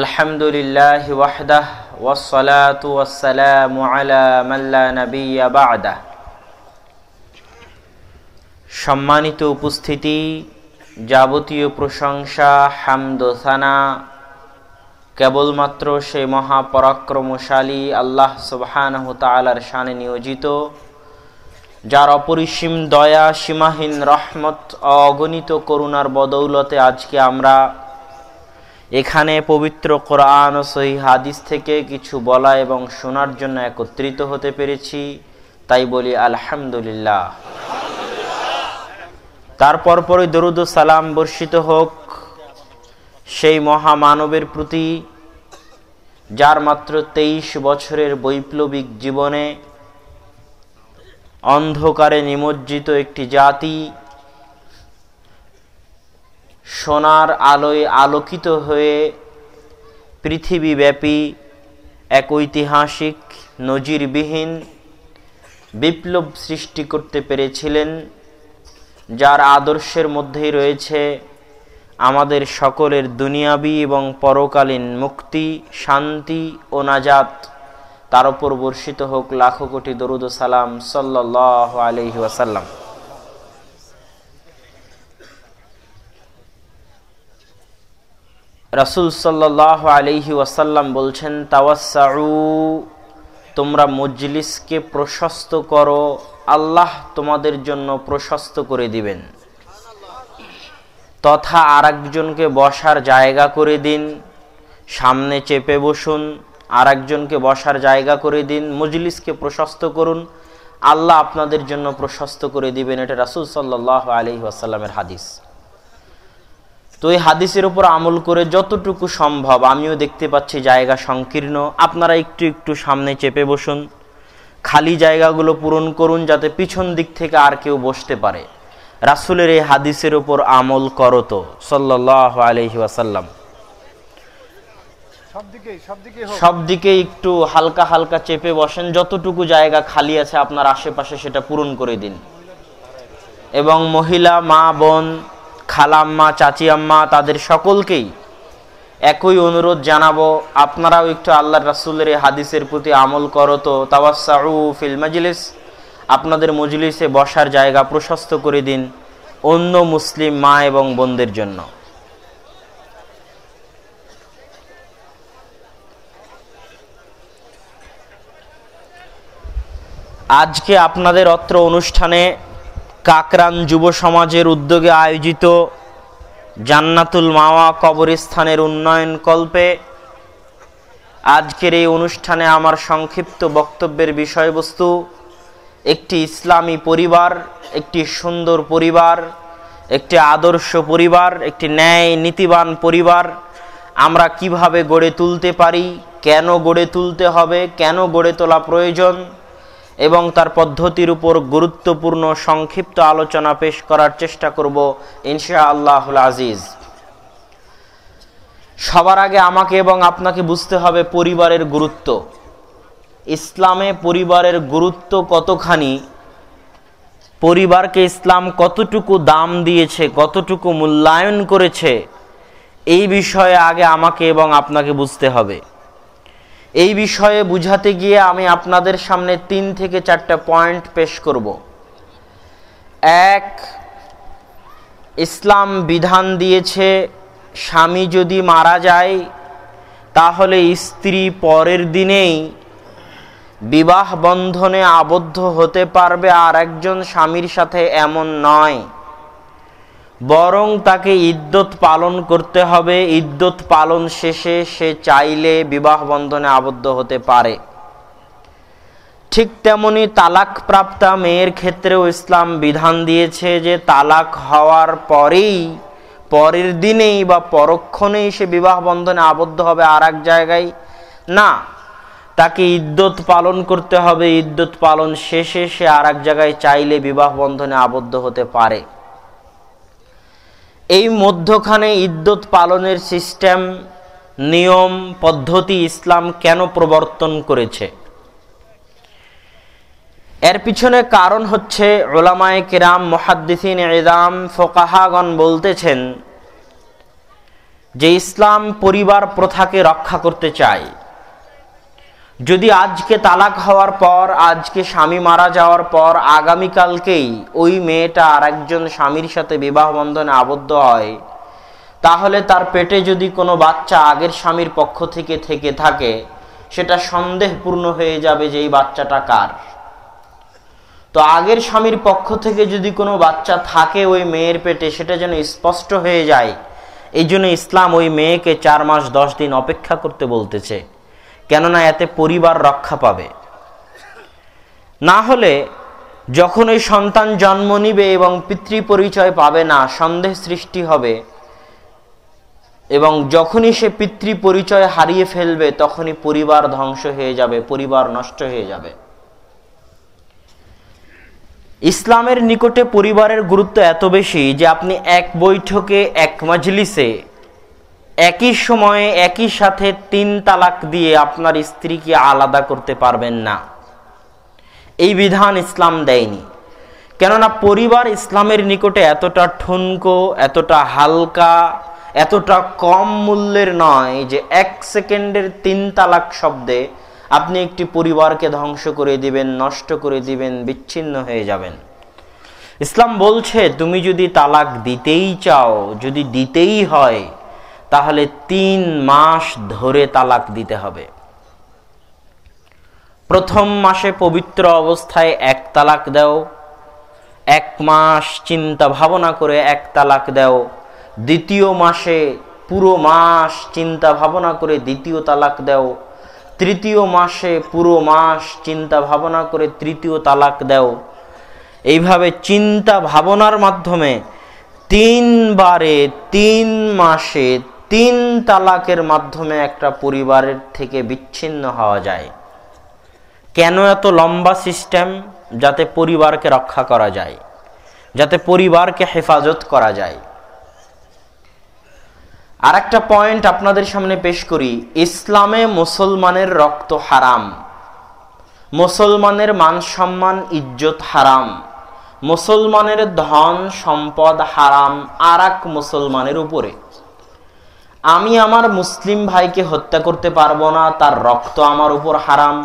الحمد لله وحده والصلاة والسلام على من لا نبي بعده সম্মানিত উপস্থিতি যাবতীয় প্রশংসা হামদোসানা কেবলমাত্র সেই মহাপরাক্রমশালী আল্লাহ সুবহানাহু তাআলার শানে নিয়োজিত যার অপরিসীম দয়া সীমাহীন রহমত অগণিত করুণার বদৌলতে আজকে আমরা এখানে পবিত্র কোরআন ও সহি হাদিস থেকে কিছু বলা এবং শোনার জন্য একত্রিত হতে পেরেছি তাই বলি আলহামদুলিল্লাহ তারপর পরই দরুদ সালাম বর্ষিত হোক সেই মহামানবের প্রতি যার মাত্র তেইশ বছরের বৈপ্লবিক জীবনে অন্ধকারে নিমজ্জিত একটি জাতি সোনার আলোয় আলোকিত হয়ে পৃথিবীব্যাপী এক ঐতিহাসিক নজিরবিহীন বিপ্লব সৃষ্টি করতে পেরেছিলেন যার আদর্শের মধ্যেই রয়েছে আমাদের সকলের দুনিয়াবি এবং পরকালীন মুক্তি শান্তি ও নাজাত তার ওপর বর্ষিত হোক লাখো কোটি দরুদ সালাম সাল্লাহ আলহি ওয়াসাল্লাম রসুল সাল্লাহ আলিহি ওয়াসাল্লাম বলছেন তাওয়াসু তোমরা মজলিসকে প্রশস্ত করো আল্লাহ তোমাদের জন্য প্রশস্ত করে দিবেন তথা আরেকজনকে বসার জায়গা করে দিন সামনে চেপে বসুন আরেকজনকে বসার জায়গা করে দিন মজলিসকে প্রশস্ত করুন আল্লাহ আপনাদের জন্য প্রশস্ত করে দিবেন এটা রাসুল সাল্লাহ আলি ওয়াসাল্লামের হাদিস তো এই হাদিসের উপর আমল করে যতটুকু সম্ভব আমিও দেখতে পাচ্ছি জায়গা সংকীর্ণ আপনারা একটু একটু সামনে চেপে বসুন খালি জায়গাগুলো পূরণ করুন যাতে পিছন দিক থেকে আর কেউ বসতে পারে রাসুলের এই হাদিসের উপর আমল তো সাল্লাহ আলহি ওয়াসাল্লাম সব দিকে একটু হালকা হালকা চেপে বসেন যতটুকু জায়গা খালি আছে আপনার আশেপাশে সেটা পূরণ করে দিন এবং মহিলা মা বোন খালাম্মা চাচি আম্মা তাদের সকলকেই একই অনুরোধ জানাবো আপনারাও একটু আল্লাহ রাসুলের এই হাদিসের প্রতি আমল করো তো ফিল মজলিস আপনাদের মজলিসে বসার জায়গা প্রশস্ত করে দিন অন্য মুসলিম মা এবং বোনদের জন্য আজকে আপনাদের অত্র অনুষ্ঠানে কাকরান যুব সমাজের উদ্যোগে আয়োজিত জান্নাতুল মাওয়া কবরস্থানের উন্নয়ন কল্পে আজকের এই অনুষ্ঠানে আমার সংক্ষিপ্ত বক্তব্যের বিষয়বস্তু একটি ইসলামী পরিবার একটি সুন্দর পরিবার একটি আদর্শ পরিবার একটি ন্যায় নীতিবান পরিবার আমরা কিভাবে গড়ে তুলতে পারি কেন গড়ে তুলতে হবে কেন গড়ে তোলা প্রয়োজন এবং তার পদ্ধতির উপর গুরুত্বপূর্ণ সংক্ষিপ্ত আলোচনা পেশ করার চেষ্টা করব ইনশা আল্লাহ আজিজ সবার আগে আমাকে এবং আপনাকে বুঝতে হবে পরিবারের গুরুত্ব ইসলামে পরিবারের গুরুত্ব কতখানি পরিবারকে ইসলাম কতটুকু দাম দিয়েছে কতটুকু মূল্যায়ন করেছে এই বিষয়ে আগে আমাকে এবং আপনাকে বুঝতে হবে এই বিষয়ে বুঝাতে গিয়ে আমি আপনাদের সামনে তিন থেকে চারটা পয়েন্ট পেশ করব এক ইসলাম বিধান দিয়েছে স্বামী যদি মারা যায় তাহলে স্ত্রী পরের দিনেই বিবাহ বন্ধনে আবদ্ধ হতে পারবে আর একজন স্বামীর সাথে এমন নয় বরং তাকে ইদ্যত পালন করতে হবে ইদ্যত পালন শেষে সে চাইলে বিবাহ বন্ধনে আবদ্ধ হতে পারে ঠিক তেমনি তালাক প্রাপ্তা মেয়ের ক্ষেত্রেও ইসলাম বিধান দিয়েছে যে তালাক হওয়ার পরেই পরের দিনেই বা পরক্ষণেই সে বিবাহ বন্ধনে আবদ্ধ হবে আর এক জায়গায় না তাকে ইদ্যত পালন করতে হবে ইদ্যত পালন শেষে সে আর এক জায়গায় চাইলে বিবাহ বন্ধনে আবদ্ধ হতে পারে এই মধ্যখানে ইদ্যুৎ পালনের সিস্টেম নিয়ম পদ্ধতি ইসলাম কেন প্রবর্তন করেছে এর পিছনে কারণ হচ্ছে ওলামায় কিরাম মহাদ্দিন এজাম ফোকাহাগণ বলতেছেন যে ইসলাম পরিবার প্রথাকে রক্ষা করতে চায় যদি আজকে তালাক হওয়ার পর আজকে স্বামী মারা যাওয়ার পর আগামীকালকেই ওই মেয়েটা আর একজন স্বামীর সাথে বিবাহ বন্ধনে আবদ্ধ হয় তাহলে তার পেটে যদি কোনো বাচ্চা আগের স্বামীর পক্ষ থেকে থেকে থাকে সেটা সন্দেহপূর্ণ হয়ে যাবে যে এই বাচ্চাটা কার তো আগের স্বামীর পক্ষ থেকে যদি কোনো বাচ্চা থাকে ওই মেয়ের পেটে সেটা যেন স্পষ্ট হয়ে যায় এই জন্য ইসলাম ওই মেয়েকে চার মাস দশ দিন অপেক্ষা করতে বলতেছে কেননা এতে পরিবার রক্ষা পাবে না হলে যখন ওই সন্তান জন্ম নিবে এবং পিতৃ পরিচয় পাবে না সন্দেহ সৃষ্টি হবে এবং যখনই সে পিতৃ পরিচয় হারিয়ে ফেলবে তখনই পরিবার ধ্বংস হয়ে যাবে পরিবার নষ্ট হয়ে যাবে ইসলামের নিকটে পরিবারের গুরুত্ব এত বেশি যে আপনি এক বৈঠকে এক মজলিসে একই সময়ে একই সাথে তিন তালাক দিয়ে আপনার স্ত্রীকে আলাদা করতে পারবেন না এই বিধান ইসলাম দেয়নি কেননা পরিবার ইসলামের নিকটে এতটা ঠুনকো এতটা হালকা এতটা কম মূল্যের নয় যে এক সেকেন্ডের তিন তালাক শব্দে আপনি একটি পরিবারকে ধ্বংস করে দিবেন নষ্ট করে দিবেন বিচ্ছিন্ন হয়ে যাবেন ইসলাম বলছে তুমি যদি তালাক দিতেই চাও যদি দিতেই হয় তাহলে তিন মাস ধরে তালাক দিতে হবে প্রথম মাসে পবিত্র অবস্থায় এক তালাক দেও এক মাস চিন্তা ভাবনা করে এক তালাক দেও দ্বিতীয় মাসে পুরো মাস চিন্তা ভাবনা করে দ্বিতীয় তালাক দেও তৃতীয় মাসে পুরো মাস চিন্তা ভাবনা করে তৃতীয় তালাক দেও এইভাবে চিন্তা ভাবনার মাধ্যমে তিনবারে তিন মাসে তিন তালাকের মাধ্যমে একটা পরিবারের থেকে বিচ্ছিন্ন হওয়া যায় কেন এত লম্বা সিস্টেম যাতে পরিবারকে রক্ষা করা যায় যাতে পরিবারকে হেফাজত করা যায় আর একটা পয়েন্ট আপনাদের সামনে পেশ করি ইসলামে মুসলমানের রক্ত হারাম মুসলমানের মান সম্মান ইজ্জত হারাম মুসলমানের ধন সম্পদ হারাম আর মুসলমানের উপরে আমি আমার মুসলিম ভাইকে হত্যা করতে পারবো না তার রক্ত আমার উপর হারাম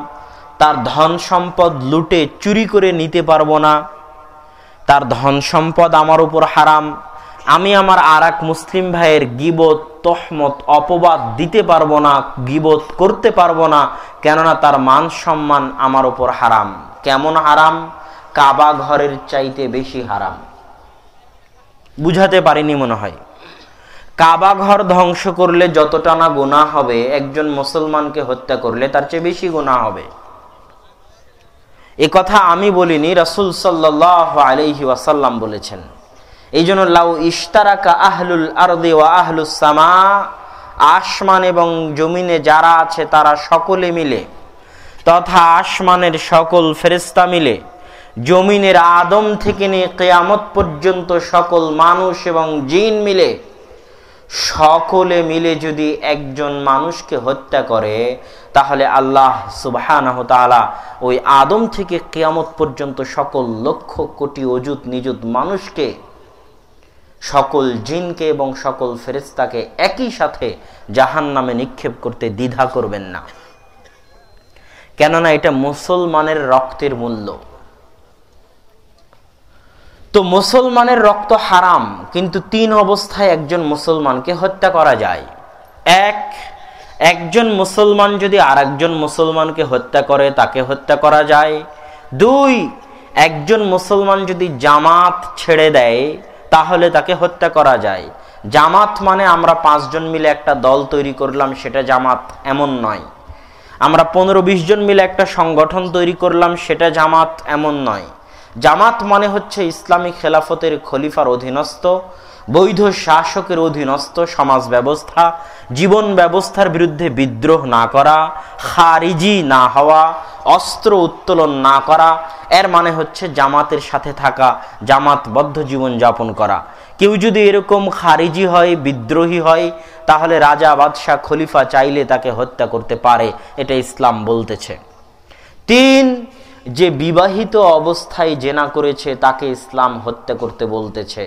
তার ধন সম্পদ লুটে চুরি করে নিতে পারবো না তার ধন সম্পদ আমার উপর হারাম আমি আমার আর মুসলিম ভাইয়ের গিবত তহমত অপবাদ দিতে পারবো না গিবত করতে পারবো না কেননা তার মান সম্মান আমার উপর হারাম কেমন হারাম কাবা ঘরের চাইতে বেশি হারাম বুঝাতে পারিনি মনে হয় কাবাঘর ধ্বংস করলে যতটা না গোনা হবে একজন মুসলমানকে হত্যা করলে তার চেয়ে বেশি গোনা হবে এ কথা আমি বলিনি রসুল সাল্লাহ আলহি ওয়াসাল্লাম বলেছেন এই জন্য লাউ ইশতারাকা আহলুল আরদে ওয়া আসমান এবং জমিনে যারা আছে তারা সকলে মিলে তথা আসমানের সকল ফেরিস্তা মিলে জমিনের আদম থেকে নিয়ে কেয়ামত পর্যন্ত সকল মানুষ এবং জিন মিলে সকলে মিলে যদি একজন মানুষকে হত্যা করে তাহলে আল্লাহ সুবাহ ওই আদম থেকে কেয়ামত পর্যন্ত সকল লক্ষ কোটি অজুত নিযুত মানুষকে সকল জিনকে এবং সকল ফেরেস্তাকে একই সাথে জাহান নামে নিক্ষেপ করতে দ্বিধা করবেন না কেননা এটা মুসলমানের রক্তের মূল্য তো মুসলমানের রক্ত হারাম কিন্তু তিন অবস্থায় একজন মুসলমানকে হত্যা করা যায় এক একজন মুসলমান যদি আর একজন মুসলমানকে হত্যা করে তাকে হত্যা করা যায় দুই একজন মুসলমান যদি জামাত ছেড়ে দেয় তাহলে তাকে হত্যা করা যায় জামাত মানে আমরা পাঁচজন মিলে একটা দল তৈরি করলাম সেটা জামাত এমন নয় আমরা পনেরো বিশ জন মিলে একটা সংগঠন তৈরি করলাম সেটা জামাত এমন নয় জামাত মানে হচ্ছে ইসলামী খেলাফতের খলিফার অধীনস্থ বৈধ শাসকের অধীনস্থ সমাজ ব্যবস্থা জীবন ব্যবস্থার বিরুদ্ধে বিদ্রোহ না করা খারিজি না হওয়া অস্ত্র উত্তোলন না করা এর মানে হচ্ছে জামাতের সাথে থাকা জামাতবদ্ধ জীবন যাপন করা কেউ যদি এরকম খারিজি হয় বিদ্রোহী হয় তাহলে রাজা বাদশাহ খলিফা চাইলে তাকে হত্যা করতে পারে এটা ইসলাম বলতেছে তিন যে বিবাহিত অবস্থায় জেনা করেছে তাকে ইসলাম হত্যা করতে বলতেছে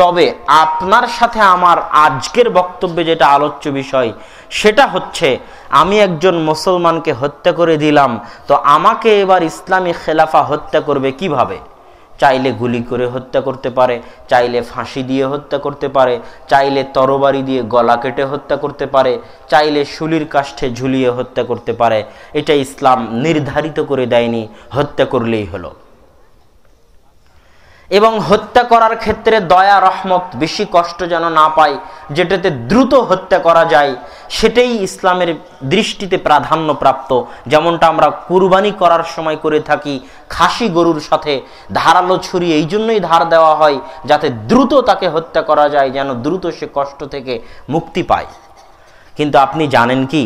তবে আপনার সাথে আমার আজকের বক্তব্যে যেটা আলোচ্য বিষয় সেটা হচ্ছে আমি একজন মুসলমানকে হত্যা করে দিলাম তো আমাকে এবার ইসলামী খেলাফা হত্যা করবে কিভাবে। চাইলে গুলি করে হত্যা করতে পারে চাইলে ফাঁসি দিয়ে হত্যা করতে পারে চাইলে তরবারি দিয়ে গলা কেটে হত্যা করতে পারে চাইলে শুলির কাষ্ঠে ঝুলিয়ে হত্যা করতে পারে এটা ইসলাম নির্ধারিত করে দেয়নি হত্যা করলেই হলো এবং হত্যা করার ক্ষেত্রে দয়া রহমত বেশি কষ্ট যেন না পায় যেটাতে দ্রুত হত্যা করা যায় সেটাই ইসলামের দৃষ্টিতে প্রাধান্যপ্রাপ্ত যেমনটা আমরা কুরবানি করার সময় করে থাকি খাসি গরুর সাথে ধারালো ছুরি এই জন্যই ধার দেওয়া হয় যাতে দ্রুত তাকে হত্যা করা যায় যেন দ্রুত সে কষ্ট থেকে মুক্তি পায় কিন্তু আপনি জানেন কি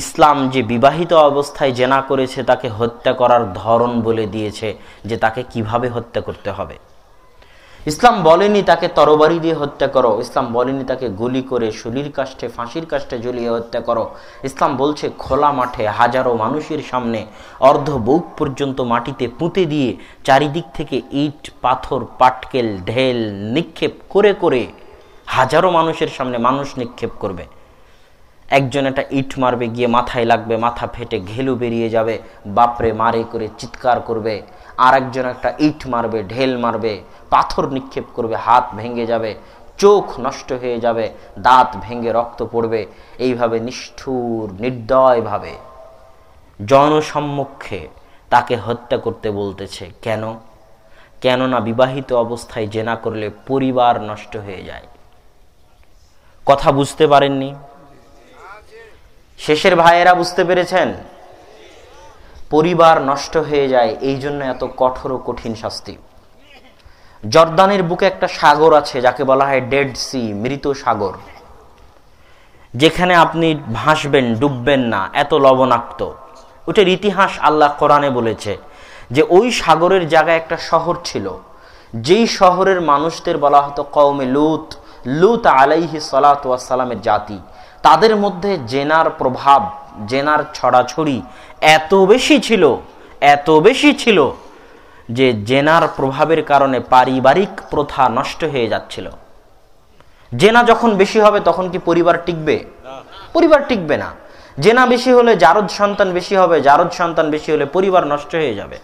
ইসলাম যে বিবাহিত অবস্থায় জেনা করেছে তাকে হত্যা করার ধরন বলে দিয়েছে যে তাকে কিভাবে হত্যা করতে হবে ইসলাম বলেনি তাকে তরবারি দিয়ে হত্যা করো ইসলাম বলেনি তাকে গুলি করে শুলির কাষ্ঠে ফাঁসির কাষ্ঠে জ্বলিয়ে হত্যা করো ইসলাম বলছে খোলা মাঠে হাজারো মানুষের সামনে অর্ধ বুক পর্যন্ত মাটিতে পুঁতে দিয়ে চারিদিক থেকে ইট পাথর পাটকেল ঢেল নিক্ষেপ করে করে হাজারো মানুষের সামনে মানুষ নিক্ষেপ করবে একজন একটা ইট মারবে গিয়ে মাথায় লাগবে মাথা ফেটে ঘেলু বেরিয়ে যাবে বাপরে মারে করে চিৎকার করবে আর একজন একটা ইট মারবে ঢেল মারবে পাথর নিক্ষেপ করবে হাত ভেঙে যাবে চোখ নষ্ট হয়ে যাবে দাঁত ভেঙে রক্ত পড়বে এইভাবে নিষ্ঠুর নির্দয়ভাবে জনসম্মুখে তাকে হত্যা করতে বলতেছে কেন কেননা বিবাহিত অবস্থায় জেনা করলে পরিবার নষ্ট হয়ে যায় কথা বুঝতে পারেননি শেষের ভাইয়েরা বুঝতে পেরেছেন পরিবার নষ্ট হয়ে যায় এই জন্য এত কঠোর ও কঠিন শাস্তি জর্দানের বুকে একটা সাগর আছে যাকে বলা হয় ডেড সি মৃত সাগর যেখানে আপনি ভাসবেন ডুববেন না এত লবণাক্ত ওটার ইতিহাস আল্লাহ কোরআনে বলেছে যে ওই সাগরের জায়গায় একটা শহর ছিল যেই শহরের মানুষদের বলা হতো কৌমে লুত লুত আলাইহি সালাতামের জাতি তাদের মধ্যে জেনার প্রভাব জেনার ছড়াছড়ি এত বেশি ছিল এত বেশি ছিল যে জেনার প্রভাবের কারণে পারিবারিক প্রথা নষ্ট হয়ে যাচ্ছিল জেনা যখন বেশি হবে তখন কি পরিবার টিকবে পরিবার টিকবে না জেনা বেশি হলে জারদ সন্তান বেশি হবে জারদ সন্তান বেশি হলে পরিবার নষ্ট হয়ে যাবে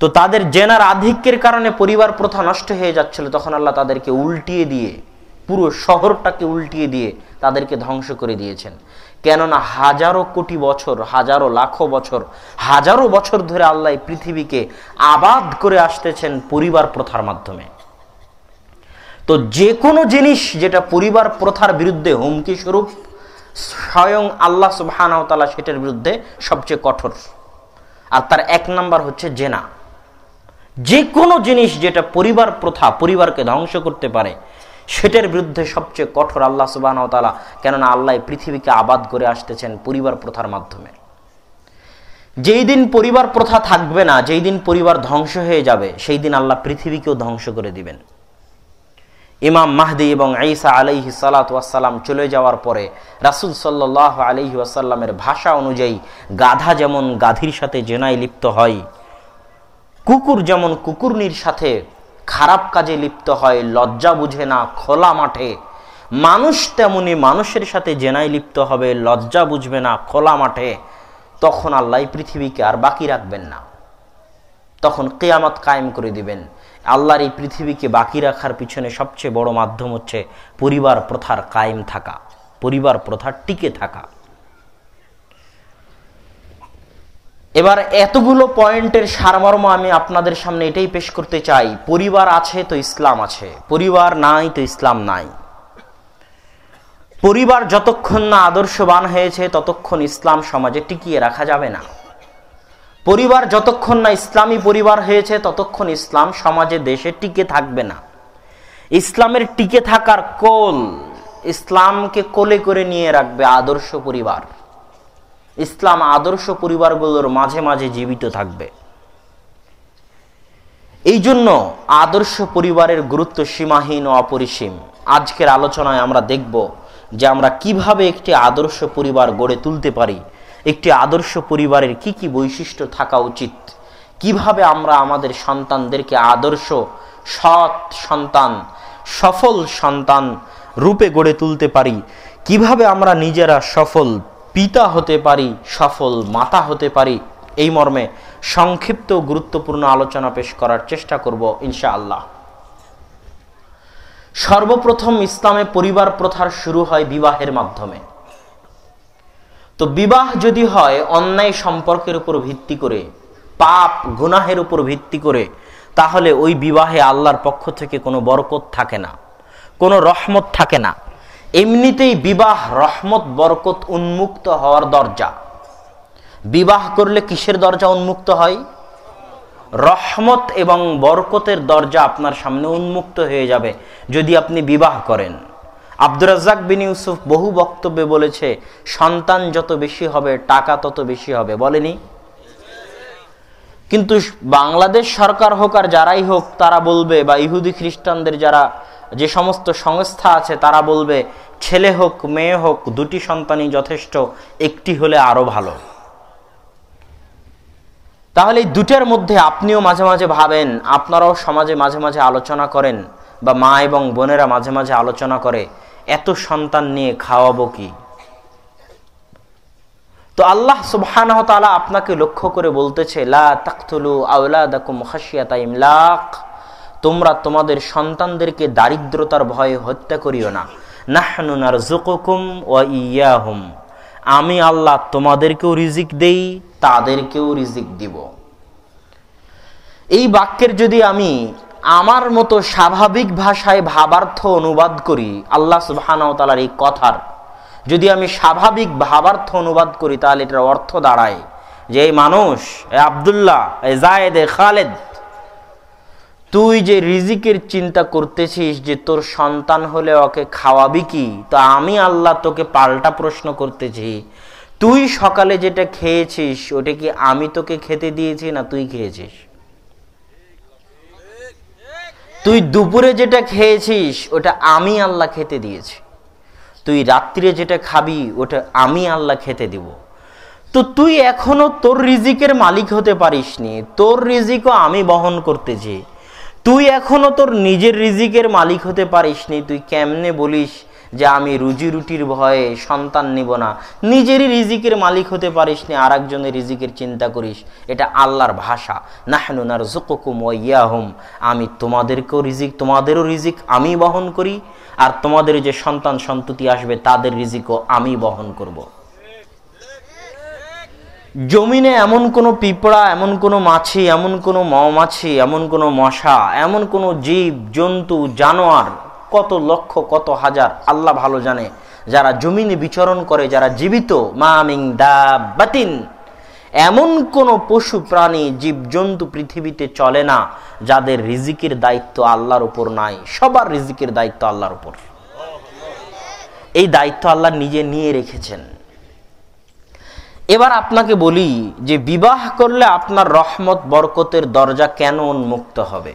তো তাদের জেনার আধিক্যের কারণে পরিবার প্রথা নষ্ট হয়ে যাচ্ছিল তখন আল্লাহ তাদেরকে উল্টিয়ে দিয়ে পুরো শহরটাকে উল্টিয়ে দিয়ে তাদেরকে ধ্বংস করে দিয়েছেন কেননা হাজারো কোটি বছর হাজারো লাখো বছর হাজারো বছর ধরে আল্লাহ পৃথিবীকে আবাদ করে আসতেছেন পরিবার প্রথার মাধ্যমে তো যে কোনো জিনিস যেটা পরিবার প্রথার বিরুদ্ধে হুমকি স্বরূপ স্বয়ং আল্লাহ সুবাহানতালা সেটার বিরুদ্ধে সবচেয়ে কঠোর আর তার এক নাম্বার হচ্ছে জেনা যে কোনো জিনিস যেটা পরিবার প্রথা পরিবারকে ধ্বংস করতে পারে সেটার বিরুদ্ধে সবচেয়ে কঠোর আল্লাহ তালা কেননা আল্লাহ পৃথিবীকে আবাদ করে আসতেছেন পরিবার প্রথার মাধ্যমে যেই দিন পরিবার প্রথা থাকবে না যেই দিন পরিবার ধ্বংস হয়ে যাবে সেই দিন আল্লাহ পৃথিবীকেও ধ্বংস করে দিবেন ইমাম মাহদি এবং আইসা সালাত সালাতাম চলে যাওয়ার পরে রাসুল সাল্লাহ আলহি ওয়াসাল্লামের ভাষা অনুযায়ী গাধা যেমন গাধির সাথে জেনায় লিপ্ত হয় কুকুর যেমন কুকুরনির সাথে খারাপ কাজে লিপ্ত হয় লজ্জা বুঝে না খোলা মাঠে মানুষ তেমনি মানুষের সাথে জেনায় লিপ্ত হবে লজ্জা বুঝবে না খোলা মাঠে তখন আল্লাহ পৃথিবীকে আর বাকি রাখবেন না তখন কেয়ামত কায়েম করে দিবেন আল্লাহর এই পৃথিবীকে বাকি রাখার পিছনে সবচেয়ে বড় মাধ্যম হচ্ছে পরিবার প্রথার কায়েম থাকা পরিবার প্রথার টিকে থাকা এবার এতগুলো পয়েন্টের সারমর্ম আমি আপনাদের সামনে এটাই পেশ করতে চাই পরিবার আছে তো ইসলাম আছে পরিবার নাই তো ইসলাম নাই পরিবার যতক্ষণ না আদর্শবান হয়েছে ততক্ষণ ইসলাম সমাজে টিকিয়ে রাখা যাবে না পরিবার যতক্ষণ না ইসলামী পরিবার হয়েছে ততক্ষণ ইসলাম সমাজে দেশে টিকে থাকবে না ইসলামের টিকে থাকার কোল ইসলামকে কোলে করে নিয়ে রাখবে আদর্শ পরিবার ইসলাম আদর্শ পরিবারগুলোর মাঝে মাঝে জীবিত থাকবে এই জন্য আদর্শ পরিবারের গুরুত্ব সীমাহীন ও অপরিসীম আজকের আলোচনায় আমরা দেখব যে আমরা কিভাবে একটি আদর্শ পরিবার গড়ে তুলতে পারি একটি আদর্শ পরিবারের কি কি বৈশিষ্ট্য থাকা উচিত কিভাবে আমরা আমাদের সন্তানদেরকে আদর্শ সৎ সন্তান সফল সন্তান রূপে গড়ে তুলতে পারি কিভাবে আমরা নিজেরা সফল পিতা হতে পারি সফল মাতা হতে পারি এই মর্মে সংক্ষিপ্ত গুরুত্বপূর্ণ আলোচনা পেশ করার চেষ্টা করব ইনশাআল্লাহ সর্বপ্রথম ইসলামে পরিবার প্রথার শুরু হয় বিবাহের মাধ্যমে তো বিবাহ যদি হয় অন্যায় সম্পর্কের উপর ভিত্তি করে পাপ গুনাহের উপর ভিত্তি করে তাহলে ওই বিবাহে আল্লাহর পক্ষ থেকে কোনো বরকত থাকে না কোনো রহমত থাকে না এমনিতেই বিবাহ রহমত বরকত উন্মুক্ত হওয়ার দরজা বিবাহ করলে কিসের দরজা উন্মুক্ত হয় রহমত এবং বরকতের দরজা আপনার সামনে উন্মুক্ত হয়ে যাবে যদি আপনি বিবাহ করেন আব্দুর রাজ্জাক বিন ইউসুফ বহু বক্তব্যে বলেছে সন্তান যত বেশি হবে টাকা তত বেশি হবে বলেনি কিন্তু বাংলাদেশ সরকার হোক আর যারাই হোক তারা বলবে বা ইহুদি খ্রিস্টানদের যারা যে সমস্ত সংস্থা আছে তারা বলবে ছেলে হোক মেয়ে হোক দুটি সন্তানই যথেষ্ট একটি হলে আরও ভালো তাহলে এই দুটার মধ্যে আপনিও মাঝে মাঝে ভাবেন আপনারাও সমাজে মাঝে মাঝে আলোচনা করেন বা মা এবং বোনেরা মাঝে মাঝে আলোচনা করে এত সন্তান নিয়ে খাওয়াবো কি তো আল্লাহ সুবহানাহ আপনাকে লক্ষ্য করে বলতেছে লা তাকতুলু আউলা ইমলাক তোমরা তোমাদের সন্তানদেরকে দারিদ্রতার ভয়ে হত্যা করিও না নাহনু নারজুকুকুম ওয়া ইয়াহুম আমি আল্লাহ তোমাদেরকেও রিজিক দেই তাদেরকেও রিজিক দিব এই বাক্যের যদি আমি আমার মতো স্বাভাবিক ভাষায় ভাবার্থ অনুবাদ করি আল্লাহ সুবহানাহ এই কথার যদি আমি স্বাভাবিক ভাবার্থ অনুবাদ করি তাহলে এটার অর্থ দাঁড়ায় যে এই মানুষ এ আবদুল্লাহ এ জায়দ এ খালেদ তুই যে রিজিকের চিন্তা করতেছিস যে তোর সন্তান হলে ওকে খাওয়াবি কি তো আমি আল্লাহ তোকে পাল্টা প্রশ্ন করতেছি তুই সকালে যেটা খেয়েছিস ওটা কি আমি তোকে খেতে দিয়েছি না তুই খেয়েছিস তুই দুপুরে যেটা খেয়েছিস ওটা আমি আল্লাহ খেতে দিয়েছি তুই রাত্রিরে যেটা খাবি ওটা আমি আল্লাহ খেতে দিব তো তুই এখনও তোর রিজিকের মালিক হতে পারিস নি তোর রিজিকও আমি বহন করতেছি তুই এখনও তোর নিজের রিজিকের মালিক হতে পারিস নি তুই কেমনে বলিস যে আমি রুজি রুটির ভয়ে সন্তান নিব না নিজেরই রিজিকের মালিক হতে পারিস নি আর একজনের রিজিকের চিন্তা করিস এটা আল্লাহর ভাষা নাহনুনার জুকুকুম ওয়াহুম আমি তোমাদেরকেও রিজিক তোমাদেরও রিজিক আমি বহন করি আর তোমাদের যে সন্তান সন্ততি আসবে তাদের রিজিকও আমি বহন করব। জমিনে এমন কোনো পিঁপড়া এমন কোনো মাছি এমন কোনো মমাছি এমন কোনো মশা এমন কোনো জীব জন্তু জানোয়ার কত লক্ষ কত হাজার আল্লাহ ভালো জানে যারা জমিনে বিচরণ করে যারা জীবিত মামিং দা বাতিন এমন কোন পশু প্রাণী জীবজন্তু পৃথিবীতে চলে না যাদের রিজিকের দায়িত্ব আল্লাহর উপর নাই সবার রিজিকের দায়িত্ব আল্লাহর উপর এই দায়িত্ব আল্লাহ নিজে নিয়ে রেখেছেন এবার আপনাকে বলি যে বিবাহ করলে আপনার রহমত বরকতের দরজা কেন উন্মুক্ত হবে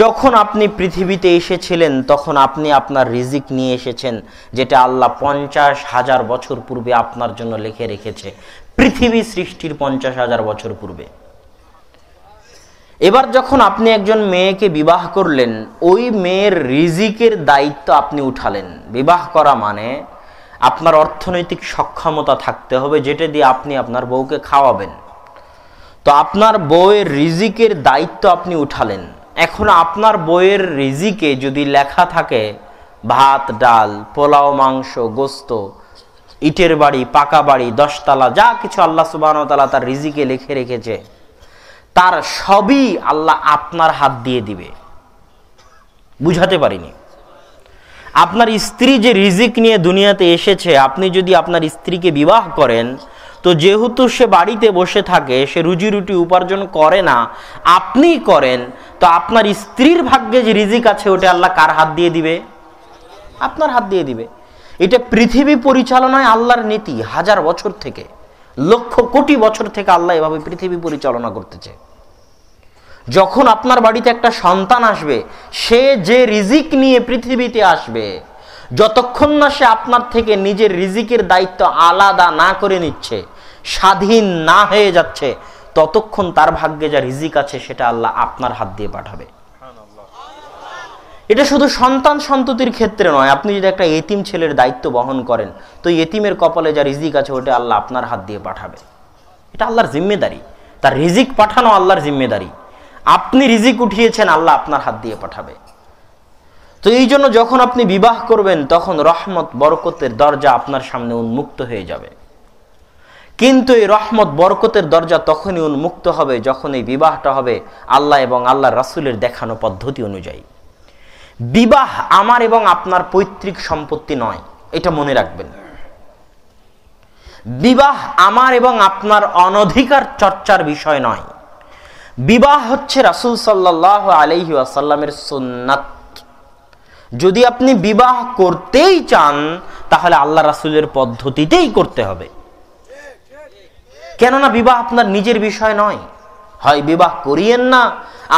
যখন আপনি পৃথিবীতে এসেছিলেন তখন আপনি আপনার রিজিক নিয়ে এসেছেন যেটা আল্লাহ পঞ্চাশ হাজার বছর পূর্বে আপনার জন্য লিখে রেখেছে পৃথিবী সৃষ্টির পঞ্চাশ হাজার বছর পূর্বে এবার যখন আপনি একজন মেয়েকে বিবাহ করলেন ওই মেয়ের রিজিকের দায়িত্ব আপনি উঠালেন বিবাহ করা মানে আপনার অর্থনৈতিক সক্ষমতা থাকতে হবে যেটা দিয়ে আপনি আপনার বউকে খাওয়াবেন তো আপনার বউয়ের রিজিকের দায়িত্ব আপনি উঠালেন এখন আপনার বইয়ের রিজিকে যদি লেখা থাকে ভাত ডাল পোলাও মাংস গোস্ত ইটের বাড়ি পাকা বাড়ি দশতলা যা কিছু আল্লাহ তালা তার রিজিকে লিখে রেখেছে তার সবই আল্লাহ আপনার হাত দিয়ে দিবে বুঝাতে পারিনি আপনার স্ত্রী যে রিজিক নিয়ে দুনিয়াতে এসেছে আপনি যদি আপনার স্ত্রীকে বিবাহ করেন তো যেহেতু সে বাড়িতে বসে থাকে সে রুজি রুটি উপার্জন করে না আপনি করেন তো আপনার স্ত্রীর ভাগ্যে যে রিজিক আছে ওটা আল্লাহ কার হাত দিয়ে দিবে আপনার হাত দিয়ে দিবে এটা পৃথিবী পরিচালনায় আল্লাহর নীতি হাজার বছর থেকে লক্ষ কোটি বছর থেকে আল্লাহ এভাবে পৃথিবী পরিচালনা করতেছে যখন আপনার বাড়িতে একটা সন্তান আসবে সে যে রিজিক নিয়ে পৃথিবীতে আসবে যতক্ষণ না সে আপনার থেকে নিজের রিজিকের দায়িত্ব আলাদা না করে নিচ্ছে স্বাধীন না হয়ে যাচ্ছে ততক্ষণ তার ভাগ্যে যা রিজিক আছে সেটা আল্লাহ আপনার হাত দিয়ে পাঠাবে এটা শুধু সন্তান সন্ততির ক্ষেত্রে নয় আপনি যদি একটা এতিম ছেলের দায়িত্ব বহন করেন তো এতিমের কপালে যা রিজিক আছে ওটা আল্লাহ আপনার হাত দিয়ে পাঠাবে এটা আল্লাহর জিম্মেদারি তার রিজিক পাঠানো আল্লাহর জিম্মেদারি আপনি রিজিক উঠিয়েছেন আল্লাহ আপনার হাত দিয়ে পাঠাবে তো এই জন্য যখন আপনি বিবাহ করবেন তখন রহমত বরকতের দরজা আপনার সামনে উন্মুক্ত হয়ে যাবে কিন্তু এই রহমত বরকতের দরজা তখনই উন্মুক্ত হবে যখন এই বিবাহটা হবে আল্লাহ এবং আল্লাহ রাসুলের দেখানো পদ্ধতি অনুযায়ী বিবাহ আমার এবং আপনার পৈতৃক সম্পত্তি নয় এটা মনে রাখবেন বিবাহ আমার এবং আপনার অনধিকার চর্চার বিষয় নয় বিবাহ হচ্ছে রাসুল সাল্লাহ আলহি আসাল্লামের সুন্নাত যদি আপনি বিবাহ করতেই চান তাহলে আল্লাহ রাসুলের পদ্ধতিতেই করতে হবে কেননা বিবাহ আপনার নিজের বিষয় নয় হয় বিবাহ করিয়েন না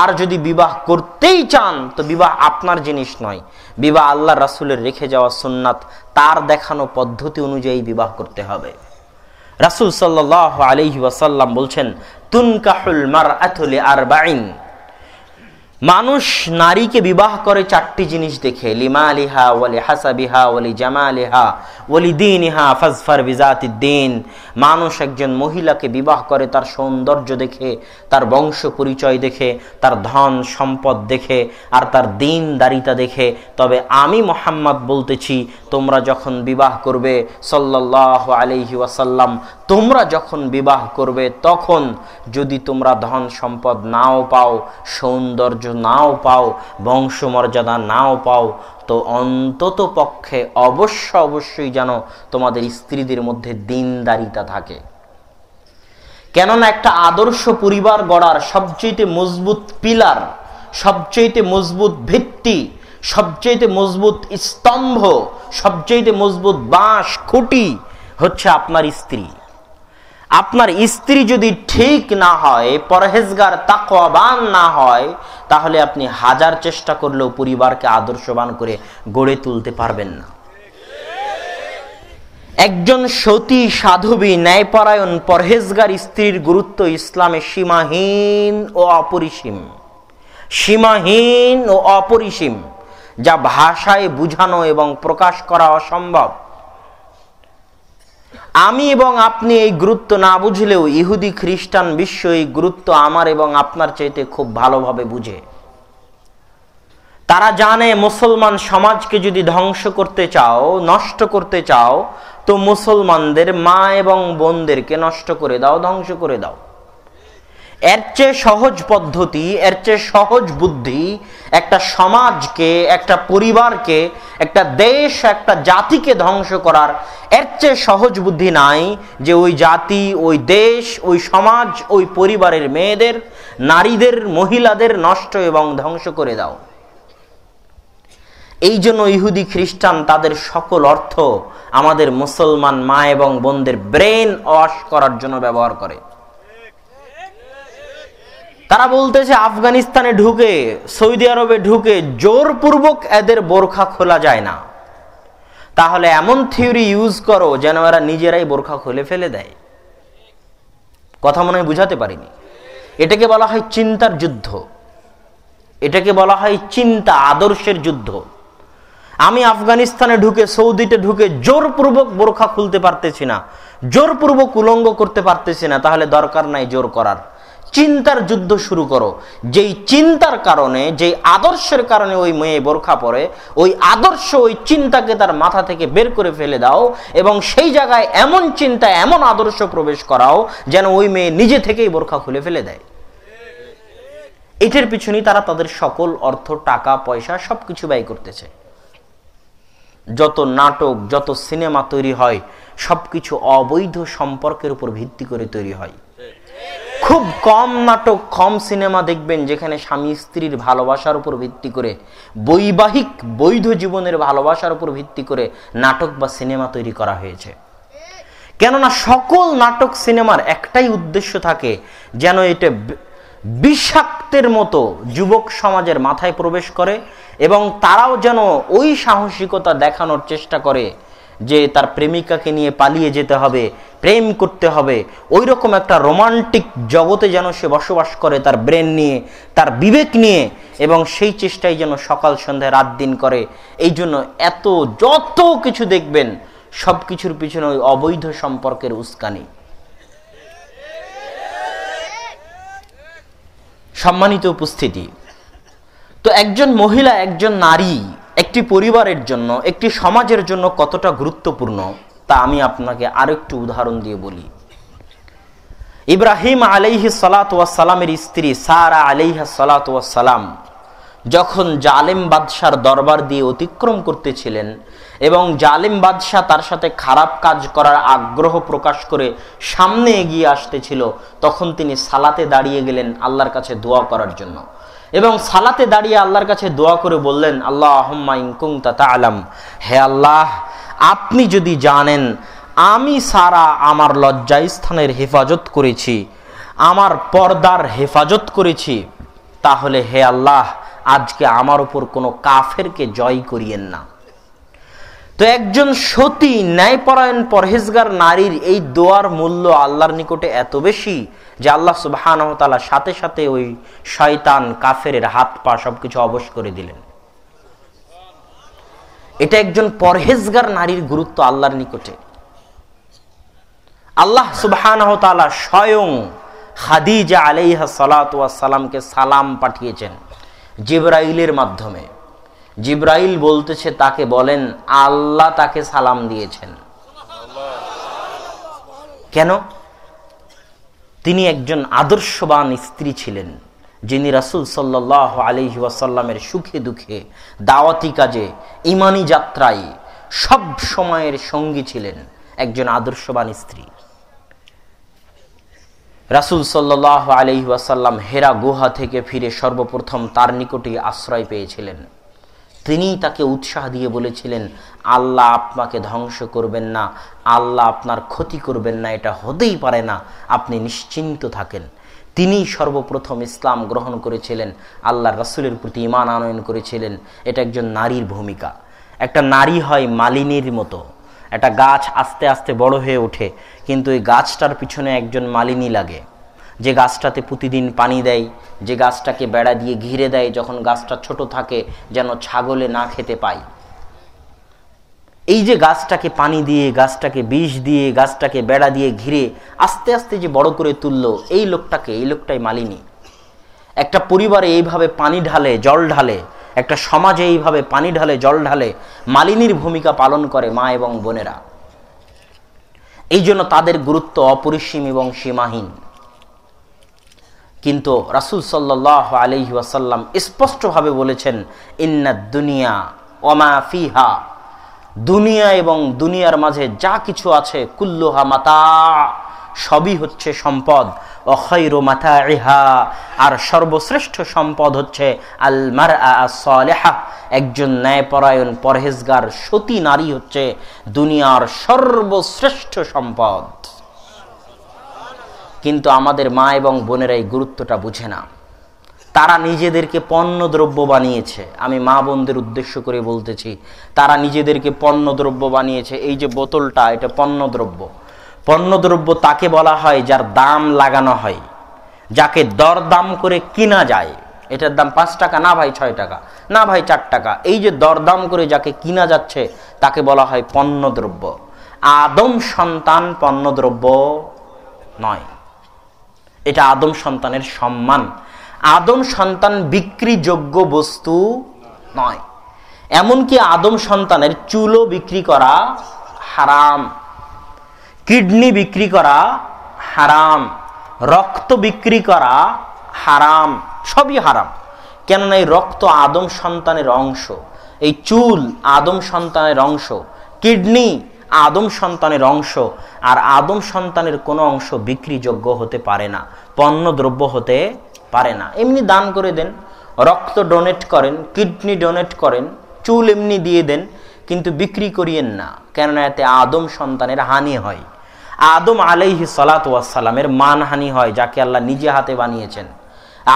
আর যদি বিবাহ করতেই চান তো বিবাহ আপনার জিনিস নয় বিবাহ আল্লাহ রাসুলের রেখে যাওয়া সুন্নাত তার দেখানো পদ্ধতি অনুযায়ী বিবাহ করতে হবে রাসুল সাল্লাহ আলহি বলছেন তুনকাহুল মার আথলে আর বাইন মানুষ নারীকে বিবাহ করে চারটি জিনিস দেখে লিমা আলিহা ওলি হাসাবিহা ওলি জামা আলিহা ওলি দিন ইহা ফজফার দিন মানুষ একজন মহিলাকে বিবাহ করে তার সৌন্দর্য দেখে তার বংশ পরিচয় দেখে তার ধন সম্পদ দেখে আর তার দিন দারিতা দেখে তবে আমি মোহাম্মদ বলতেছি তোমরা যখন বিবাহ করবে সল্লাহ আলিহি ওয়াসাল্লাম তোমরা যখন বিবাহ করবে তখন যদি তোমরা ধন সম্পদ নাও পাও সৌন্দর্য কিছু নাও পাও বংশমর্যাদা নাও পাও তো অন্তত পক্ষে অবশ্য অবশ্যই যেন তোমাদের স্ত্রীদের মধ্যে দিনদারিতা থাকে কেননা একটা আদর্শ পরিবার গড়ার সবচেয়ে মজবুত পিলার সবচেয়ে মজবুত ভিত্তি সবচেয়ে মজবুত স্তম্ভ সবচেয়ে মজবুত বাঁশ খুঁটি হচ্ছে আপনার স্ত্রী আপনার স্ত্রী যদি ঠিক না হয় পরহেজগার তাকওয়াবান না হয় তাহলে আপনি হাজার চেষ্টা করলেও পরিবারকে আদর্শবান করে গড়ে তুলতে পারবেন না একজন সতী সাধবী ন্যায়পরায়ণ পরহেজগার স্ত্রীর গুরুত্ব ইসলামে সীমাহীন ও অপরিসীম সীমাহীন ও অপরিসীম যা ভাষায় বুঝানো এবং প্রকাশ করা অসম্ভব আমি এবং আপনি এই গুরুত্ব না বুঝলেও ইহুদি খ্রিস্টান বিশ্ব এই গুরুত্ব আমার এবং আপনার চাইতে খুব ভালোভাবে বুঝে তারা জানে মুসলমান সমাজকে যদি ধ্বংস করতে চাও নষ্ট করতে চাও তো মুসলমানদের মা এবং বোনদেরকে নষ্ট করে দাও ধ্বংস করে দাও এর চেয়ে সহজ পদ্ধতি এর চেয়ে সহজ বুদ্ধি একটা সমাজকে একটা পরিবারকে একটা দেশ একটা জাতিকে ধ্বংস করার এর চেয়ে সহজ বুদ্ধি নাই যে ওই জাতি ওই দেশ ওই সমাজ ওই পরিবারের মেয়েদের নারীদের মহিলাদের নষ্ট এবং ধ্বংস করে দাও এই জন্য ইহুদি খ্রিস্টান তাদের সকল অর্থ আমাদের মুসলমান মা এবং বোনদের ব্রেন ওয়াশ করার জন্য ব্যবহার করে তারা বলতেছে আফগানিস্তানে ঢুকে সৌদি আরবে ঢুকে জোরপূর্বক এদের বোরখা খোলা যায় না তাহলে এমন থিওরি ইউজ করো যেন এরা নিজেরাই বোরখা খুলে ফেলে দেয় কথা মনে হয় বুঝাতে পারিনি এটাকে বলা হয় চিন্তার যুদ্ধ এটাকে বলা হয় চিন্তা আদর্শের যুদ্ধ আমি আফগানিস্তানে ঢুকে সৌদিতে ঢুকে জোরপূর্বক বোরখা খুলতে পারতেছি না জোরপূর্বক উলঙ্গ করতে পারতেছি না তাহলে দরকার নাই জোর করার চিন্তার যুদ্ধ শুরু করো যেই চিন্তার কারণে যেই আদর্শের কারণে ওই মেয়ে বোরখা পরে ওই আদর্শ ওই চিন্তাকে তার মাথা থেকে বের করে ফেলে দাও এবং সেই জায়গায় এমন চিন্তা এমন আদর্শ প্রবেশ করাও যেন ওই মেয়ে নিজে থেকেই বোরখা খুলে ফেলে দেয় এটার পিছনেই তারা তাদের সকল অর্থ টাকা পয়সা সব কিছু ব্যয় করতেছে যত নাটক যত সিনেমা তৈরি হয় সব কিছু অবৈধ সম্পর্কের উপর ভিত্তি করে তৈরি হয় খুব কম নাটক কম সিনেমা দেখবেন যেখানে স্বামী স্ত্রীর ভালোবাসার উপর ভিত্তি করে বৈবাহিক বৈধ জীবনের ভালোবাসার উপর ভিত্তি করে নাটক বা সিনেমা তৈরি করা হয়েছে কেননা সকল নাটক সিনেমার একটাই উদ্দেশ্য থাকে যেন এটা বিষাক্তের মতো যুবক সমাজের মাথায় প্রবেশ করে এবং তারাও যেন ওই সাহসিকতা দেখানোর চেষ্টা করে যে তার প্রেমিকাকে নিয়ে পালিয়ে যেতে হবে প্রেম করতে হবে ওই রকম একটা রোমান্টিক জগতে যেন সে বসবাস করে তার ব্রেন নিয়ে তার বিবেক নিয়ে এবং সেই চেষ্টাই যেন সকাল সন্ধ্যায় রাত দিন করে এই জন্য এত যত কিছু দেখবেন সব কিছুর পিছনে ওই অবৈধ সম্পর্কের উস্কানি সম্মানিত উপস্থিতি তো একজন মহিলা একজন নারী একটি পরিবারের জন্য একটি সমাজের জন্য কতটা গুরুত্বপূর্ণ তা আমি আপনাকে আরেকটি উদাহরণ দিয়ে বলি ইব্রাহিম আলাইহি সালাতামের স্ত্রী সারা আলাইহা সালাতাম যখন জালেম বাদশার দরবার দিয়ে অতিক্রম করতেছিলেন এবং জালেম বাদশাহ তার সাথে খারাপ কাজ করার আগ্রহ প্রকাশ করে সামনে এগিয়ে আসতেছিল তখন তিনি সালাতে দাঁড়িয়ে গেলেন আল্লাহর কাছে দোয়া করার জন্য এবং সালাতে দাঁড়িয়ে আল্লাহর কাছে দোয়া করে বললেন আল্লাহ আহম্মা ইনকুং আলম হে আল্লাহ আপনি যদি জানেন আমি সারা আমার স্থানের হেফাজত করেছি আমার পর্দার হেফাজত করেছি তাহলে হে আল্লাহ আজকে আমার উপর কোনো কাফেরকে জয় করিয়েন না তো একজন সতী ন্যায়পরায়ণ পরহেজগার নারীর এই দোয়ার মূল্য আল্লাহর নিকটে এত বেশি যে আল্লাহ সুবাহানতালা সাথে সাথে ওই শয়তান কাফের হাত পা সবকিছু অবশ করে দিলেন এটা একজন পরহেজগার নারীর গুরুত্ব আল্লাহর নিকটে আল্লাহ সুবাহানতালা স্বয়ং হাদিজা আলাইহা সালাতামকে সালাম পাঠিয়েছেন জিব্রাইলের মাধ্যমে জিব্রাইল বলতেছে তাকে বলেন আল্লাহ তাকে সালাম দিয়েছেন কেন তিনি একজন আদর্শবান স্ত্রী ছিলেন যিনি রাসুল সাল্লাহ আলিহাসাল্লামের সুখে দুঃখে দাওয়াতি কাজে ইমানি যাত্রায় সব সময়ের সঙ্গী ছিলেন একজন আদর্শবান স্ত্রী রাসুল সাল্লাহ আলিহাসাল্লাম হেরা গুহা থেকে ফিরে সর্বপ্রথম তার নিকটে আশ্রয় পেয়েছিলেন তিনি তাকে উৎসাহ দিয়ে বলেছিলেন আল্লাহ আপনাকে ধ্বংস করবেন না আল্লাহ আপনার ক্ষতি করবেন না এটা হতেই পারে না আপনি নিশ্চিন্ত থাকেন তিনি সর্বপ্রথম ইসলাম গ্রহণ করেছিলেন আল্লাহ রাসুলের প্রতি ইমান আনয়ন করেছিলেন এটা একজন নারীর ভূমিকা একটা নারী হয় মালিনীর মতো একটা গাছ আস্তে আস্তে বড় হয়ে ওঠে কিন্তু এই গাছটার পিছনে একজন মালিনী লাগে যে গাছটাতে প্রতিদিন পানি দেয় যে গাছটাকে বেড়া দিয়ে ঘিরে দেয় যখন গাছটা ছোট থাকে যেন ছাগলে না খেতে পায় এই যে গাছটাকে পানি দিয়ে গাছটাকে বিষ দিয়ে গাছটাকে বেড়া দিয়ে ঘিরে আস্তে আস্তে যে বড় করে তুলল এই লোকটাকে এই লোকটাই মালিনী একটা পরিবারে এইভাবে পানি ঢালে জল ঢালে একটা সমাজে এইভাবে পানি ঢালে জল ঢালে মালিনীর ভূমিকা পালন করে মা এবং বোনেরা এই জন্য তাদের গুরুত্ব অপরিসীম এবং সীমাহীন কিন্তু রাসুল সাল্লাহ আলহি স্পষ্টভাবে বলেছেন ইন্না দুনিয়া ওমা ফিহা দুনিয়া এবং দুনিয়ার মাঝে যা কিছু আছে কুল্লোহা মাতা সবই হচ্ছে সম্পদ অখৈর মাথা ইহা আর সর্বশ্রেষ্ঠ সম্পদ হচ্ছে আলমার আলেহা একজন ন্যায়পরায়ণ পরহেজগার সতী নারী হচ্ছে দুনিয়ার সর্বশ্রেষ্ঠ সম্পদ কিন্তু আমাদের মা এবং বোনেরা এই গুরুত্বটা বুঝে না তারা নিজেদেরকে পণ্য দ্রব্য বানিয়েছে আমি মা বোনদের উদ্দেশ্য করে বলতেছি তারা নিজেদেরকে পণ্য দ্রব্য বানিয়েছে এই যে বোতলটা এটা পণ্য দ্রব্য পণ্য দ্রব্য তাকে বলা হয় যার দাম লাগানো হয় যাকে দরদাম করে কিনা যায় এটার দাম পাঁচ টাকা না ভাই ছয় টাকা না ভাই চার টাকা এই যে দরদাম করে যাকে কিনা যাচ্ছে তাকে বলা হয় পণ্য দ্রব্য আদম সন্তান পণ্য দ্রব্য নয় এটা আদম সন্তানের সম্মান আদম সন্তান বিক্রিযোগ্য বস্তু নয় এমনকি আদম সন্তানের চুলও বিক্রি করা হারাম কিডনি বিক্রি করা হারাম রক্ত বিক্রি করা হারাম সবই হারাম কেননা এই রক্ত আদম সন্তানের অংশ এই চুল আদম সন্তানের অংশ কিডনি আদম সন্তানের অংশ আর আদম সন্তানের কোনো অংশ বিক্রিযোগ্য হতে পারে না পণ্যদ্রব্য হতে পারে না এমনি দান করে দেন রক্ত ডোনেট করেন কিডনি ডোনেট করেন চুল এমনি দিয়ে দেন কিন্তু বিক্রি করিয়েন না কেননা এতে আদম সন্তানের হানি হয় আদম আলাইহি সালাতামের মানহানি হয় যাকে আল্লাহ নিজে হাতে বানিয়েছেন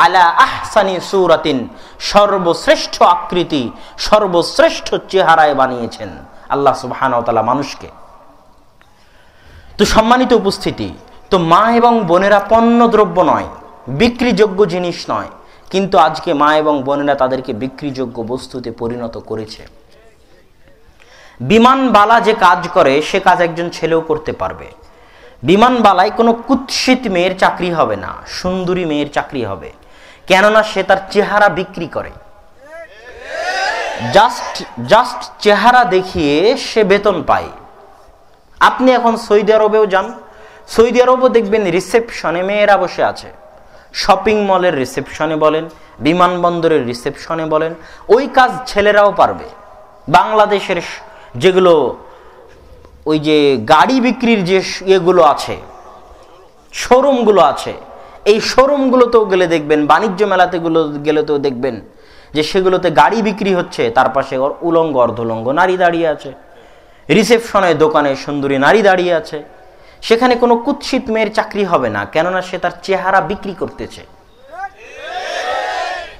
আলা আহসানি সুরাতিন সর্বশ্রেষ্ঠ আকৃতি সর্বশ্রেষ্ঠ চেহারায় বানিয়েছেন আল্লাহ সুবাহানতালা মানুষকে তো সম্মানিত উপস্থিতি তো মা এবং বোনেরা পণ্য দ্রব্য নয় বিক্রিযোগ্য জিনিস নয় কিন্তু আজকে মা এবং বোনেরা তাদেরকে বিক্রিযোগ্য বস্তুতে পরিণত করেছে বিমানবালা যে কাজ করে সে কাজ একজন ছেলেও করতে পারবে বিমানবালায় কোনো কুৎসিত মেয়ের চাকরি হবে না সুন্দরী মেয়ের চাকরি হবে কেননা সে তার চেহারা বিক্রি করে জাস্ট জাস্ট চেহারা দেখিয়ে সে বেতন পায় আপনি এখন সৌদি আরবেও যান সৌদি আরবও দেখবেন রিসেপশনে মেয়েরা বসে আছে শপিং মলের রিসেপশনে বলেন বিমানবন্দরের রিসেপশনে বলেন ওই কাজ ছেলেরাও পারবে বাংলাদেশের যেগুলো ওই যে গাড়ি বিক্রির যে ইয়েগুলো আছে শোরুমগুলো আছে এই শোরুমগুলোতেও গেলে দেখবেন বাণিজ্য মেলাতেগুলো তো দেখবেন যে সেগুলোতে গাড়ি বিক্রি হচ্ছে তার পাশে উলঙ্গ অর্ধলঙ্গ নারী দাঁড়িয়ে আছে রিসেপশনে দোকানে সুন্দরী নারী দাঁড়িয়ে আছে সেখানে কোনো কুৎসিত মেয়ের চাকরি হবে না কেননা সে তার চেহারা বিক্রি করতেছে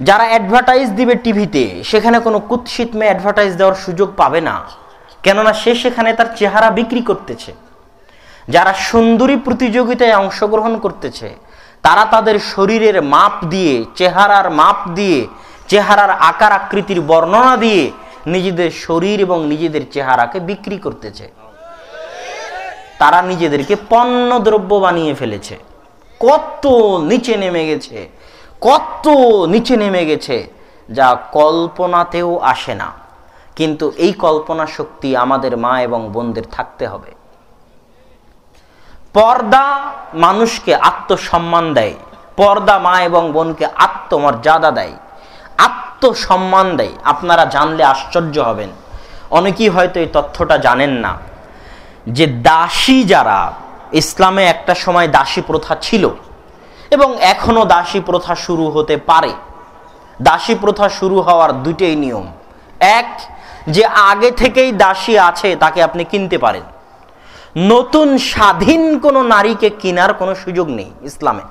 যারা অ্যাডভার্টাইজ দিবে টিভিতে সেখানে কোনো কুৎসিত মেয়ে অ্যাডভার্টাইজ দেওয়ার সুযোগ পাবে না কেননা সে সেখানে তার চেহারা বিক্রি করতেছে যারা সুন্দরী প্রতিযোগিতায় অংশগ্রহণ করতেছে তারা তাদের শরীরের মাপ দিয়ে চেহারার মাপ দিয়ে চেহারার আকার আকৃতির বর্ণনা দিয়ে নিজেদের শরীর এবং নিজেদের চেহারাকে বিক্রি করতেছে তারা নিজেদেরকে পণ্য দ্রব্য বানিয়ে ফেলেছে কত নিচে নেমে গেছে কত নিচে নেমে গেছে যা কল্পনাতেও আসে না কিন্তু এই কল্পনা শক্তি আমাদের মা এবং বোনদের থাকতে হবে পর্দা মানুষকে আত্মসম্মান দেয় পর্দা মা এবং বোনকে আত্মমর্যাদা দেয় আত্মসম্মান দেয় আপনারা জানলে আশ্চর্য হবেন অনেকেই হয়তো এই তথ্যটা জানেন না যে দাসী যারা ইসলামে একটা সময় দাসী প্রথা ছিল এবং এখনও দাসী প্রথা শুরু হতে পারে দাসী প্রথা শুরু হওয়ার দুটেই নিয়ম এক যে আগে থেকেই দাসী আছে তাকে আপনি কিনতে পারেন নতুন স্বাধীন কোনো নারীকে কেনার কোনো সুযোগ নেই ইসলামে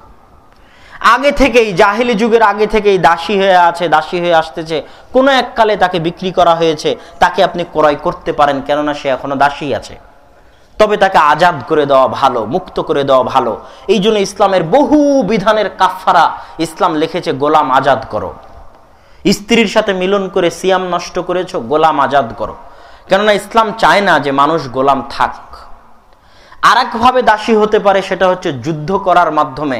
আগে থেকেই জাহিলি যুগের আগে থেকেই দাসী হয়ে আছে দাসী হয়ে আসতেছে কোনো এককালে তাকে বিক্রি করা হয়েছে তাকে আপনি ক্রয় করতে পারেন কেননা সে এখনো দাসী আছে তবে তাকে আজাদ করে দেওয়া ভালো মুক্ত করে দেওয়া ভালো এই জন্য ইসলামের বহু বিধানের কাফারা ইসলাম লিখেছে গোলাম আজাদ করো স্ত্রীর সাথে মিলন করে সিয়াম নষ্ট করেছো গোলাম আজাদ করো কেননা ইসলাম চায় না যে মানুষ গোলাম থাকে আরেকভাবে দাসী হতে পারে সেটা হচ্ছে যুদ্ধ করার মাধ্যমে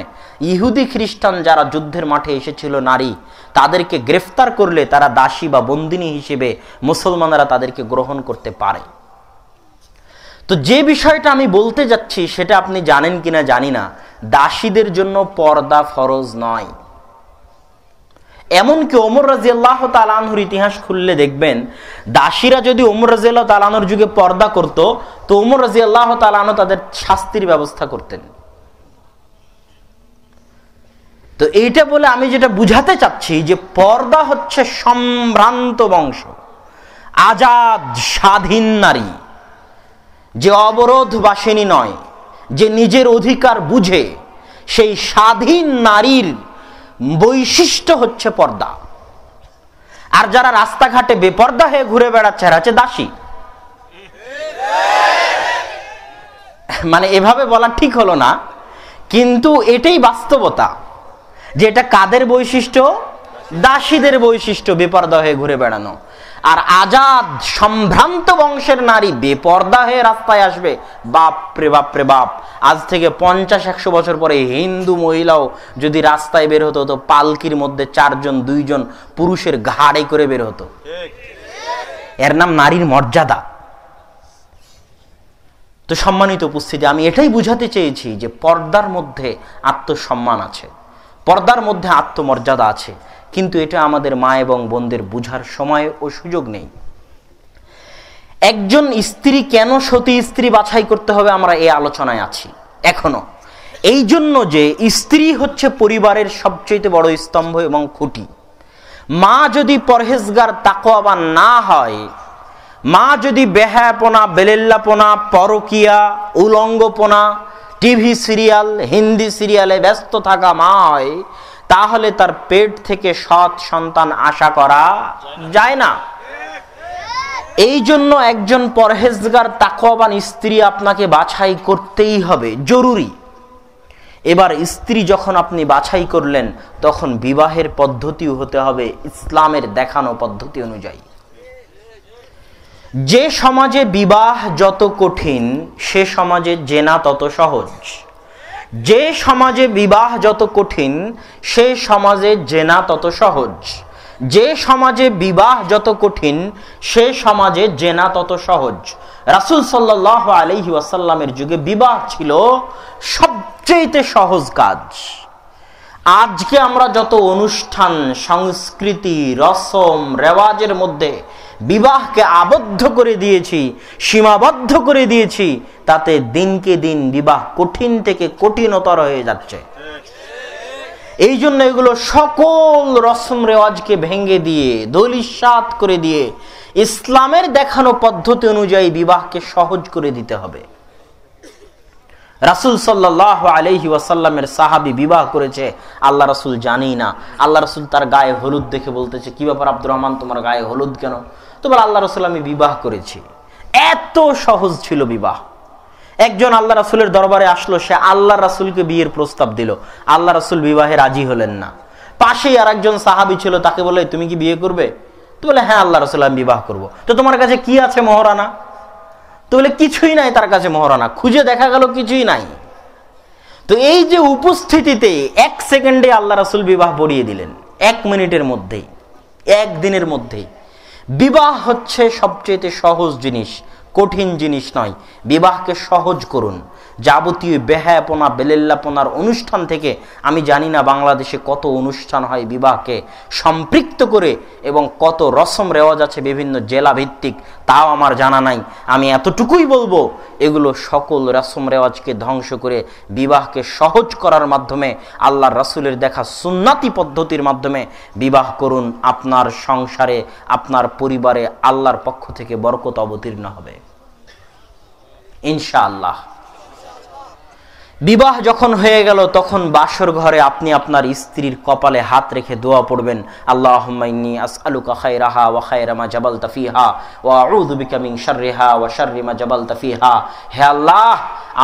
ইহুদি খ্রিস্টান যারা যুদ্ধের মাঠে এসেছিল নারী তাদেরকে গ্রেফতার করলে তারা দাসী বা বন্দিনী হিসেবে মুসলমানরা তাদেরকে গ্রহণ করতে পারে তো যে বিষয়টা আমি বলতে যাচ্ছি সেটা আপনি জানেন কিনা জানি না দাসীদের জন্য পর্দা ফরজ নয় এমনকি ওমর রাজিয়াল্লাহ তালানহুর ইতিহাস খুললে দেখবেন দাসীরা যদি ওমর রাজিয়াল্লাহ তালানোর যুগে পর্দা করত তো ওমর রাজিয়াল্লাহ তালানু তাদের শাস্তির ব্যবস্থা করতেন তো এইটা বলে আমি যেটা বুঝাতে চাচ্ছি যে পর্দা হচ্ছে সম্ভ্রান্ত বংশ আজাদ স্বাধীন নারী যে অবরোধ বাসিনী নয় যে নিজের অধিকার বুঝে সেই স্বাধীন নারীর বৈশিষ্ট্য হচ্ছে পর্দা আর যারা রাস্তাঘাটে বেপর্দা হয়ে ঘুরে বেড়াচ্ছে আর আছে দাসী মানে এভাবে বলা ঠিক হলো না কিন্তু এটাই বাস্তবতা যে এটা কাদের বৈশিষ্ট্য দাসীদের বৈশিষ্ট্য বেপর্দা হয়ে ঘুরে বেড়ানো আর আজাদ সম্ভ্রান্ত বংশের নারী বেপর্দা হয়ে রাস্তায় আসবে বাপ রে বাপ রে বাপ আজ থেকে পঞ্চাশ একশো বছর পরে হিন্দু মহিলাও যদি রাস্তায় বের হতো তো পালকির মধ্যে চারজন দুইজন পুরুষের ঘাড়ে করে বের হতো এর নাম নারীর মর্যাদা তো সম্মানিত উপস্থিতি আমি এটাই বুঝাতে চেয়েছি যে পর্দার মধ্যে আত্মসম্মান আছে পর্দার মধ্যে আত্মমর্যাদা আছে কিন্তু এটা আমাদের মা এবং বোনদের বুঝার সময় ও সুযোগ নেই একজন স্ত্রী কেন সতী স্ত্রী বাছাই করতে হবে আমরা এই আলোচনায় আছি এখনো এই জন্য যে স্ত্রী হচ্ছে পরিবারের সবচেয়ে বড় স্তম্ভ এবং খুঁটি মা যদি পরহেজগার আবার না হয় মা যদি বেহায়াপনা বেলেল্লাপনা পরকিয়া উলঙ্গপনা টিভি সিরিয়াল হিন্দি সিরিয়ালে ব্যস্ত থাকা মা হয় তাহলে তার পেট থেকে সৎ সন্তান আশা করা যায় না এই জন্য একজন পরহেজগার তাকবান স্ত্রী আপনাকে বাছাই করতেই হবে জরুরি এবার স্ত্রী যখন আপনি বাছাই করলেন তখন বিবাহের পদ্ধতিও হতে হবে ইসলামের দেখানো পদ্ধতি অনুযায়ী যে সমাজে বিবাহ যত কঠিন সে সমাজে জেনা তত সহজ যে সমাজে বিবাহ যত কঠিন সে সমাজে জেনা তত সহজ যে সমাজে বিবাহ যত কঠিন সে সমাজে জেনা তত সহজ রাসুল সাল্লাহ আলহি আসাল্লামের যুগে বিবাহ ছিল সবচেয়েতে সহজ কাজ আজকে আমরা যত অনুষ্ঠান সংস্কৃতি রসম রেওয়াজের মধ্যে বিবাহকে আবদ্ধ করে দিয়েছি সীমাবদ্ধ করে দিয়েছি তাতে দিনকে দিন বিবাহ কঠিন থেকে কঠিনতর হয়ে যাচ্ছে এই জন্য এগুলো সকল রসম রেওয়াজকে ভেঙে দিয়ে দলিসাত করে দিয়ে ইসলামের দেখানো পদ্ধতি অনুযায়ী বিবাহকে সহজ করে দিতে হবে রাসুল সাল্লাহ আলহি ওয়াসাল্লামের সাহাবি বিবাহ করেছে আল্লাহ রাসুল জানেই না আল্লাহ রাসুল তার গায়ে হলুদ দেখে বলতেছে কি ব্যাপার আব্দুর রহমান তোমার গায়ে হলুদ কেন তোমার আল্লাহ রসুল আমি বিবাহ করেছি এত সহজ ছিল বিবাহ একজন আল্লাহ রাসুলের দরবারে আসলো সে আল্লাহ রাসুলকে বিয়ের প্রস্তাব দিল আল্লাহ রাসুল বিবাহে রাজি হলেন না পাশেই আর একজন সাহাবি ছিল তাকে বলে তুমি কি বিয়ে করবে তো বলে হ্যাঁ আল্লাহ রাসুল আমি বিবাহ করবো তো তোমার কাছে কি আছে মহারানা তো বলে কিছুই নাই তার কাছে মহারানা খুঁজে দেখা গেল কিছুই নাই তো এই যে উপস্থিতিতে এক সেকেন্ডে আল্লাহ রাসুল বিবাহ পড়িয়ে দিলেন এক মিনিটের মধ্যেই এক দিনের মধ্যেই বিবাহ হচ্ছে সবচেয়ে সহজ জিনিস কঠিন জিনিস নয় বিবাহকে সহজ করুন যাবতীয় বেহায়াপনা বেলেল্লাপনার অনুষ্ঠান থেকে আমি জানি না বাংলাদেশে কত অনুষ্ঠান হয় বিবাহকে সম্পৃক্ত করে এবং কত রসম রেওয়াজ আছে বিভিন্ন জেলা ভিত্তিক তাও আমার জানা নাই আমি এতটুকুই বলবো এগুলো সকল রসম রেওয়াজকে ধ্বংস করে বিবাহকে সহজ করার মাধ্যমে আল্লাহর রাসুলের দেখা সুন্নাতি পদ্ধতির মাধ্যমে বিবাহ করুন আপনার সংসারে আপনার পরিবারে আল্লাহর পক্ষ থেকে বরকত অবতীর্ণ হবে ইনশাআল্লাহ বিবাহ যখন হয়ে গেল তখন বাসর ঘরে আপনি আপনার স্ত্রীর কপালে হাত রেখে দোয়া পড়বেন আল্লাহ আসআলুকা খায়রাহা ওয়া খায়রামা জাবাল তাফিহা ওয়া আউযু বিকা মিন শাররিহা ওয়া শাররিমা জাবাল তাফিহা হে আল্লাহ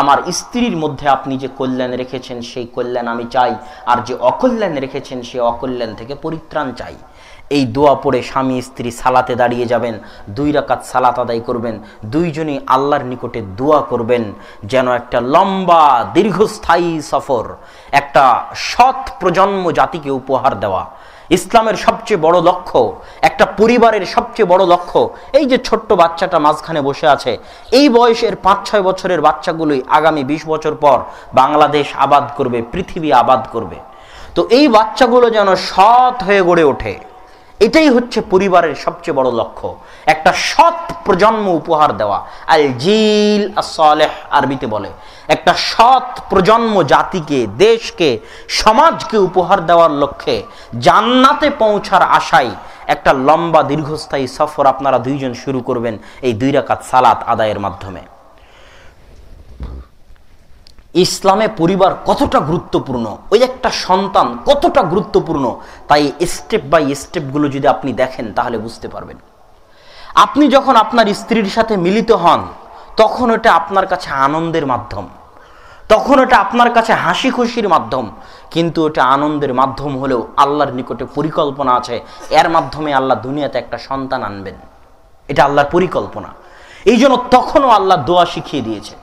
আমার স্ত্রীর মধ্যে আপনি যে কল্যাণ রেখেছেন সেই কল্যাণ আমি চাই আর যে অকল্যাণ রেখেছেন সেই অকল্যাণ থেকে পরিত্রাণ চাই এই দোয়া পড়ে স্বামী স্ত্রী সালাতে দাঁড়িয়ে যাবেন দুই রাকাত সালাত আদায় করবেন দুইজনই আল্লাহর নিকটে দোয়া করবেন যেন একটা লম্বা দীর্ঘস্থায়ী সফর একটা সৎ প্রজন্ম জাতিকে উপহার দেওয়া ইসলামের সবচেয়ে বড় লক্ষ্য একটা পরিবারের সবচেয়ে বড় লক্ষ্য এই যে ছোট্ট বাচ্চাটা মাঝখানে বসে আছে এই বয়সের পাঁচ ছয় বছরের বাচ্চাগুলোই আগামী বিশ বছর পর বাংলাদেশ আবাদ করবে পৃথিবী আবাদ করবে তো এই বাচ্চাগুলো যেন সৎ হয়ে গড়ে ওঠে এটাই হচ্ছে পরিবারের সবচেয়ে বড় লক্ষ্য একটা সৎ প্রজন্ম উপহার দেওয়া আল জিল আসলেহ আরবিতে বলে একটা সৎ প্রজন্ম জাতিকে দেশকে সমাজকে উপহার দেওয়ার লক্ষ্যে জান্নাতে পৌঁছার আশায় একটা লম্বা দীর্ঘস্থায়ী সফর আপনারা দুইজন শুরু করবেন এই দুই রাকাত সালাত আদায়ের মাধ্যমে ইসলামে পরিবার কতটা গুরুত্বপূর্ণ ওই একটা সন্তান কতটা গুরুত্বপূর্ণ তাই স্টেপ বাই স্টেপগুলো যদি আপনি দেখেন তাহলে বুঝতে পারবেন আপনি যখন আপনার স্ত্রীর সাথে মিলিত হন তখন ওটা আপনার কাছে আনন্দের মাধ্যম তখন ওটা আপনার কাছে হাসি খুশির মাধ্যম কিন্তু ওটা আনন্দের মাধ্যম হলেও আল্লাহর নিকটে পরিকল্পনা আছে এর মাধ্যমে আল্লাহ দুনিয়াতে একটা সন্তান আনবেন এটা আল্লাহর পরিকল্পনা এই জন্য তখনও আল্লাহ দোয়া শিখিয়ে দিয়েছে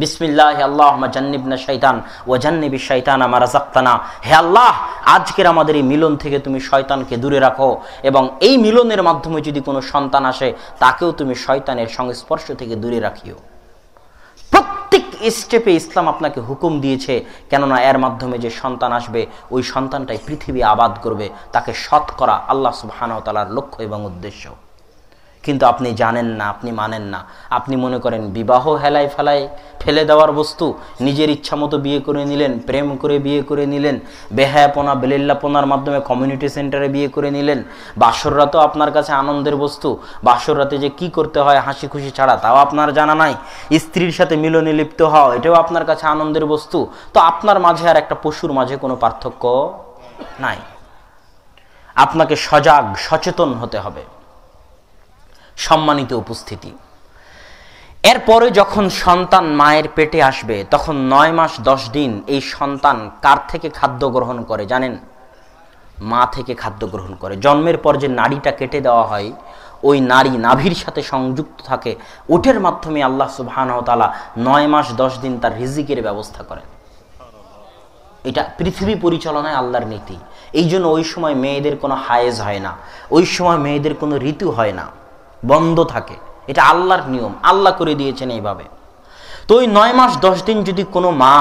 বিসমিল্লাহ আল্লাহ জান্নিবনা শৈতান ও জান্নিবি শৈতান আমার আজাক্তানা হে আল্লাহ আজকের আমাদের এই মিলন থেকে তুমি শয়তানকে দূরে রাখো এবং এই মিলনের মাধ্যমে যদি কোনো সন্তান আসে তাকেও তুমি শয়তানের সংস্পর্শ থেকে দূরে রাখিও প্রত্যেক স্টেপে ইসলাম আপনাকে হুকুম দিয়েছে কেননা এর মাধ্যমে যে সন্তান আসবে ওই সন্তানটাই পৃথিবী আবাদ করবে তাকে সৎ করা আল্লাহ সুবাহানতালার লক্ষ্য এবং উদ্দেশ্য কিন্তু আপনি জানেন না আপনি মানেন না আপনি মনে করেন বিবাহ হেলায় ফেলায় ফেলে দেওয়ার বস্তু নিজের ইচ্ছা মতো বিয়ে করে নিলেন প্রেম করে বিয়ে করে নিলেন বেহায়াপনা বেলিল্লাপনার মাধ্যমে কমিউনিটি সেন্টারে বিয়ে করে নিলেন বাসররা তো আপনার কাছে আনন্দের বস্তু বাসররাতে যে কি করতে হয় হাসি খুশি ছাড়া তাও আপনার জানা নাই স্ত্রীর সাথে মিলনে লিপ্ত হওয়া এটাও আপনার কাছে আনন্দের বস্তু তো আপনার মাঝে আর একটা পশুর মাঝে কোনো পার্থক্য নাই আপনাকে সজাগ সচেতন হতে হবে সম্মানিত উপস্থিতি এরপরে যখন সন্তান মায়ের পেটে আসবে তখন নয় মাস দশ দিন এই সন্তান কার থেকে খাদ্য গ্রহণ করে জানেন মা থেকে খাদ্য গ্রহণ করে জন্মের পর যে নারীটা কেটে দেওয়া হয় ওই নারী নাভির সাথে সংযুক্ত থাকে ওটের মাধ্যমে আল্লাহ সুবাহানতালা নয় মাস দশ দিন তার রিজিকের ব্যবস্থা করেন এটা পৃথিবী পরিচালনায় আল্লাহর নীতি এই জন্য ওই সময় মেয়েদের কোনো হায়েজ হয় না ওই সময় মেয়েদের কোনো ঋতু হয় না বন্ধ থাকে এটা আল্লাহর নিয়ম আল্লাহ করে দিয়েছেন এইভাবে তো ওই নয় মাস দশ দিন যদি কোনো মা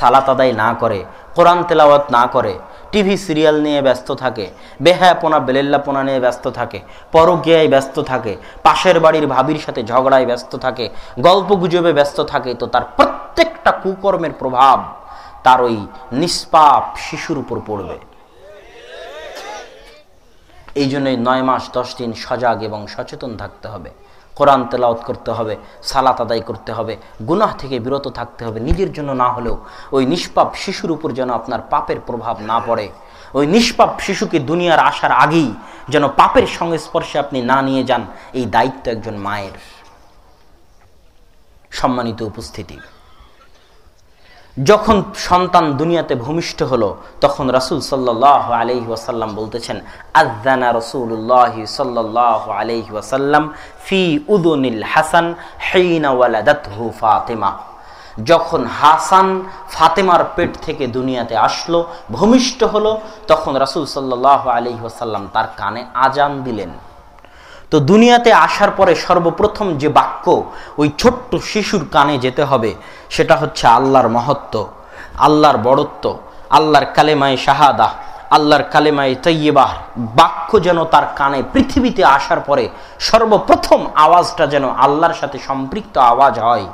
সালাত আদায় না করে কোরআন তেলাওয়াত না করে টিভি সিরিয়াল নিয়ে ব্যস্ত থাকে বেহায়াপনা বেলেল্লাপনা নিয়ে ব্যস্ত থাকে পরজ্ঞায় ব্যস্ত থাকে পাশের বাড়ির ভাবির সাথে ঝগড়ায় ব্যস্ত থাকে গল্প গুজবে ব্যস্ত থাকে তো তার প্রত্যেকটা কুকর্মের প্রভাব তার ওই নিষ্পাপ শিশুর উপর পড়বে এই জন্যই নয় মাস দশ দিন সজাগ এবং সচেতন থাকতে হবে কোরআন তেলাওত করতে হবে সালাত আদায় করতে হবে গুনাহ থেকে বিরত থাকতে হবে নিজের জন্য না হলেও ওই নিষ্পাপ শিশুর উপর যেন আপনার পাপের প্রভাব না পড়ে ওই নিষ্পাপ শিশুকে দুনিয়ার আসার আগেই যেন পাপের সংস্পর্শে আপনি না নিয়ে যান এই দায়িত্ব একজন মায়ের সম্মানিত উপস্থিতি যখন সন্তান দুনিয়াতে ভূমিষ্ঠ হলো তখন রাসুল সাল্লাহ আলহি ওয়াসাল্লাম বলতেছেন আজানা রসুল্লাহ সাল্লাহ আলহি ওয়াসাল্লাম ফি উদুনিল হাসান হু ফাতেমা যখন হাসান ফাতেমার পেট থেকে দুনিয়াতে আসলো ভূমিষ্ঠ হলো তখন রাসুল সাল্লাহ আলহি ওয়াসাল্লাম তার কানে আজান দিলেন তো দুনিয়াতে আসার পরে সর্বপ্রথম যে বাক্য ওই ছোট্ট শিশুর কানে যেতে হবে সেটা হচ্ছে আল্লাহর মহত্ব আল্লাহর বড়ত্ব আল্লাহর কালেমায় শাহাদা আল্লাহর কালেমায় তৈবাহ বাক্য যেন তার কানে পৃথিবীতে আসার পরে সর্বপ্রথম আওয়াজটা যেন আল্লাহর সাথে সম্পৃক্ত আওয়াজ হয়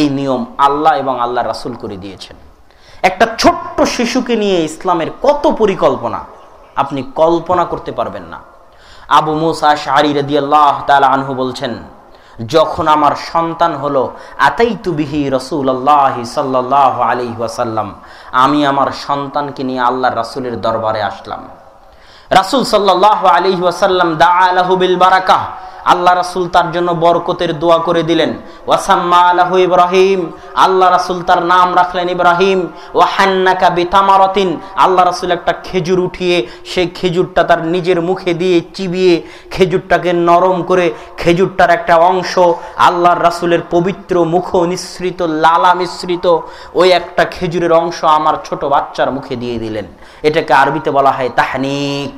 এই নিয়ম আল্লাহ এবং আল্লাহ রাসুল করে দিয়েছেন একটা ছোট্ট শিশুকে নিয়ে ইসলামের কত পরিকল্পনা আপনি কল্পনা করতে পারবেন না আবু মুসা শাহরি আল্লাহ তালা আনহু বলছেন যখন আমার সন্তান হলো আতাই তুবিহি রসুল্লাহ সাল্লাহ আলি ওয়াসাল্লাম আমি আমার সন্তানকে নিয়ে আল্লাহ রাসুলের দরবারে আসলাম রাসুল সাল্লাহ আলি ওয়াসাল্লাম দা বিল বারাকাহ আল্লাহ রাসুল তার জন্য বরকতের দোয়া করে দিলেন ওয়াসাম্মা আলাহ ইব্রাহিম আল্লাহ রাসুল তার নাম রাখলেন ইব্রাহিম ও হান্নাকা বিতামারতিন আল্লাহ রাসুল একটা খেজুর উঠিয়ে সেই খেজুরটা তার নিজের মুখে দিয়ে চিবিয়ে খেজুরটাকে নরম করে খেজুরটার একটা অংশ আল্লাহর রাসুলের পবিত্র মুখ নিঃসৃত লালা মিশ্রিত ওই একটা খেজুরের অংশ আমার ছোট বাচ্চার মুখে দিয়ে দিলেন এটাকে আরবিতে বলা হয় তাহনিক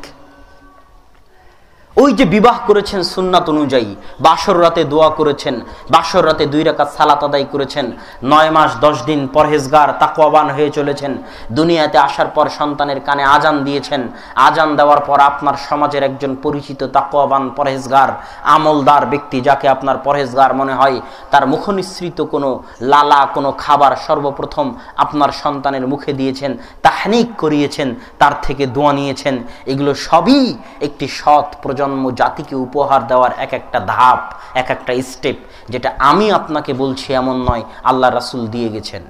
ওই যে বিবাহ করেছেন সুন্নাত অনুযায়ী বাসর রাতে দোয়া করেছেন বাসর রাতে দুই রাখা সালাত আদায় করেছেন নয় মাস দশ দিন পরহেজগার তাকুয়াবান হয়ে চলেছেন দুনিয়াতে আসার পর সন্তানের কানে আজান দিয়েছেন আজান দেওয়ার পর আপনার সমাজের একজন পরিচিত তাকুয়াবান পরহেজগার আমলদার ব্যক্তি যাকে আপনার পরহেজগার মনে হয় তার মুখনিসৃত কোনো লালা কোনো খাবার সর্বপ্রথম আপনার সন্তানের মুখে দিয়েছেন তাহানিক করিয়েছেন তার থেকে দোয়া নিয়েছেন এগুলো সবই একটি সৎ প্রজন প্রজন্ম জাতিকে উপহার দেওয়ার এক একটা ধাপ এক একটা স্টেপ যেটা আমি আপনাকে বলছি এমন নয় আল্লাহ রাসুল দিয়ে গেছেন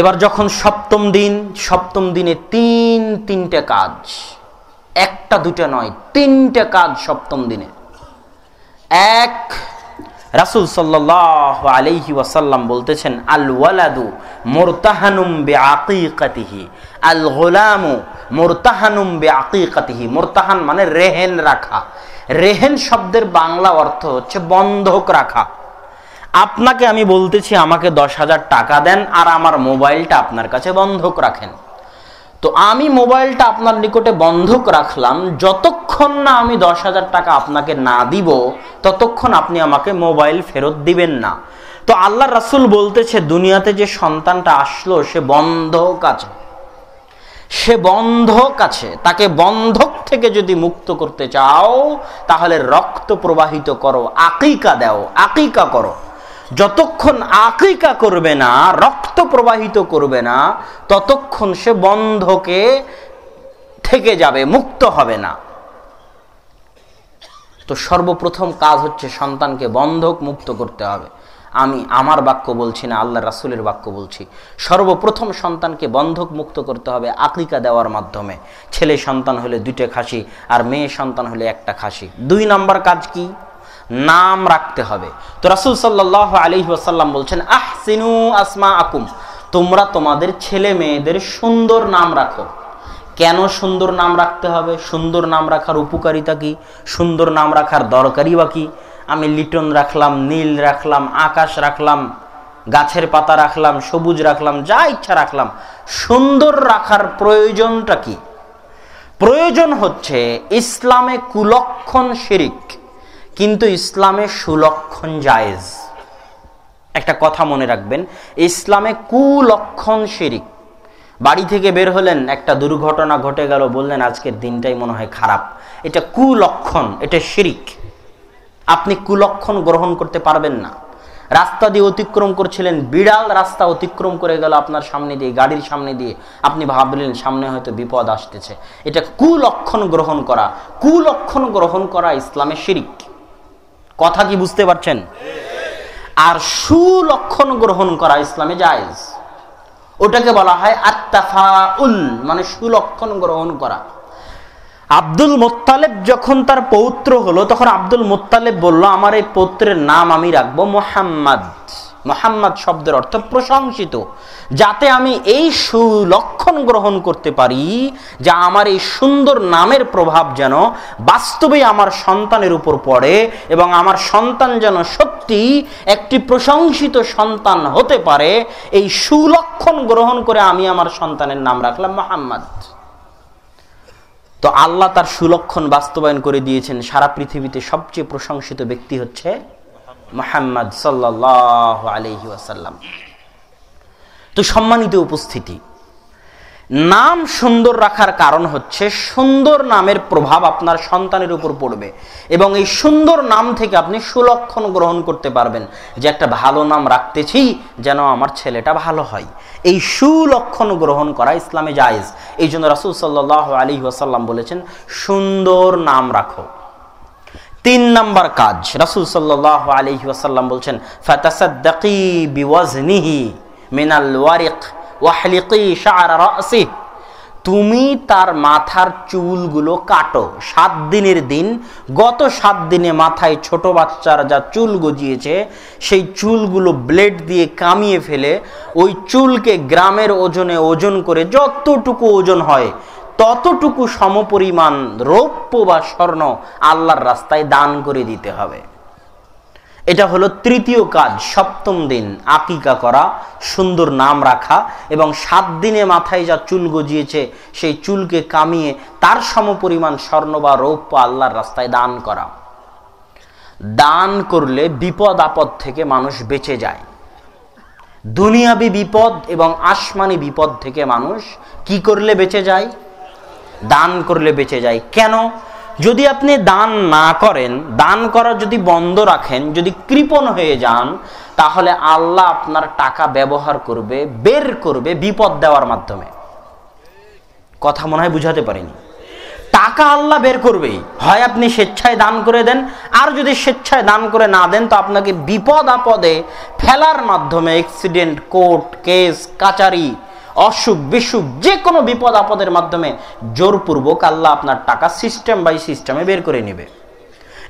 এবার যখন সপ্তম দিন সপ্তম দিনে তিন তিনটা কাজ একটা দুটা নয় তিনটা কাজ সপ্তম দিনে এক রাসুল সাল্লাহ আলহি ওয়াসাল্লাম বলতেছেন আল ওয়ালাদু মোরতাহানুম বে আকিকাতিহি আল গোলামু মোরতাহানুম বে আকিকাতিহি মোরতাহান মানে রেহেন রাখা রেহেন শব্দের বাংলা অর্থ হচ্ছে বন্ধক রাখা আপনাকে আমি বলতেছি আমাকে দশ হাজার টাকা দেন আর আমার মোবাইলটা আপনার কাছে বন্ধক রাখেন তো আমি মোবাইলটা আপনার নিকটে বন্ধক রাখলাম যতক্ষণ না আমি দশ হাজার টাকা আপনাকে না দিব ততক্ষণ আপনি আমাকে মোবাইল ফেরত দিবেন না তো আল্লাহ রাসুল বলতেছে দুনিয়াতে যে সন্তানটা আসলো সে বন্ধক আছে সে বন্ধক আছে তাকে বন্ধক থেকে যদি মুক্ত করতে চাও তাহলে রক্ত প্রবাহিত করো আকিকা দাও আকিকা করো যতক্ষণ আকিকা করবে না রক্ত প্রবাহিত করবে না ততক্ষণ সে বন্ধকে থেকে যাবে মুক্ত হবে না তো সর্বপ্রথম কাজ হচ্ছে সন্তানকে বন্ধক মুক্ত করতে হবে আমি আমার বাক্য বলছি না আল্লাহ রাসুলের বাক্য বলছি সর্বপ্রথম সন্তানকে বন্ধক মুক্ত করতে হবে আকিকা দেওয়ার মাধ্যমে ছেলে সন্তান হলে দুইটা খাসি আর মেয়ে সন্তান হলে একটা খাসি দুই নাম্বার কাজ কি নাম রাখতে হবে তো রাসুল সাল্লাহ আলী ওসাল্লাম বলছেন আহসিনু আসমা আকুম তোমরা তোমাদের ছেলে মেয়েদের সুন্দর নাম রাখো কেন সুন্দর নাম রাখতে হবে সুন্দর নাম রাখার উপকারিতা কি সুন্দর নাম রাখার দরকারই বা কি আমি লিটন রাখলাম নীল রাখলাম আকাশ রাখলাম গাছের পাতা রাখলাম সবুজ রাখলাম যা ইচ্ছা রাখলাম সুন্দর রাখার প্রয়োজনটা কি প্রয়োজন হচ্ছে ইসলামে কুলক্ষণ শিরিক কিন্তু ইসলামে সুলক্ষণ জায়েজ একটা কথা মনে রাখবেন ইসলামে কুলক্ষণ শিরিক বাড়ি থেকে বের হলেন একটা দুর্ঘটনা ঘটে গেল বললেন আজকের দিনটাই মনে হয় খারাপ এটা কুলক্ষণ এটা শিরিক আপনি কুলক্ষণ গ্রহণ করতে পারবেন না রাস্তা দিয়ে অতিক্রম করছিলেন বিড়াল রাস্তা অতিক্রম করে গেল আপনার সামনে দিয়ে গাড়ির সামনে দিয়ে আপনি ভাবলেন সামনে হয়তো বিপদ আসতেছে এটা কুলক্ষণ গ্রহণ করা কুলক্ষণ গ্রহণ করা ইসলামের শিরিক কথা কি বুঝতে পারছেন আর সুলক্ষণ গ্রহণ করা ইসলামে জায়জ ওটাকে বলা হয় উল মানে সুলক্ষণ গ্রহণ করা আব্দুল মোত্তালেব যখন তার পৌত্র হলো তখন আব্দুল মোত্তালেব বলল আমার এই পৌত্রের নাম আমি রাখবো মোহাম্মদ মোহাম্মদ শব্দের অর্থ প্রশংসিত যাতে আমি এই সুলক্ষণ গ্রহণ করতে পারি যা আমার এই সুন্দর নামের প্রভাব যেন বাস্তবে আমার সন্তানের উপর পড়ে এবং আমার সন্তান যেন সত্যি একটি প্রশংসিত সন্তান হতে পারে এই সুলক্ষণ গ্রহণ করে আমি আমার সন্তানের নাম রাখলাম মোহাম্মদ তো আল্লাহ তার সুলক্ষণ বাস্তবায়ন করে দিয়েছেন সারা পৃথিবীতে সবচেয়ে প্রশংসিত ব্যক্তি হচ্ছে মোহাম্মদ সাল্লাহ আলহি আসাল্লাম তো সম্মানিত উপস্থিতি নাম সুন্দর রাখার কারণ হচ্ছে সুন্দর নামের প্রভাব আপনার সন্তানের উপর পড়বে এবং এই সুন্দর নাম থেকে আপনি সুলক্ষণ গ্রহণ করতে পারবেন যে একটা ভালো নাম রাখতেছি যেন আমার ছেলেটা ভালো হয় এই সুলক্ষণ গ্রহণ করা ইসলামে জায়েজ এই জন্য রাসুল সাল্লাহ আলী ওয়াসাল্লাম বলেছেন সুন্দর নাম রাখো তিন নম্বর কাজ রাসুল সাল্লাহ আলহি আসাল্লাম বলছেন ফাতাসাদ্দাকি বিওয়াজনিহি মিনাল ওয়ারিক ওয়াহলিকি তুমি তার মাথার চুলগুলো কাটো সাত দিনের দিন গত সাত দিনে মাথায় ছোট বাচ্চার যা চুল গজিয়েছে সেই চুলগুলো ব্লেড দিয়ে কামিয়ে ফেলে ওই চুলকে গ্রামের ওজনে ওজন করে যতটুকু ওজন হয় ততটুকু সমপরিমাণ রৌপ্য বা স্বর্ণ আল্লাহর রাস্তায় দান করে দিতে হবে এটা হলো তৃতীয় কাজ সপ্তম দিন আকিকা করা সুন্দর নাম রাখা এবং সাত দিনে মাথায় যা চুল গজিয়েছে সেই চুলকে কামিয়ে তার সমপরিমাণ স্বর্ণ বা রৌপ্য আল্লাহর রাস্তায় দান করা দান করলে বিপদ আপদ থেকে মানুষ বেঁচে যায় দুনিয়াবি বিপদ এবং আসমানি বিপদ থেকে মানুষ কি করলে বেঁচে যায় দান করলে বেঁচে যায় কেন যদি আপনি দান না করেন দান করা যদি বন্ধ রাখেন যদি কৃপণ হয়ে যান তাহলে আল্লাহ আপনার টাকা ব্যবহার করবে বের করবে বিপদ দেওয়ার মাধ্যমে কথা মনে হয় বুঝাতে পারিনি টাকা আল্লাহ বের করবেই হয় আপনি স্বেচ্ছায় দান করে দেন আর যদি স্বেচ্ছায় দান করে না দেন তো আপনাকে বিপদ আপদে ফেলার মাধ্যমে অ্যাক্সিডেন্ট কোর্ট কেস কাচারি অসুখ বিসুখ যে কোনো বিপদ আপদের মাধ্যমে জোরপূর্বক আল্লাহ আপনার টাকা সিস্টেম বাই সিস্টেমে বের করে নেবে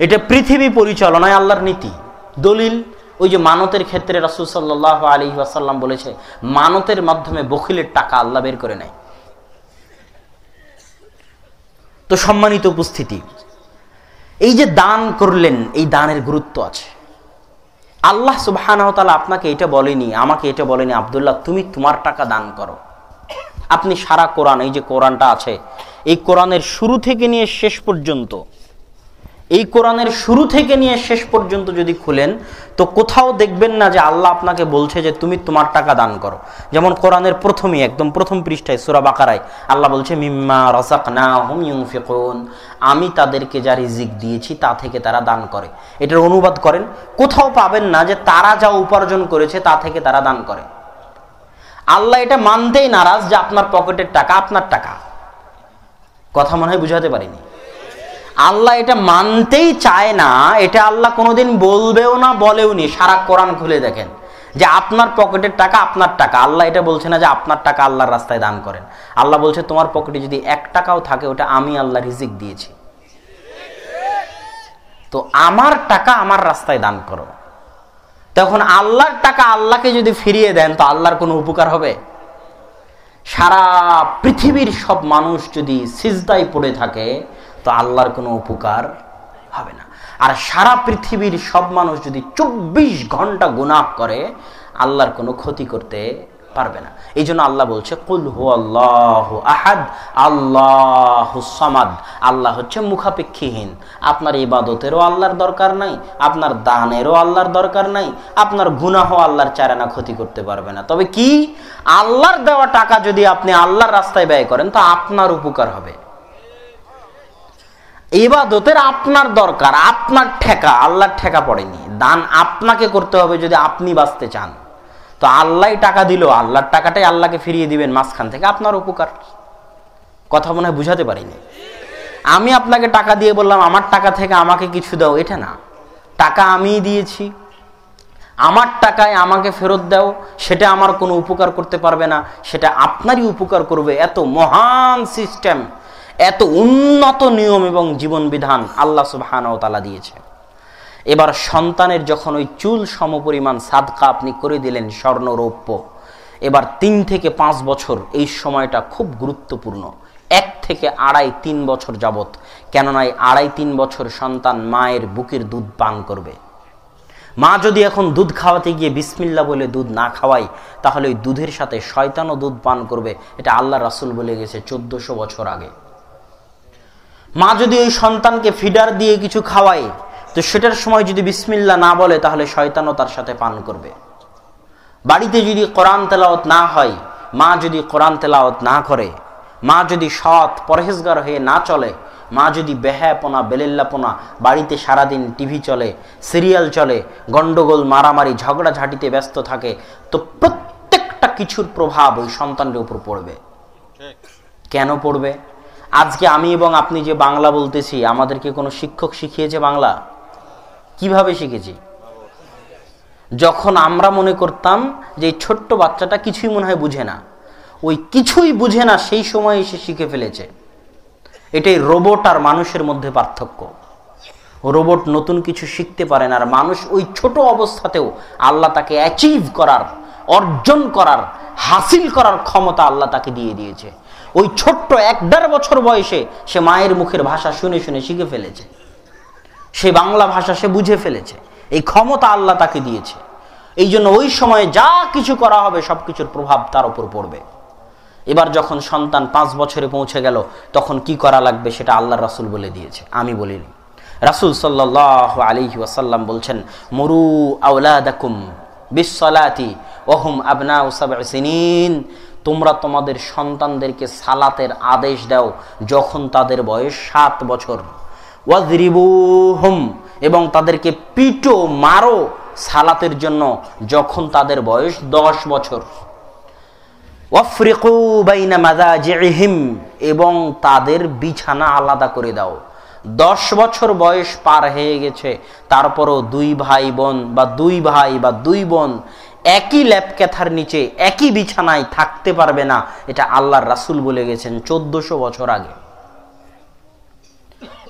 এটা পৃথিবী পরিচালনায় আল্লাহর নীতি দলিল ওই যে মানতের ক্ষেত্রে রাসুল সাল্লাহ আলী আসাল্লাম বলেছে মানতের মাধ্যমে বখিলের টাকা আল্লাহ বের করে নেয় তো সম্মানিত উপস্থিতি এই যে দান করলেন এই দানের গুরুত্ব আছে আল্লাহ তালা আপনাকে এটা বলেনি আমাকে এটা বলেনি আবদুল্লাহ তুমি তোমার টাকা দান করো আপনি সারা কোরআন এই যে কোরআনটা আছে এই কোরআনের শুরু থেকে নিয়ে শেষ পর্যন্ত এই কোরআনের শুরু থেকে নিয়ে শেষ পর্যন্ত যদি খুলেন তো কোথাও দেখবেন না যে আল্লাহ আপনাকে বলছে যে তুমি তোমার টাকা দান করো যেমন কোরআনের প্রথমেই একদম প্রথম পৃষ্ঠায় সুরা বাকারায় আল্লাহ বলছে মিম্মা রসাক না হুম ইউফিকুন আমি তাদেরকে যা রিজিক দিয়েছি তা থেকে তারা দান করে এটার অনুবাদ করেন কোথাও পাবেন না যে তারা যা উপার্জন করেছে তা থেকে তারা দান করে আল্লাহ এটা মানতেই নারাজ যে আপনার পকেটের টাকা আপনার টাকা কথা মনে হয় বুঝাতে পারিনি আল্লাহ এটা মানতেই চায় না এটা আল্লাহ কোনোদিন বলবেও না বলেও নি সারা কোরআন খুলে দেখেন যে আপনার পকেটের টাকা আপনার টাকা আল্লাহ এটা বলছে না যে আপনার টাকা আল্লাহর রাস্তায় দান করেন আল্লাহ বলছে তোমার পকেটে যদি এক টাকাও থাকে ওটা আমি আল্লাহ রিজিক দিয়েছি তো আমার টাকা আমার রাস্তায় দান করো তখন আল্লাহর টাকা আল্লাহকে যদি ফিরিয়ে দেন তো আল্লাহর কোনো উপকার হবে সারা পৃথিবীর সব মানুষ যদি সিজদায় পড়ে থাকে তো আল্লাহর কোনো উপকার হবে না আর সারা পৃথিবীর সব মানুষ যদি চব্বিশ ঘন্টা গুনাপ করে আল্লাহর কোনো ক্ষতি করতে পারবে না এই জন্য আল্লাহ বলছে কুল হু আল্লাহ আহাদ আল্লাহ সমাদ আল্লাহ হচ্ছে মুখাপেক্ষীহীন আপনার ইবাদতেরও আল্লাহর দরকার নাই আপনার দানেরও আল্লাহর দরকার নাই আপনার গুনাহ আল্লাহর না ক্ষতি করতে পারবে না তবে কি আল্লাহর দেওয়া টাকা যদি আপনি আল্লাহর রাস্তায় ব্যয় করেন তো আপনার উপকার হবে এবাদতের আপনার দরকার আপনার ঠেকা আল্লাহর ঠেকা পড়েনি দান আপনাকে করতে হবে যদি আপনি বাঁচতে চান তো আল্লাহ টাকা দিল আল্লাহর টাকাটাই আল্লাহকে ফিরিয়ে দিবেন মাঝখান থেকে আপনার উপকার কথা মনে হয় বুঝাতে পারিনি আমি আপনাকে টাকা দিয়ে বললাম আমার টাকা থেকে আমাকে কিছু দাও এটা না টাকা আমিই দিয়েছি আমার টাকায় আমাকে ফেরত দাও সেটা আমার কোনো উপকার করতে পারবে না সেটা আপনারই উপকার করবে এত মহান সিস্টেম এত উন্নত নিয়ম এবং জীবন বিধান আল্লাহ সুবাহানতালা দিয়েছে এবার সন্তানের যখন ওই চুল সমপরিমাণ সাদকা আপনি করে দিলেন স্বর্ণরৌপ্য এবার তিন থেকে পাঁচ বছর এই সময়টা খুব গুরুত্বপূর্ণ এক থেকে আড়াই তিন বছর যাবত কেননা এই আড়াই তিন বছর সন্তান মায়ের বুকের দুধ পান করবে মা যদি এখন দুধ খাওয়াতে গিয়ে বিসমিল্লা বলে দুধ না খাওয়াই তাহলে ওই দুধের সাথে শয়তানও দুধ পান করবে এটা আল্লাহ রাসুল বলে গেছে চোদ্দোশো বছর আগে মা যদি ওই সন্তানকে ফিডার দিয়ে কিছু খাওয়ায় তো সেটার সময় যদি বিসমিল্লা না বলে তাহলে শয়তানও তার সাথে পান করবে বাড়িতে যদি কোরআন তেলাওত না হয় মা যদি কোরআন তেলাওত না করে মা যদি সৎ পরহেজগার হয়ে না চলে মা যদি বেহায়াপনা বেলেল্লাপনা বাড়িতে সারাদিন টিভি চলে সিরিয়াল চলে গন্ডগোল মারামারি ঝগড়াঝাটিতে ব্যস্ত থাকে তো প্রত্যেকটা কিছুর প্রভাব ওই সন্তানের উপর পড়বে কেন পড়বে আজকে আমি এবং আপনি যে বাংলা বলতেছি আমাদেরকে কোনো শিক্ষক শিখিয়েছে বাংলা কিভাবে শিখেছি যখন আমরা মনে করতাম যে ছোট্ট বাচ্চাটা কিছুই মনে হয় বুঝে না ওই কিছুই বুঝে না সেই সময় এসে শিখে ফেলেছে এটাই রোবট আর মানুষের মধ্যে পার্থক্য রোবট নতুন কিছু শিখতে পারে না আর মানুষ ওই ছোট অবস্থাতেও আল্লাহ তাকে অ্যাচিভ করার অর্জন করার হাসিল করার ক্ষমতা আল্লাহ তাকে দিয়ে দিয়েছে ওই ছোট্ট এক দেড় বছর বয়সে সে মায়ের মুখের ভাষা শুনে শুনে শিখে ফেলেছে সে বাংলা ভাষা সে বুঝে ফেলেছে এই ক্ষমতা আল্লাহ তাকে দিয়েছে এই জন্য ওই সময়ে যা কিছু করা হবে সব কিছুর প্রভাব তার উপর পড়বে এবার যখন সন্তান পাঁচ বছরে পৌঁছে গেল তখন কি করা লাগবে সেটা আল্লাহ রাসুল বলে দিয়েছে আমি বলিনি রাসুল সাল্লাহ আলী ওয়াসাল্লাম বলছেন মরু আউলাদাকুম বিশ্বলাতি ওহম আবনা তোমরা তোমাদের সন্তানদেরকে সালাতের আদেশ দাও যখন তাদের বয়স সাত বছর ওয়াজরিবু এবং তাদেরকে পিটো মারো সালাতের জন্য যখন তাদের বয়স দশ বছর ওয়াফরিকু বাইনা মাদা জেহিম এবং তাদের বিছানা আলাদা করে দাও দশ বছর বয়স পার হয়ে গেছে তারপরও দুই ভাই বোন বা দুই ভাই বা দুই বোন একই ল্যাপ ক্যাথার নিচে একই বিছানায় থাকতে পারবে না এটা আল্লাহর রাসুল বলে গেছেন চোদ্দশো বছর আগে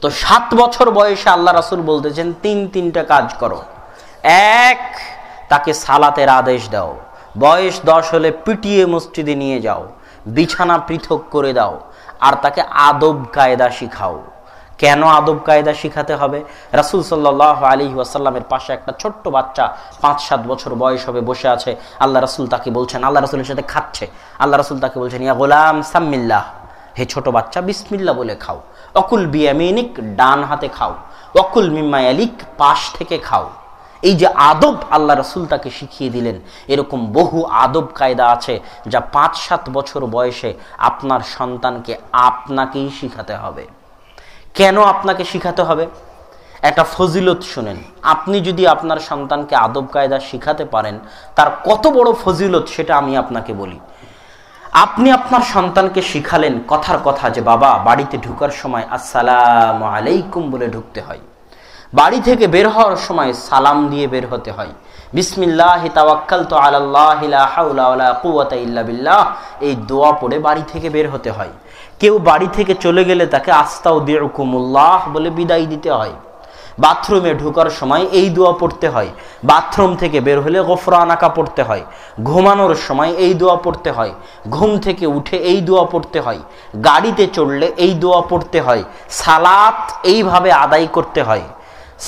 তো সাত বছর বয়সে আল্লাহ রাসুল বলতেছেন তিন তিনটা কাজ করো এক তাকে সালাতের আদেশ দাও বয়স দশ হলে পিটিয়ে মসজিদে নিয়ে যাও বিছানা পৃথক করে দাও আর তাকে আদব কায়দা শিখাও কেন আদব কায়দা শিখাতে হবে রাসুল সাল্লাহ আলী ওয়াসাল্লামের পাশে একটা ছোট্ট বাচ্চা পাঁচ সাত বছর বয়স হবে বসে আছে আল্লাহ রাসুল তাকে বলছেন আল্লাহ রাসুলের সাথে খাচ্ছে আল্লাহ রাসুল তাকে বলছেন ইয়া গোলাম সাম্মিল্লাহ হে ছোট বাচ্চা বিসমিল্লা বলে খাও অকুল বিয়ামিনিক ডান হাতে খাও অকুল মিম্মা আলিক পাশ থেকে খাও এই যে আদব আল্লাহ রসুল তাকে শিখিয়ে দিলেন এরকম বহু আদব কায়দা আছে যা পাঁচ সাত বছর বয়সে আপনার সন্তানকে আপনাকেই শিখাতে হবে কেন আপনাকে শিখাতে হবে একটা ফজিলত শুনেন আপনি যদি আপনার সন্তানকে আদব কায়দা শিখাতে পারেন তার কত বড় ফজিলত সেটা আমি আপনাকে বলি আপনি আপনার সন্তানকে শিখালেন কথার কথা যে বাবা বাড়িতে ঢুকার সময় আসসালাম আলাইকুম বলে ঢুকতে হয় বাড়ি থেকে বের হওয়ার সময় সালাম দিয়ে বের হতে হয় বিসমিল্লাহ তাওয়াক্কাল তো আল্লাহ এই দোয়া পড়ে বাড়ি থেকে বের হতে হয় কেউ বাড়ি থেকে চলে গেলে তাকে আস্তাও দিয়ে কুমুল্লাহ বলে বিদায় দিতে হয় বাথরুমে ঢোকার সময় এই দোয়া পড়তে হয় বাথরুম থেকে বের হলে গোফরানাকা পড়তে হয় ঘুমানোর সময় এই দোয়া পড়তে হয় ঘুম থেকে উঠে এই দোয়া পড়তে হয় গাড়িতে চড়লে এই দোয়া পড়তে হয় সালাত এইভাবে আদায় করতে হয়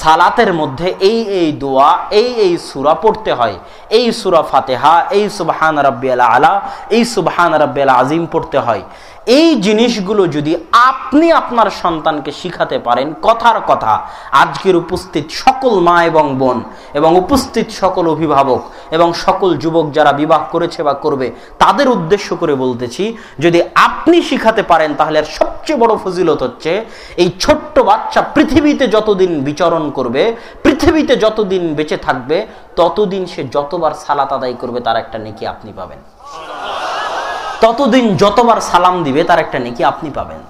সালাতের মধ্যে এই এই দোয়া এই এই সুরা পড়তে হয় এই সুরা ফাতেহা এই সুবাহান রব্বিয়াল আলা এই সুবাহান রব্বিয়াল আজিম পড়তে হয় এই জিনিসগুলো যদি আপনি আপনার সন্তানকে শিখাতে পারেন কথার কথা আজকের উপস্থিত সকল মা এবং বোন এবং উপস্থিত সকল অভিভাবক এবং সকল যুবক যারা বিবাহ করেছে বা করবে তাদের উদ্দেশ্য করে বলতেছি যদি আপনি শিখাতে পারেন তাহলে আর সবচেয়ে বড় ফজিলত হচ্ছে এই ছোট্ট বাচ্চা পৃথিবীতে যতদিন বিচরণ করবে পৃথিবীতে যতদিন বেঁচে থাকবে ততদিন সে যতবার সালাত আদায় করবে তার একটা নেকি আপনি পাবেন ততদিন যতবার সালাম দিবে তার একটা নেকি আপনি পাবেন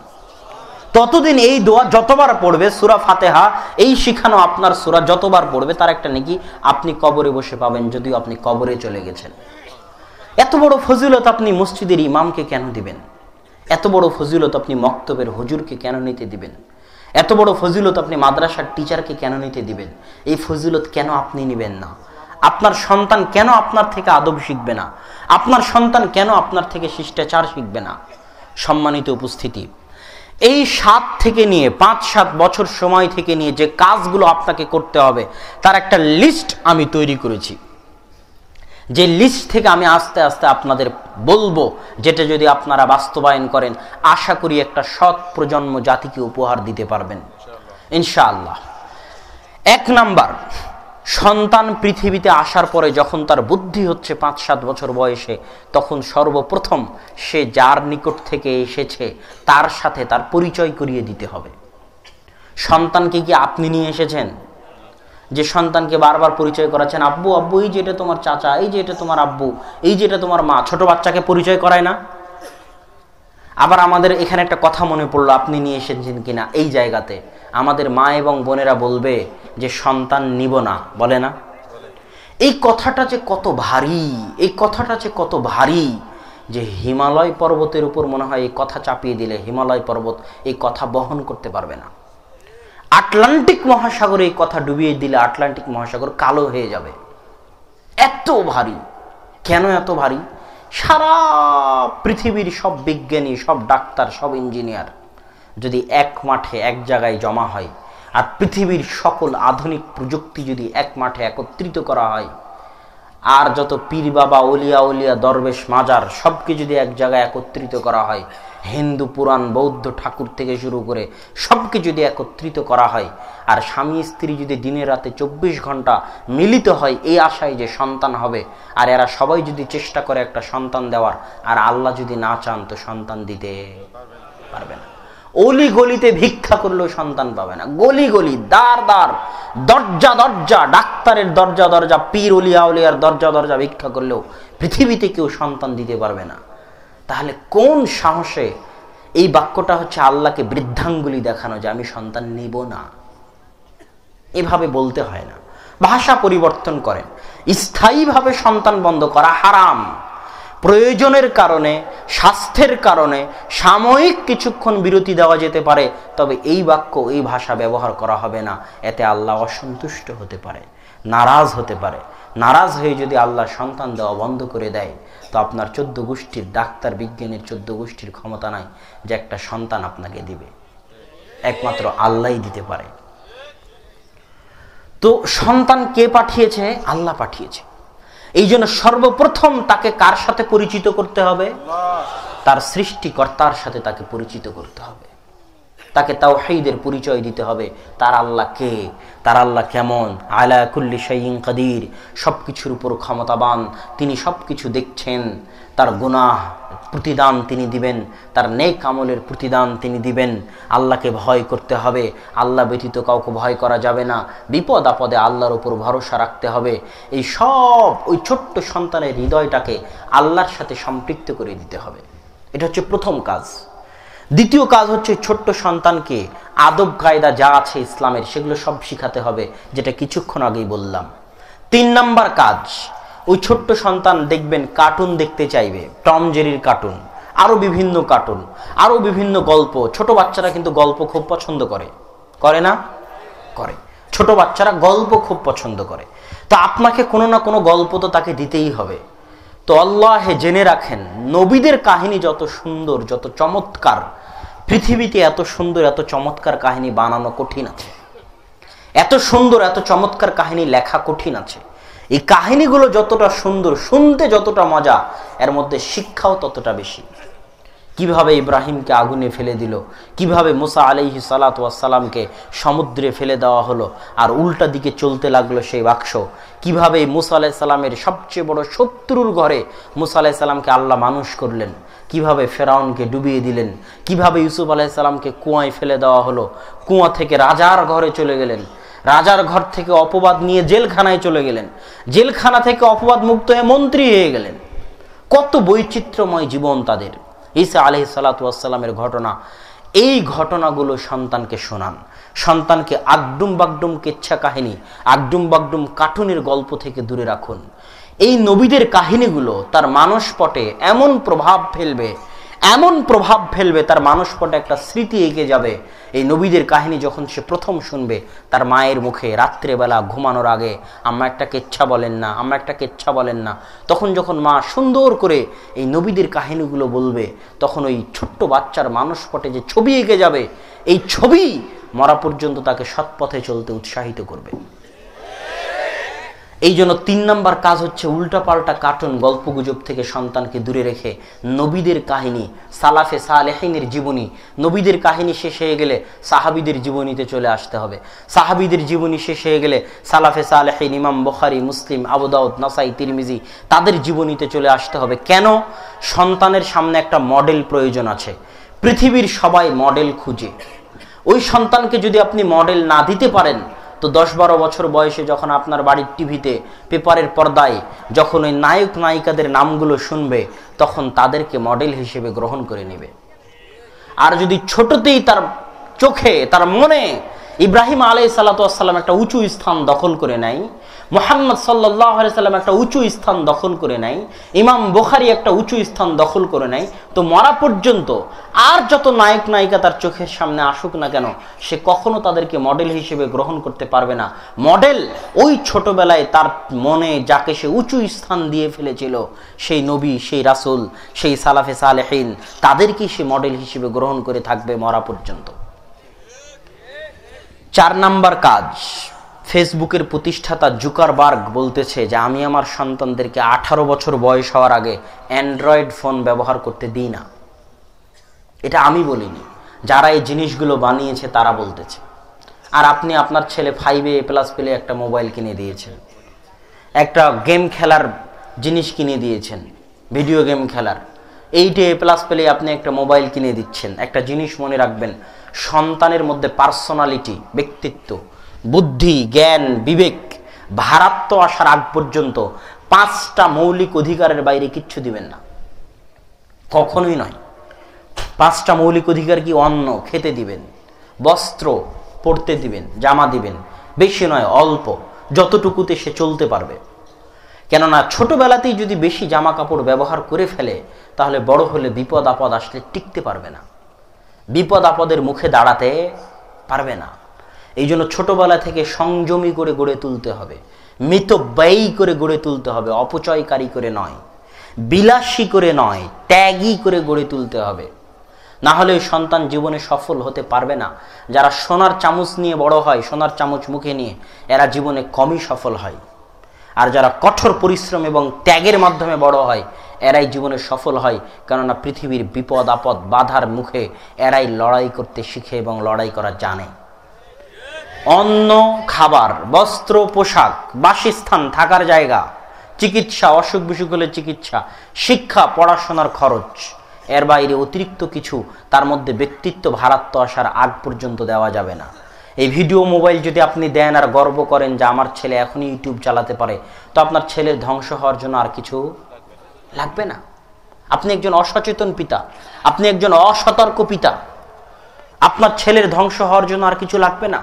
ততদিন এই দোয়া যতবার পড়বে সুরা ফাতেহা এই শিখানো আপনার সুরা যতবার পড়বে তার একটা নাকি আপনি কবরে বসে পাবেন যদিও আপনি কবরে চলে গেছেন এত বড় ফজিলত আপনি মসজিদের ইমামকে কেন দিবেন এত বড় ফজিলত আপনি মক্তবের হজুরকে কেন নিতে দিবেন এত বড় ফজিলত আপনি মাদ্রাসার টিচারকে কেন নিতে দিবেন এই ফজিলত কেন আপনি নেবেন না আপনার সন্তান কেন আপনার থেকে আদব শিখবে না আপনার সন্তান কেন আপনার থেকে শিষ্টাচার শিখবে না সম্মানিত উপস্থিতি এই সাত থেকে নিয়ে পাঁচ সাত বছর সময় থেকে নিয়ে যে কাজগুলো আপনাকে করতে হবে তার একটা লিস্ট আমি তৈরি করেছি যে লিস্ট থেকে আমি আস্তে আস্তে আপনাদের বলবো যেটা যদি আপনারা বাস্তবায়ন করেন আশা করি একটা সৎ প্রজন্ম জাতিকে উপহার দিতে পারবেন ইনশাআল্লাহ এক নাম্বার সন্তান পৃথিবীতে আসার পরে যখন তার বুদ্ধি হচ্ছে পাঁচ সাত বছর বয়সে তখন সর্বপ্রথম সে যার নিকট থেকে এসেছে তার সাথে তার পরিচয় করিয়ে দিতে হবে সন্তানকে কি আপনি নিয়ে এসেছেন যে সন্তানকে বারবার পরিচয় করাচ্ছেন আব্বু আব্বু এই যেটা তোমার চাচা এই যে এটা তোমার আব্বু এই যেটা তোমার মা ছোট বাচ্চাকে পরিচয় করায় না আবার আমাদের এখানে একটা কথা মনে পড়লো আপনি নিয়ে এসেছেন কিনা এই জায়গাতে আমাদের মা এবং বোনেরা বলবে যে সন্তান নিব না বলে না এই কথাটা যে কত ভারী এই কথাটা যে কত ভারী যে হিমালয় পর্বতের উপর মনে হয় এই কথা চাপিয়ে দিলে হিমালয় পর্বত এই কথা বহন করতে পারবে না আটলান্টিক মহাসাগরে এই কথা ডুবিয়ে দিলে আটলান্টিক মহাসাগর কালো হয়ে যাবে এত ভারী কেন এত ভারী সারা পৃথিবীর সব বিজ্ঞানী সব ডাক্তার সব ইঞ্জিনিয়ার যদি এক মাঠে এক জায়গায় জমা হয় আর পৃথিবীর সকল আধুনিক প্রযুক্তি যদি এক মাঠে একত্রিত করা হয় আর যত পীর বাবা অলিয়া অলিয়া দরবেশ মাজার সবকে যদি এক জায়গায় একত্রিত করা হয় হিন্দু পুরাণ বৌদ্ধ ঠাকুর থেকে শুরু করে সবকে যদি একত্রিত করা হয় আর স্বামী স্ত্রী যদি দিনে রাতে চব্বিশ ঘন্টা মিলিত হয় এই আশায় যে সন্তান হবে আর এরা সবাই যদি চেষ্টা করে একটা সন্তান দেওয়ার আর আল্লাহ যদি না চান তো সন্তান দিতে পারবে না অলি গলিতে ভিক্ষা করলেও সন্তান পাবে না গলি গলি দার দার দরজা দরজা ডাক্তারের দরজা দরজা পীর অলিয়া উলিয়ার দরজা দরজা ভিক্ষা করলেও পৃথিবীতে কেউ সন্তান দিতে পারবে না তাহলে কোন সাহসে এই বাক্যটা হচ্ছে আল্লাহকে বৃদ্ধাঙ্গুলি দেখানো যে আমি সন্তান নিব না এভাবে বলতে হয় না ভাষা পরিবর্তন করেন স্থায়ীভাবে সন্তান বন্ধ করা হারাম প্রয়োজনের কারণে স্বাস্থ্যের কারণে সাময়িক কিছুক্ষণ বিরতি দেওয়া যেতে পারে তবে এই বাক্য এই ভাষা ব্যবহার করা হবে না এতে আল্লাহ অসন্তুষ্ট হতে পারে নারাজ হতে পারে নারাজ হয়ে যদি আল্লাহ সন্তান দেওয়া বন্ধ করে দেয় তো আপনার চোদ্দ গোষ্ঠীর ডাক্তার বিজ্ঞানীর চোদ্দ গোষ্ঠীর ক্ষমতা নাই যে একটা সন্তান আপনাকে দিবে একমাত্র আল্লাহই দিতে পারে তো সন্তান কে পাঠিয়েছে আল্লাহ পাঠিয়েছে এই জন্য সর্বপ্রথম তাকে কার সাথে পরিচিত করতে হবে তার সৃষ্টিকর্তার সাথে তাকে পরিচিত করতে হবে তাকে তাও সেইদের পরিচয় দিতে হবে তার আল্লাহ কে তার আল্লাহ কেমন আলা কুল্লি শাইং কাদির সব কিছুর উপর ক্ষমতাবান তিনি সব কিছু দেখছেন তার গুনাহ প্রতিদান তিনি দিবেন তার নেক আমলের প্রতিদান তিনি দিবেন আল্লাহকে ভয় করতে হবে আল্লাহ ব্যতীত কাউকে ভয় করা যাবে না বিপদ আপদে আল্লাহর ওপর ভরসা রাখতে হবে এই সব ওই ছোট্ট সন্তানের হৃদয়টাকে আল্লাহর সাথে সম্পৃক্ত করে দিতে হবে এটা হচ্ছে প্রথম কাজ দ্বিতীয় কাজ হচ্ছে ছোট্ট সন্তানকে আদব কায়দা যা আছে ইসলামের সেগুলো সব শিখাতে হবে যেটা কিছুক্ষণ আগেই বললাম তিন নাম্বার কাজ ওই ছোট্ট সন্তান দেখবেন কার্টুন দেখতে চাইবে টম জেরির কার্টুন আরও বিভিন্ন কার্টুন আরও বিভিন্ন গল্প ছোট বাচ্চারা কিন্তু গল্প খুব পছন্দ করে করে না করে ছোট বাচ্চারা গল্প খুব পছন্দ করে তো আপনাকে কোনো না কোনো গল্প তো তাকে দিতেই হবে তো আল্লাহে জেনে রাখেন নবীদের কাহিনী যত সুন্দর যত চমৎকার পৃথিবীতে এত সুন্দর এত চমৎকার কাহিনী বানানো কঠিন আছে এত সুন্দর এত চমৎকার কাহিনী লেখা কঠিন আছে এই কাহিনীগুলো যতটা সুন্দর শুনতে যতটা মজা এর মধ্যে শিক্ষাও ততটা বেশি কিভাবে ইব্রাহিমকে আগুনে ফেলে দিল কিভাবে মুসা আলিহি সালাতামকে সমুদ্রে ফেলে দেওয়া হলো আর উল্টা দিকে চলতে লাগলো সেই বাক্স কিভাবে মুসা আলাহি সালামের সবচেয়ে বড় শত্রুর ঘরে মুসা আলাহি সালামকে আল্লাহ মানুষ করলেন কিভাবে ফেরাউনকে ডুবিয়ে দিলেন কিভাবে ইউসুফ আলাহ সালামকে কুয়ায় ফেলে দেওয়া হলো কুয়া থেকে রাজার ঘরে চলে গেলেন রাজার ঘর থেকে অপবাদ নিয়ে জেলখানায় চলে গেলেন জেলখানা থেকে অপবাদ মুক্ত হয়ে মন্ত্রী হয়ে গেলেন কত বৈচিত্র্যময় জীবন তাদের ঈসা আলহ সালাতামের ঘটনা এই ঘটনাগুলো সন্তানকে শোনান সন্তানকে আগডুম বাগডুম কেচ্ছা কাহিনী আগডুম বাগডুম কার্টুনের গল্প থেকে দূরে রাখুন এই নবীদের কাহিনীগুলো তার মানস পটে এমন প্রভাব ফেলবে এমন প্রভাব ফেলবে তার মানসপটে একটা স্মৃতি এগিয়ে যাবে এই নবীদের কাহিনী যখন সে প্রথম শুনবে তার মায়ের মুখে রাত্রেবেলা ঘুমানোর আগে আম্মা একটা কেচ্ছা বলেন না আম্মা একটা কেচ্ছা বলেন না তখন যখন মা সুন্দর করে এই নবীদের কাহিনীগুলো বলবে তখন ওই ছোট্ট বাচ্চার মানসপটে যে ছবি এঁকে যাবে এই ছবি মরা পর্যন্ত তাকে সৎপথে চলতে উৎসাহিত করবে এই জন্য তিন নম্বর কাজ হচ্ছে উল্টাপাল্টা কার্টুন গল্পগুজব থেকে সন্তানকে দূরে রেখে নবীদের কাহিনী সালাফে সালেহিনের জীবনী নবীদের কাহিনী শেষ হয়ে গেলে সাহাবিদের জীবনীতে চলে আসতে হবে সাহাবিদের জীবনী শেষ হয়ে গেলে সালাফে সালেহিন ইমাম বখারি মুসলিম আবুদাউদ নাসাই তিরমিজি তাদের জীবনীতে চলে আসতে হবে কেন সন্তানের সামনে একটা মডেল প্রয়োজন আছে পৃথিবীর সবাই মডেল খুঁজে ওই সন্তানকে যদি আপনি মডেল না দিতে পারেন তো দশ বারো বছর বয়সে যখন আপনার বাড়ির টিভিতে পেপারের পর্দায় যখন ওই নায়ক নায়িকাদের নামগুলো শুনবে তখন তাদেরকে মডেল হিসেবে গ্রহণ করে নেবে আর যদি ছোটতেই তার চোখে তার মনে ইব্রাহিম আলাই সাল্লা একটা উঁচু স্থান দখল করে নেয় মোহাম্মদ সাল্লাম একটা উঁচু স্থান দখল করে নাই ইমাম বোখারি একটা উঁচু স্থান দখল করে নাই তো মরা পর্যন্ত আর যত নায়ক নায়িকা তার চোখের সামনে আসুক না কেন সে কখনো তাদেরকে মডেল হিসেবে গ্রহণ করতে পারবে না মডেল ওই ছোটবেলায় তার মনে যাকে সে উঁচু স্থান দিয়ে ফেলেছিল সেই নবী সেই রাসুল সেই সালাফে সালেহীন তাদেরকেই সে মডেল হিসেবে গ্রহণ করে থাকবে মরা পর্যন্ত চার নাম্বার কাজ ফেসবুকের প্রতিষ্ঠাতা জুকারবার্গ বলতেছে যে আমি আমার সন্তানদেরকে আঠারো বছর বয়স হওয়ার আগে অ্যান্ড্রয়েড ফোন ব্যবহার করতে দিই না এটা আমি বলিনি যারা এই জিনিসগুলো বানিয়েছে তারা বলতেছে আর আপনি আপনার ছেলে ফাইভে এ প্লাস পেলে একটা মোবাইল কিনে দিয়েছেন একটা গেম খেলার জিনিস কিনে দিয়েছেন ভিডিও গেম খেলার এইট এ প্লাস পেলে আপনি একটা মোবাইল কিনে দিচ্ছেন একটা জিনিস মনে রাখবেন সন্তানের মধ্যে পার্সোনালিটি ব্যক্তিত্ব বুদ্ধি জ্ঞান বিবেক ভারাত্ম আসার আগ পর্যন্ত পাঁচটা মৌলিক অধিকারের বাইরে কিচ্ছু দিবেন না কখনোই নয় পাঁচটা মৌলিক অধিকার কি অন্ন খেতে দিবেন বস্ত্র পড়তে দিবেন জামা দিবেন বেশি নয় অল্প যতটুকুতে সে চলতে পারবে কেননা ছোটোবেলাতেই যদি বেশি জামা কাপড় ব্যবহার করে ফেলে তাহলে বড় হলে বিপদ আপদ আসলে টিকতে পারবে না বিপদ আপদের মুখে দাঁড়াতে পারবে না এই জন্য ছোটোবেলা থেকে সংযমী করে গড়ে তুলতে হবে মিতব্যয়ী করে গড়ে তুলতে হবে অপচয়কারী করে নয় বিলাসী করে নয় ত্যাগী করে গড়ে তুলতে হবে না হলে সন্তান জীবনে সফল হতে পারবে না যারা সোনার চামচ নিয়ে বড় হয় সোনার চামচ মুখে নিয়ে এরা জীবনে কমই সফল হয় আর যারা কঠোর পরিশ্রম এবং ত্যাগের মাধ্যমে বড় হয় এরাই জীবনে সফল হয় কেননা পৃথিবীর বিপদ আপদ বাধার মুখে এরাই লড়াই করতে শিখে এবং লড়াই করা জানে অন্ন খাবার বস্ত্র পোশাক বাসস্থান থাকার জায়গা চিকিৎসা অসুখ বিসুখ হলে চিকিৎসা শিক্ষা পড়াশোনার খরচ এর বাইরে অতিরিক্ত কিছু তার মধ্যে ব্যক্তিত্ব ভারাত্ম আসার আগ পর্যন্ত দেওয়া যাবে না এই ভিডিও মোবাইল যদি আপনি দেন আর গর্ব করেন যে আমার ছেলে এখনই ইউটিউব চালাতে পারে তো আপনার ছেলের ধ্বংস হওয়ার জন্য আর কিছু লাগবে না আপনি একজন অসচেতন পিতা আপনি একজন অসতর্ক পিতা আপনার ছেলের ধ্বংস হওয়ার জন্য আর কিছু লাগবে না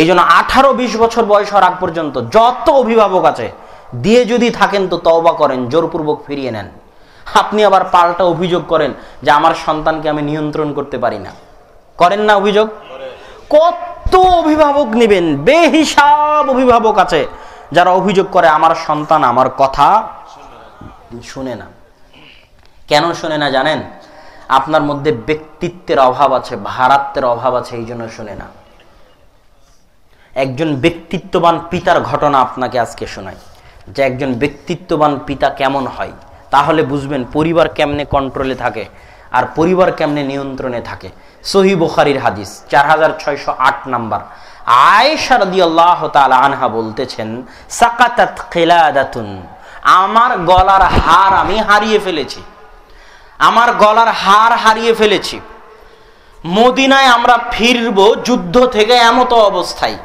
এই জন্য আঠারো বিশ বছর বয়স হওয়ার আগ পর্যন্ত যত অভিভাবক আছে দিয়ে যদি থাকেন তো তওবা করেন জোরপূর্বক ফিরিয়ে নেন আপনি আবার পাল্টা অভিযোগ করেন যে আমার সন্তানকে আমি নিয়ন্ত্রণ করতে পারি না করেন না অভিযোগ কত অভিভাবক নেবেন বেহিসাব অভিভাবক আছে যারা অভিযোগ করে আমার সন্তান আমার কথা শুনে না কেন শুনে না জানেন আপনার মধ্যে ব্যক্তিত্বের অভাব আছে ভারাত্বের অভাব আছে এই জন্য শুনে না একজন ব্যক্তিত্ববান পিতার ঘটনা আপনাকে আজকে শোনাই যে একজন ব্যক্তিত্ববান পিতা কেমন হয় তাহলে বুঝবেন পরিবার কেমনে কন্ট্রোলে থাকে আর পরিবার কেমনে নিয়ন্ত্রণে থাকে সহি বোখারির হাদিস চার হাজার ছয়শো আট নাম্বার আয়সারদিয়াল্লাহ তালা আনহা বলতেছেন সাকাতাত খেলাদাতুন আমার গলার হার আমি হারিয়ে ফেলেছি আমার গলার হার হারিয়ে ফেলেছি মদিনায় আমরা ফিরব যুদ্ধ থেকে এমতো অবস্থায়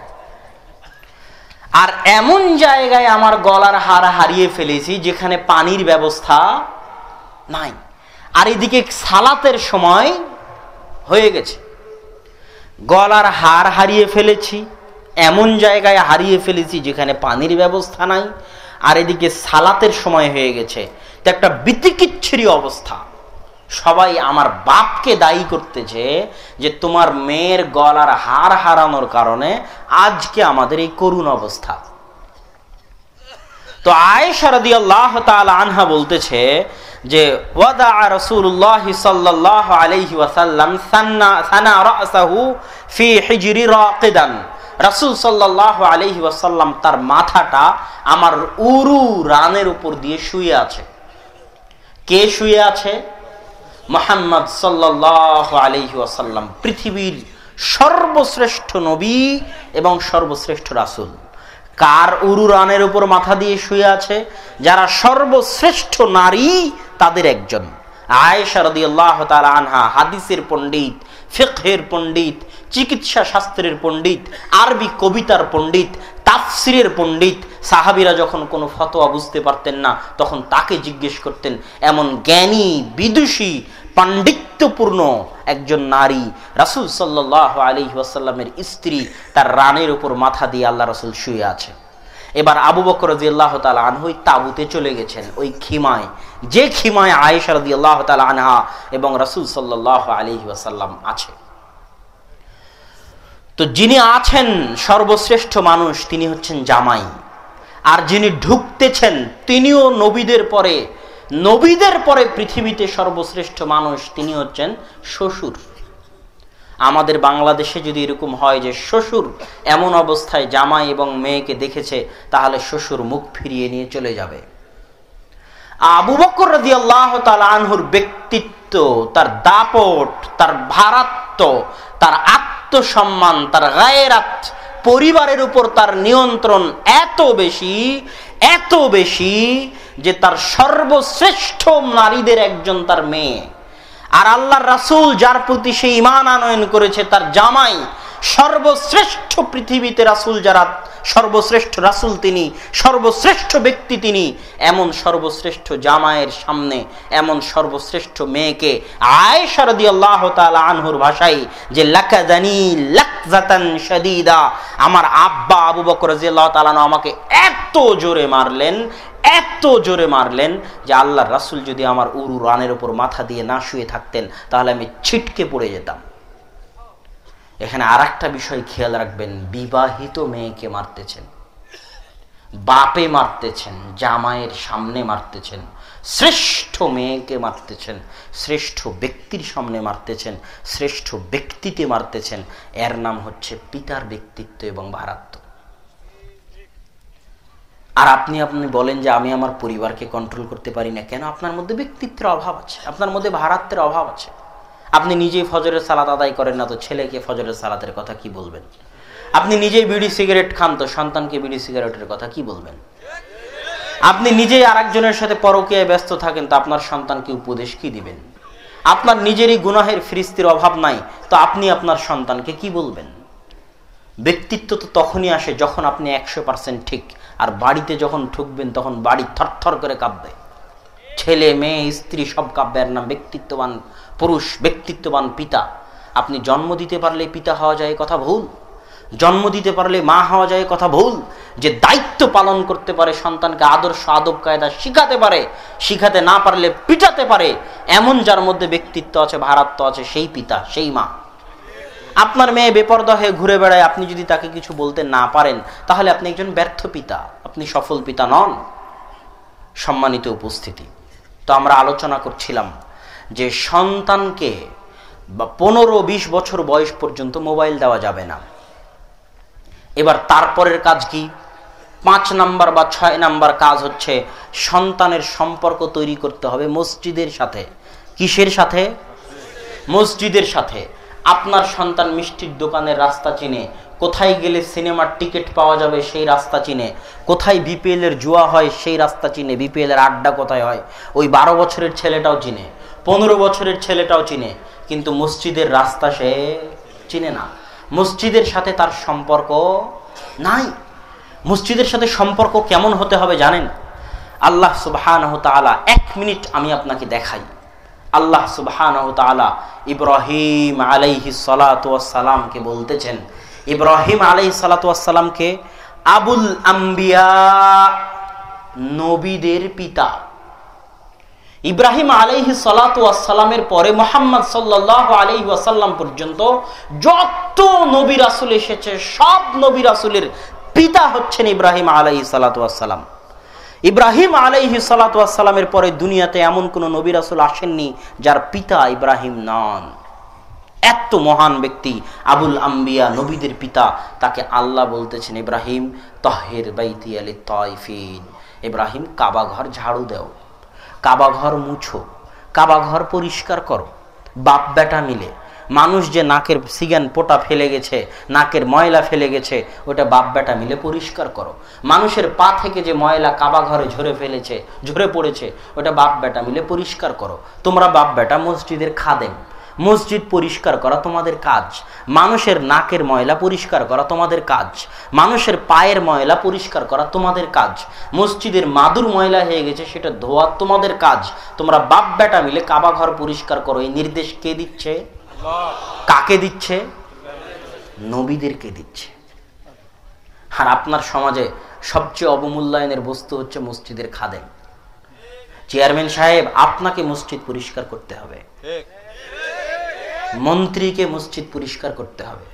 আর এমন জায়গায় আমার গলার হার হারিয়ে ফেলেছি যেখানে পানির ব্যবস্থা নাই আর এদিকে সালাতের সময় হয়ে গেছে গলার হার হারিয়ে ফেলেছি এমন জায়গায় হারিয়ে ফেলেছি যেখানে পানির ব্যবস্থা নাই আর এদিকে সালাতের সময় হয়ে গেছে তো একটা বিতিকিচ্ছিরি অবস্থা সবাই আমার বাপকে দায়ী করতেছে যে তোমার মেয়ের গলার হার হারানোর কারণে আজকে আমাদের এই করুণ অবস্থা তো আয়েশারদি আল্লাহ আনহা বলতেছে যে তার মাথাটা আমার উরু রানের উপর দিয়ে শুয়ে আছে কে শুয়ে আছে মোহাম্মদ সাল্লাহ আলহি আসাল্লাম পৃথিবীর সর্বশ্রেষ্ঠ নবী এবং সর্বশ্রেষ্ঠ রাসুল কার উরুরানের উপর মাথা দিয়ে শুয়ে আছে যারা সর্বশ্রেষ্ঠ নারী তাদের একজন আয়সারদি আল্লাহ তালা আনহা হাদিসের পণ্ডিত ফেকের পণ্ডিত চিকিৎসা শাস্ত্রের পণ্ডিত আরবি কবিতার পণ্ডিত তাফসিরের পণ্ডিত সাহাবিরা যখন কোনো ফতোয়া বুঝতে পারতেন না তখন তাকে জিজ্ঞেস করতেন এমন জ্ঞানী বিদুষী পাণ্ডিত্যপূর্ণ একজন নারী রাসুল সাল্লাহ আলি ওয়াসাল্লামের স্ত্রী তার রানের উপর মাথা দিয়ে আল্লাহ রসুল শুয়ে আছে এবার আবু বকর রাজিয়াল্লাহ তাল আনহই তাবুতে চলে গেছেন ওই খিমায় যে খিমায় আয়েশারদি আল্লাহ তাল আনহা এবং রাসুল সাল্লাহ আলি ওয়াসাল্লাম আছে তো যিনি আছেন সর্বশ্রেষ্ঠ মানুষ তিনি হচ্ছেন জামাই আর যিনি ঢুকতেছেন তিনিও নবীদের পরে নবীদের পরে পৃথিবীতে সর্বশ্রেষ্ঠ মানুষ তিনি হচ্ছেন শ্বশুর আমাদের বাংলাদেশে যদি এরকম হয় যে শ্বশুর এমন অবস্থায় জামাই এবং মেয়েকে দেখেছে তাহলে শ্বশুর মুখ ফিরিয়ে নিয়ে চলে যাবে আবু বকর রাজি আল্লাহ আনহুর ব্যক্তিত্ব তার দাপট তার ভারাত্ম তার আত্ম আত্মসম্মান তার গায়েরাত পরিবারের উপর তার নিয়ন্ত্রণ এত বেশি এত বেশি যে তার সর্বশ্রেষ্ঠ নারীদের একজন তার মেয়ে আর আল্লাহ রাসুল যার প্রতি সে ইমান আনয়ন করেছে তার জামাই সর্বশ্রেষ্ঠ পৃথিবীতে রাসুল যারা সর্বশ্রেষ্ঠ রাসুল তিনি সর্বশ্রেষ্ঠ ব্যক্তি তিনি এমন সর্বশ্রেষ্ঠ জামায়ের সামনে এমন সর্বশ্রেষ্ঠ মেয়েকে আয় শারদি আল্লাহ আনহুর ভাষায় যে লাকাজানি লাকজাতান সাদিদা আমার আব্বা আবু বকর রাজিয়াল্লাহ তালানো আমাকে এত জোরে মারলেন এত জোরে মারলেন যে আল্লাহ রাসুল যদি আমার উরু রানের ওপর মাথা দিয়ে না শুয়ে থাকতেন তাহলে আমি ছিটকে পড়ে যেতাম এখানে আর একটা বিষয় খেয়াল রাখবেন বিবাহিত মেয়েকে মারতেছেন বাপে মারতেছেন জামায়ের সামনে মারতেছেন শ্রেষ্ঠ মেয়েকে মারতেছেন শ্রেষ্ঠ ব্যক্তির সামনে মারতেছেন শ্রেষ্ঠ ব্যক্তিতে মারতেছেন এর নাম হচ্ছে পিতার ব্যক্তিত্ব এবং ভারাত্ম আর আপনি আপনি বলেন যে আমি আমার পরিবারকে কন্ট্রোল করতে পারি না কেন আপনার মধ্যে ব্যক্তিত্বের অভাব আছে আপনার মধ্যে ভারাত্মের অভাব আছে আপনি নিজেই ফজরের সালাত আদায় করেন না তো ছেলেকে ফজরের সালাতের কথা কি বলবেন আপনি নিজেই বিড়ি সিগারেট খান তো সন্তানকে বিড়ি সিগারেটের কথা কি বলবেন আপনি নিজেই আরেকজনের সাথে পরকীয়ায় ব্যস্ত থাকেন তো আপনার সন্তানকে উপদেশ কি দিবেন আপনার নিজেরই গুনাহের ফিরিস্তির অভাব নাই তো আপনি আপনার সন্তানকে কি বলবেন ব্যক্তিত্ব তো তখনই আসে যখন আপনি একশো পার্সেন্ট ঠিক আর বাড়িতে যখন ঠুকবেন তখন বাড়ি থরথর করে কাঁপবে ছেলে মেয়ে স্ত্রী সব কাব্যের নাম ব্যক্তিত্ববান পুরুষ ব্যক্তিত্ববান পিতা আপনি জন্ম দিতে পারলে পিতা হওয়া যায় কথা ভুল জন্ম দিতে পারলে মা হওয়া যায় কথা ভুল যে দায়িত্ব পালন করতে পারে সন্তানকে আদর্শ আদব কায়দা শিখাতে পারে শিখাতে না পারলে পিটাতে পারে এমন যার মধ্যে ব্যক্তিত্ব আছে ভারাত্ম আছে সেই পিতা সেই মা আপনার মেয়ে বেপরদহে হয়ে ঘুরে বেড়ায় আপনি যদি তাকে কিছু বলতে না পারেন তাহলে আপনি একজন ব্যর্থ পিতা আপনি সফল পিতা নন সম্মানিত উপস্থিতি তো আমরা আলোচনা করছিলাম যে সন্তানকে বা পনেরো বিশ বছর বয়স পর্যন্ত মোবাইল দেওয়া যাবে না এবার তারপরের কাজ কি পাঁচ নাম্বার বা ছয় নাম্বার কাজ হচ্ছে সন্তানের সম্পর্ক তৈরি করতে হবে মসজিদের সাথে কিসের সাথে মসজিদের সাথে আপনার সন্তান মিষ্টির দোকানের রাস্তা চিনে কোথায় গেলে সিনেমার টিকিট পাওয়া যাবে সেই রাস্তা চিনে কোথায় বিপিএলের জুয়া হয় সেই রাস্তা চিনে বিপিএলের আড্ডা কোথায় হয় ওই বারো বছরের ছেলেটাও চিনে পনেরো বছরের ছেলেটাও চিনে কিন্তু মসজিদের রাস্তা সে চিনে না মসজিদের সাথে তার সম্পর্ক নাই মসজিদের সাথে সম্পর্ক কেমন হতে হবে জানেন আল্লাহ সুবাহান এক মিনিট আমি আপনাকে দেখাই আল্লাহ সুবাহান ইব্রাহিম আলাইহি সালাতামকে বলতেছেন ইব্রাহিম আলাইহি সালাতামকে আবুল আম্বিয়া নবীদের পিতা ইব্রাহিম আলাইহি সালাতামের পরে মোহাম্মদ সাল্লাহ আলহি আসাল্লাম পর্যন্ত যত নবী রাসুল এসেছে সব নবী রাসুলের পিতা হচ্ছেন ইব্রাহিম আলাইহি সালাতাম ইব্রাহিম আলাইহি সালাতামের পরে দুনিয়াতে এমন কোনো নবী রাসুল আসেননি যার পিতা ইব্রাহিম নন এত মহান ব্যক্তি আবুল আম্বিয়া নবীদের পিতা তাকে আল্লাহ বলতেছেন ইব্রাহিম তহের বাইতি আলী তয়ফিন ইব্রাহিম কাবাঘর ঝাড়ু দেও কাবাঘর মুছো কাবাঘর পরিষ্কার করো বাপ বেটা মিলে মানুষ যে নাকের সিগান পোটা ফেলে গেছে নাকের ময়লা ফেলে গেছে ওটা বাপ বেটা মিলে পরিষ্কার করো মানুষের পা থেকে যে ময়লা কাবা ঘরে ঝরে ফেলেছে ঝরে পড়েছে ওটা বাপ বেটা মিলে পরিষ্কার করো তোমরা বাপ বেটা মসজিদের খাদেম মসজিদ পরিষ্কার করা তোমাদের কাজ মানুষের নাকের ময়লা পরিষ্কার করা তোমাদের কাজ মানুষের পায়ের ময়লা পরিষ্কার করা তোমাদের কাজ মসজিদের মাদুর ময়লা হয়ে গেছে সেটা ধোয়া তোমাদের কাজ তোমরা বাপ বেটা মিলে কাবা ঘর পরিষ্কার করো এই নির্দেশ কে দিচ্ছে কাকে দিচ্ছে নবীদেরকে দিচ্ছে আর আপনার সমাজে সবচেয়ে অবমূল্যায়নের বস্তু হচ্ছে মসজিদের খাদেম চেয়ারম্যান সাহেব আপনাকে মসজিদ পরিষ্কার করতে হবে মন্ত্রীকে মসজিদ পরিষ্কার করতে হবে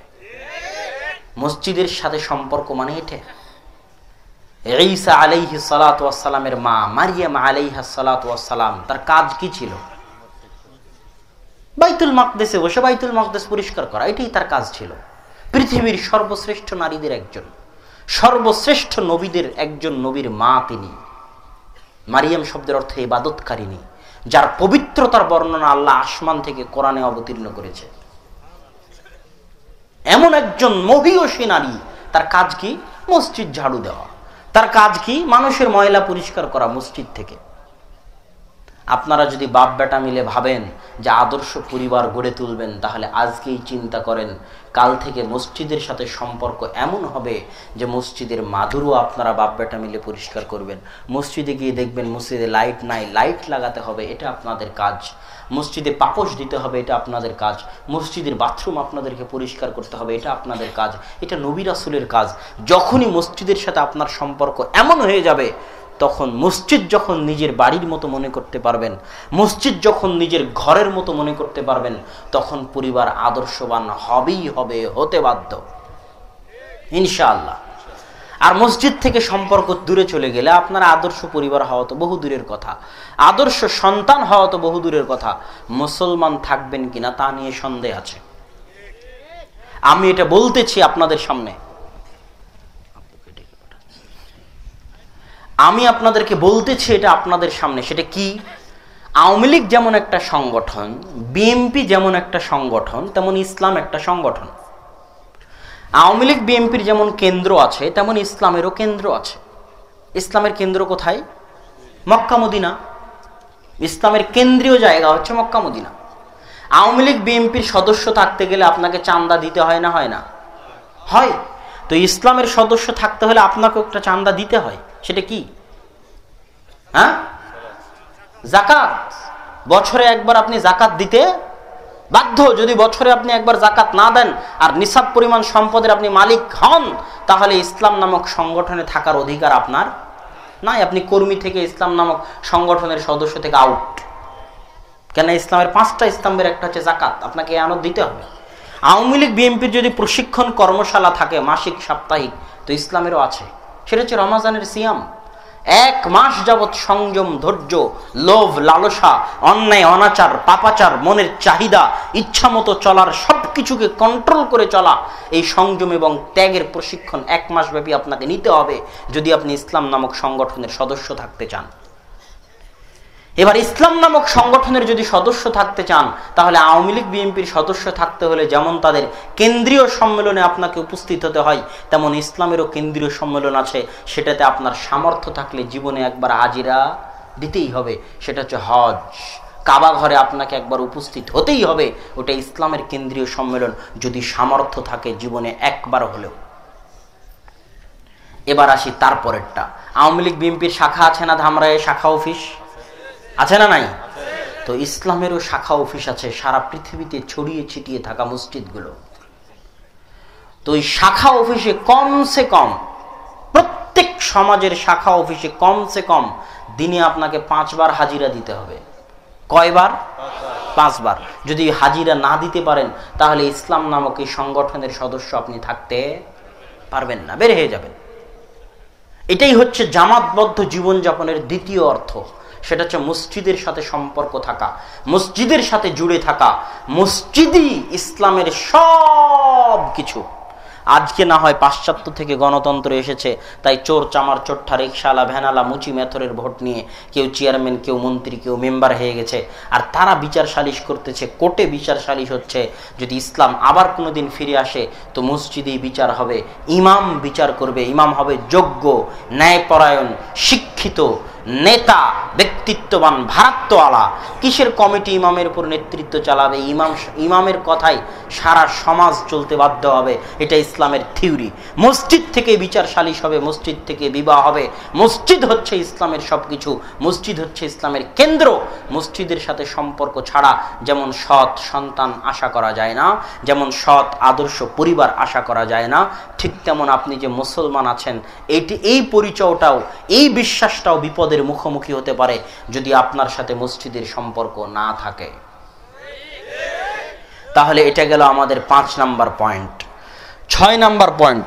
মসজিদের সাথে সম্পর্ক মানে এটা ঈসা আলাইহি সালাতামের মা মারিয়াম আলাইহা সালাতাম তার কাজ কি ছিল বাইতুল মাকদেশে বসে বাইতুল মাকদেশ পরিষ্কার করা এটাই তার কাজ ছিল পৃথিবীর সর্বশ্রেষ্ঠ নারীদের একজন সর্বশ্রেষ্ঠ নবীদের একজন নবীর মা তিনি মারিয়াম শব্দের অর্থে এবাদতকারিনী যার পবিত্রতার বর্ণনা আল্লাহ আসমান থেকে কোরআনে অবতীর্ণ করেছে এমন একজন মহিয়সী নারী তার কাজ কি মসজিদ ঝাড়ু দেওয়া তার কাজ কি মানুষের ময়লা পরিষ্কার করা মসজিদ থেকে আপনারা যদি বাপ বেটা মিলে ভাবেন যে আদর্শ পরিবার গড়ে তুলবেন তাহলে আজকেই চিন্তা করেন কাল থেকে মসজিদের সাথে সম্পর্ক এমন হবে যে মসজিদের মাদুরও আপনারা বাপ বেটা মিলে পরিষ্কার করবেন মসজিদে গিয়ে দেখবেন মসজিদে লাইট নাই লাইট লাগাতে হবে এটা আপনাদের কাজ মসজিদে পাপোশ দিতে হবে এটা আপনাদের কাজ মসজিদের বাথরুম আপনাদেরকে পরিষ্কার করতে হবে এটা আপনাদের কাজ এটা নবী কাজ যখনই মসজিদের সাথে আপনার সম্পর্ক এমন হয়ে যাবে তখন মসজিদ যখন নিজের বাড়ির মতো মনে করতে পারবেন মসজিদ যখন নিজের ঘরের মতো মনে করতে পারবেন তখন পরিবার আদর্শবান হবেই হবে হতে বাধ্য ইনশাআল্লাহ আর মসজিদ থেকে সম্পর্ক দূরে চলে গেলে আপনার আদর্শ পরিবার হওয়া তো বহু দূরের কথা আদর্শ সন্তান হওয়া তো বহু দূরের কথা মুসলমান থাকবেন কিনা তা নিয়ে সন্দেহ আছে আমি এটা বলতেছি আপনাদের সামনে আমি আপনাদেরকে বলতেছি এটা আপনাদের সামনে সেটা কি আওয়ামী লীগ যেমন একটা সংগঠন বিএমপি যেমন একটা সংগঠন তেমন ইসলাম একটা সংগঠন আওয়ামী লীগ বিএনপির যেমন কেন্দ্র আছে তেমন ইসলামেরও কেন্দ্র আছে ইসলামের কেন্দ্র কোথায় মক্কা মদিনা ইসলামের কেন্দ্রীয় জায়গা হচ্ছে মক্কা মদিনা আওয়ামী লীগ বিএনপির সদস্য থাকতে গেলে আপনাকে চান্দা দিতে হয় না হয় না হয় তো ইসলামের সদস্য থাকতে হলে আপনাকেও একটা চান্দা দিতে হয় সেটা কি হ্যাঁ জাকাত বছরে একবার আপনি জাকাত দিতে বাধ্য যদি বছরে আপনি একবার জাকাত না দেন আর নিসাব পরিমাণ সম্পদের আপনি মালিক হন তাহলে ইসলাম নামক সংগঠনে থাকার অধিকার আপনার নাই আপনি কর্মী থেকে ইসলাম নামক সংগঠনের সদস্য থেকে আউট কেন ইসলামের পাঁচটা স্তম্ভের একটা হচ্ছে জাকাত আপনাকে আনত দিতে হবে আওয়ামী লীগ বিএনপির যদি প্রশিক্ষণ কর্মশালা থাকে মাসিক সাপ্তাহিক তো ইসলামেরও আছে সেটা হচ্ছে রমাজানের সিয়াম এক মাস যাবৎ সংযম ধৈর্য লোভ লালসা অন্যায় অনাচার পাপাচার মনের চাহিদা ইচ্ছামতো চলার সব কিছুকে কন্ট্রোল করে চলা এই সংযম এবং ত্যাগের প্রশিক্ষণ এক মাস ব্যাপী আপনাকে নিতে হবে যদি আপনি ইসলাম নামক সংগঠনের সদস্য থাকতে চান এবার ইসলাম নামক সংগঠনের যদি সদস্য থাকতে চান তাহলে আওয়ামী লীগ বিএনপির সদস্য থাকতে হলে যেমন তাদের কেন্দ্রীয় সম্মেলনে আপনাকে উপস্থিত হতে হয় তেমন ইসলামেরও কেন্দ্রীয় সম্মেলন আছে সেটাতে আপনার সামর্থ্য থাকলে জীবনে একবার হাজিরা দিতেই হবে সেটা হচ্ছে হজ কাবা ঘরে আপনাকে একবার উপস্থিত হতেই হবে ওটা ইসলামের কেন্দ্রীয় সম্মেলন যদি সামর্থ্য থাকে জীবনে একবার হলেও এবার আসি তারপরেরটা আওয়ামী লীগ বিএনপির শাখা আছে না ধামরায় শাখা অফিস আছে না নাই তো ইসলামেরও শাখা অফিস আছে সারা পৃথিবীতে ছড়িয়ে ছিটিয়ে থাকা মসজিদগুলো তো ওই শাখা অফিসে কমসে কম প্রত্যেক সমাজের শাখা অফিসে কমসে কম দিনে আপনাকে পাঁচবার হাজিরা দিতে হবে কয়বার পাঁচবার যদি হাজিরা না দিতে পারেন তাহলে ইসলাম নামক এই সংগঠনের সদস্য আপনি থাকতে পারবেন না বের হয়ে যাবেন এটাই হচ্ছে জামাতবদ্ধ জীবনযাপনের দ্বিতীয় অর্থ সেটা হচ্ছে মসজিদের সাথে সম্পর্ক থাকা মসজিদের সাথে জুড়ে থাকা মসজিদই ইসলামের সব কিছু আজকে না হয় পাশ্চাত্য থেকে গণতন্ত্র এসেছে তাই চোর চামার চোট্টা রিক্সালা ভ্যানালা মুচি মেথরের ভোট নিয়ে কেউ চেয়ারম্যান কেউ মন্ত্রী কেউ মেম্বার হয়ে গেছে আর তারা বিচার সালিশ করতেছে কোটে বিচার সালিশ হচ্ছে যদি ইসলাম আবার কোনো দিন ফিরে আসে তো মসজিদেই বিচার হবে ইমাম বিচার করবে ইমাম হবে যোগ্য ন্যায়পরায়ণ শিক্ষিত নেতা ব্যক্তিত্ববান ভারাত্বওয়ালা কিসের কমিটি ইমামের উপর নেতৃত্ব চালাবে ইমাম ইমামের কথাই সারা সমাজ চলতে বাধ্য হবে এটা ইসলামের থিওরি মসজিদ থেকে বিচার সালিশ হবে মসজিদ থেকে বিবাহ হবে মসজিদ হচ্ছে ইসলামের সব কিছু মসজিদ হচ্ছে ইসলামের কেন্দ্র মসজিদের সাথে সম্পর্ক ছাড়া যেমন সৎ সন্তান আশা করা যায় না যেমন সৎ আদর্শ পরিবার আশা করা যায় না ঠিক তেমন আপনি যে মুসলমান আছেন এটি এই পরিচয়টাও এই বিশ্বাসটাও বিপদের বিপদের মুখোমুখি হতে পারে যদি আপনার সাথে মসজিদের সম্পর্ক না থাকে তাহলে এটা গেল আমাদের পাঁচ নাম্বার পয়েন্ট ছয় নাম্বার পয়েন্ট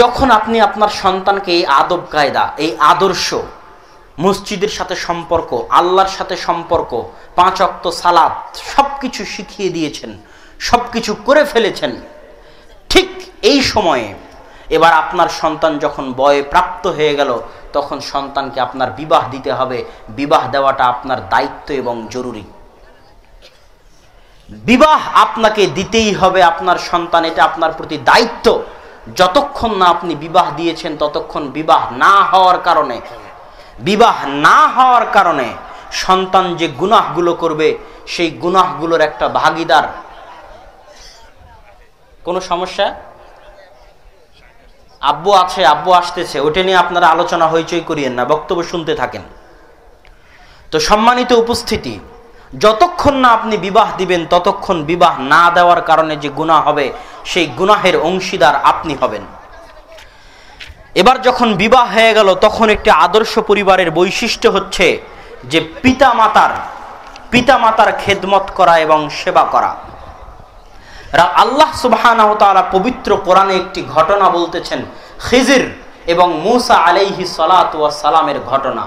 যখন আপনি আপনার সন্তানকে এই আদব কায়দা এই আদর্শ মসজিদের সাথে সম্পর্ক আল্লাহর সাথে সম্পর্ক পাঁচ অক্ত সালাত সব কিছু শিখিয়ে দিয়েছেন সব কিছু করে ফেলেছেন ঠিক এই সময়ে এবার আপনার সন্তান যখন বয়ে প্রাপ্ত হয়ে গেল তখন সন্তানকে আপনার বিবাহ দিতে হবে বিবাহ দেওয়াটা আপনার দায়িত্ব এবং জরুরি বিবাহ আপনাকে দিতেই হবে আপনার সন্তান এটা আপনার প্রতি দায়িত্ব যতক্ষণ না আপনি বিবাহ দিয়েছেন ততক্ষণ বিবাহ না হওয়ার কারণে বিবাহ না হওয়ার কারণে সন্তান যে গুনাহগুলো করবে সেই গুনাহগুলোর একটা ভাগিদার কোনো সমস্যা আব্বু আছে আব্বু আসতেছে ওটা নিয়ে আপনারা আলোচনা হইচই করিয়েন না বক্তব্য শুনতে থাকেন তো সম্মানিত উপস্থিতি যতক্ষণ না আপনি বিবাহ দিবেন ততক্ষণ বিবাহ না দেওয়ার কারণে যে গুণা হবে সেই গুনাহের অংশীদার আপনি হবেন এবার যখন বিবাহ হয়ে গেল তখন একটি আদর্শ পরিবারের বৈশিষ্ট্য হচ্ছে যে পিতা মাতার পিতা মাতার খেদমত করা এবং সেবা করা আল্লাহ সুবাহ পবিত্র কোরআনে একটি ঘটনা বলতেছেন খিজির এবং মুসা আলাইহি সালামের ঘটনা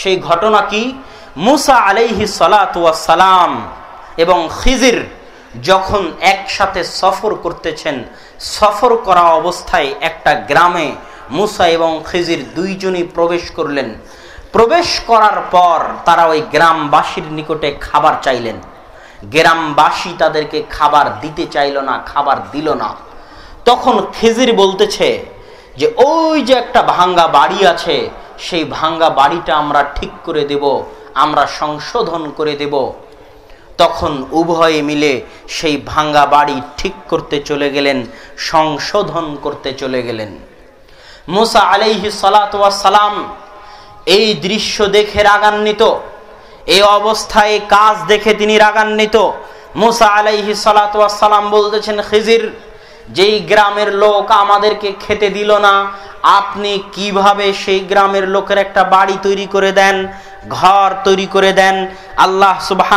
সেই ঘটনা কি মুসা আলাইহি সালাম এবং খিজির যখন একসাথে সফর করতেছেন সফর করা অবস্থায় একটা গ্রামে মুসা এবং খিজির দুইজনই প্রবেশ করলেন প্রবেশ করার পর তারা ওই গ্রামবাসীর নিকটে খাবার চাইলেন গ্রামবাসী তাদেরকে খাবার দিতে চাইল না খাবার দিল না তখন খেজির বলতেছে যে ওই যে একটা ভাঙ্গা বাড়ি আছে সেই ভাঙ্গা বাড়িটা আমরা ঠিক করে দেব আমরা সংশোধন করে দেব তখন উভয়ে মিলে সেই ভাঙ্গা বাড়ি ঠিক করতে চলে গেলেন সংশোধন করতে চলে গেলেন মুসা আলাইহি সালাম এই দৃশ্য দেখে রাগান্বিত এই অবস্থায় কাজ দেখে তিনি রাগান্বিত মুসা আলাইহি সালাম বলতেছেন খিজির যেই গ্রামের লোক আমাদেরকে খেতে দিল না আপনি কিভাবে সেই গ্রামের লোকের একটা বাড়ি তৈরি করে দেন ঘর তৈরি করে দেন আল্লাহ সুবাহ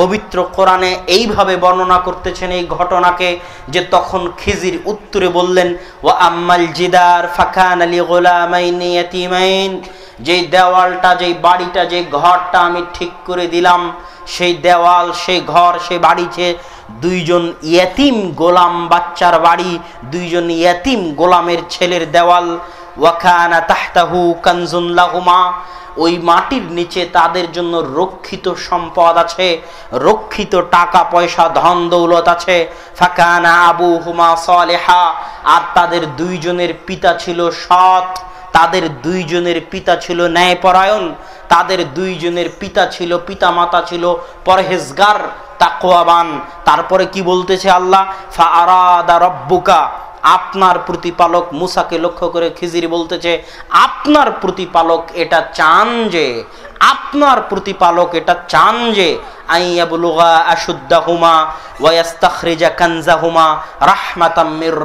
পবিত্র কোরআনে এইভাবে বর্ণনা করতেছেন এই ঘটনাকে যে তখন খিজির উত্তরে বললেন ও আম্মাল জিদার ফাখান আলী গোলামাইন যেই দেওয়ালটা যেই বাড়িটা যে ঘরটা আমি ঠিক করে দিলাম সেই দেওয়াল সেই ঘর সেই বাড়িছে দুইজন ইয়াতিম গোলাম বাচ্চার বাড়ি দুইজন ইয়াতিম গোলামের ছেলের দেওয়াল ওয়াখানা তাহতাহু কানজুল্লাহুমা ওই মাটির নিচে তাদের জন্য রক্ষিত সম্পদ আছে রক্ষিত টাকা পয়সা ধন দৌলত আছে ফাকানা আবু হুমা সালেহা আর তাদের দুইজনের পিতা ছিল সৎ তাদের দুইজনের পিতা ছিল ন্যায়পরায়ণ তাদের দুইজনের পিতা ছিল পিতা মাতা ছিল পরহেজগার তাকোয়াবান তারপরে কি বলতেছে আল্লাহ ফা আরাদা রব্বুকা আপনার প্রতিপালক মুসাকে লক্ষ্য করে খিজির বলতেছে আপনার প্রতিপালক এটা চান যে আপনার প্রতিপালক এটা চান যে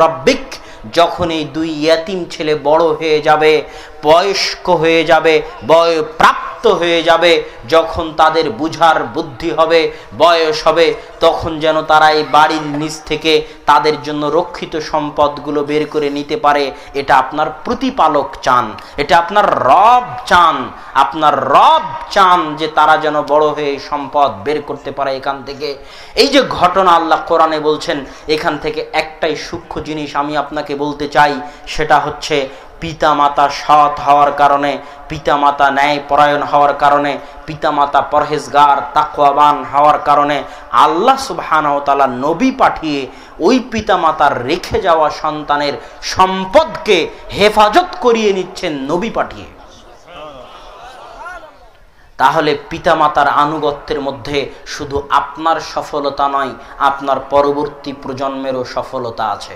রব্বিক যখন এই দুই ইয়াতিম ছেলে বড় হয়ে যাবে বয়স্ক হয়ে যাবে বয় প্রাপ্ত হয়ে যাবে যখন তাদের বুঝার বুদ্ধি হবে বয়স হবে তখন যেন তারা এই বাড়ির নিচ থেকে তাদের জন্য রক্ষিত সম্পদগুলো বের করে নিতে পারে এটা আপনার প্রতিপালক চান এটা আপনার রব চান আপনার রব চান যে তারা যেন বড় হয়ে সম্পদ বের করতে পারে এখান থেকে এই যে ঘটনা আল্লাহ কোরআনে বলছেন এখান থেকে একটাই সূক্ষ্ম জিনিস আমি আপনাকে বলতে চাই সেটা হচ্ছে পিতামাতা সৎ হওয়ার কারণে পিতামাতা ন্যায় পরায়ণ হওয়ার কারণে পিতামাতা পরহেজগার তাকওয়াবান হওয়ার কারণে আল্লাহ সুবাহানতালা নবী পাঠিয়ে ওই পিতামাতার রেখে যাওয়া সন্তানের সম্পদকে হেফাজত করিয়ে নিচ্ছেন নবী পাঠিয়ে তাহলে পিতামাতার আনুগত্যের মধ্যে শুধু আপনার সফলতা নয় আপনার পরবর্তী প্রজন্মেরও সফলতা আছে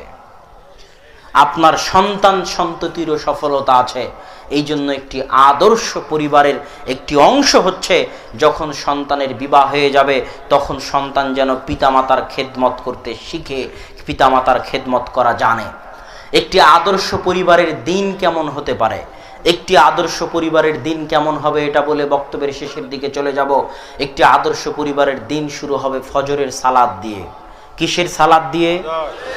আপনার সন্তান সন্ততিরও সফলতা আছে এই জন্য একটি আদর্শ পরিবারের একটি অংশ হচ্ছে যখন সন্তানের বিবাহ হয়ে যাবে তখন সন্তান যেন পিতামাতার খেদমত করতে শিখে পিতামাতার খেদমত করা জানে একটি আদর্শ পরিবারের দিন কেমন হতে পারে একটি আদর্শ পরিবারের দিন কেমন হবে এটা বলে বক্তব্যের শেষের দিকে চলে যাব একটি আদর্শ পরিবারের দিন শুরু হবে ফজরের সালাদ দিয়ে কিসের সালাদ দিয়ে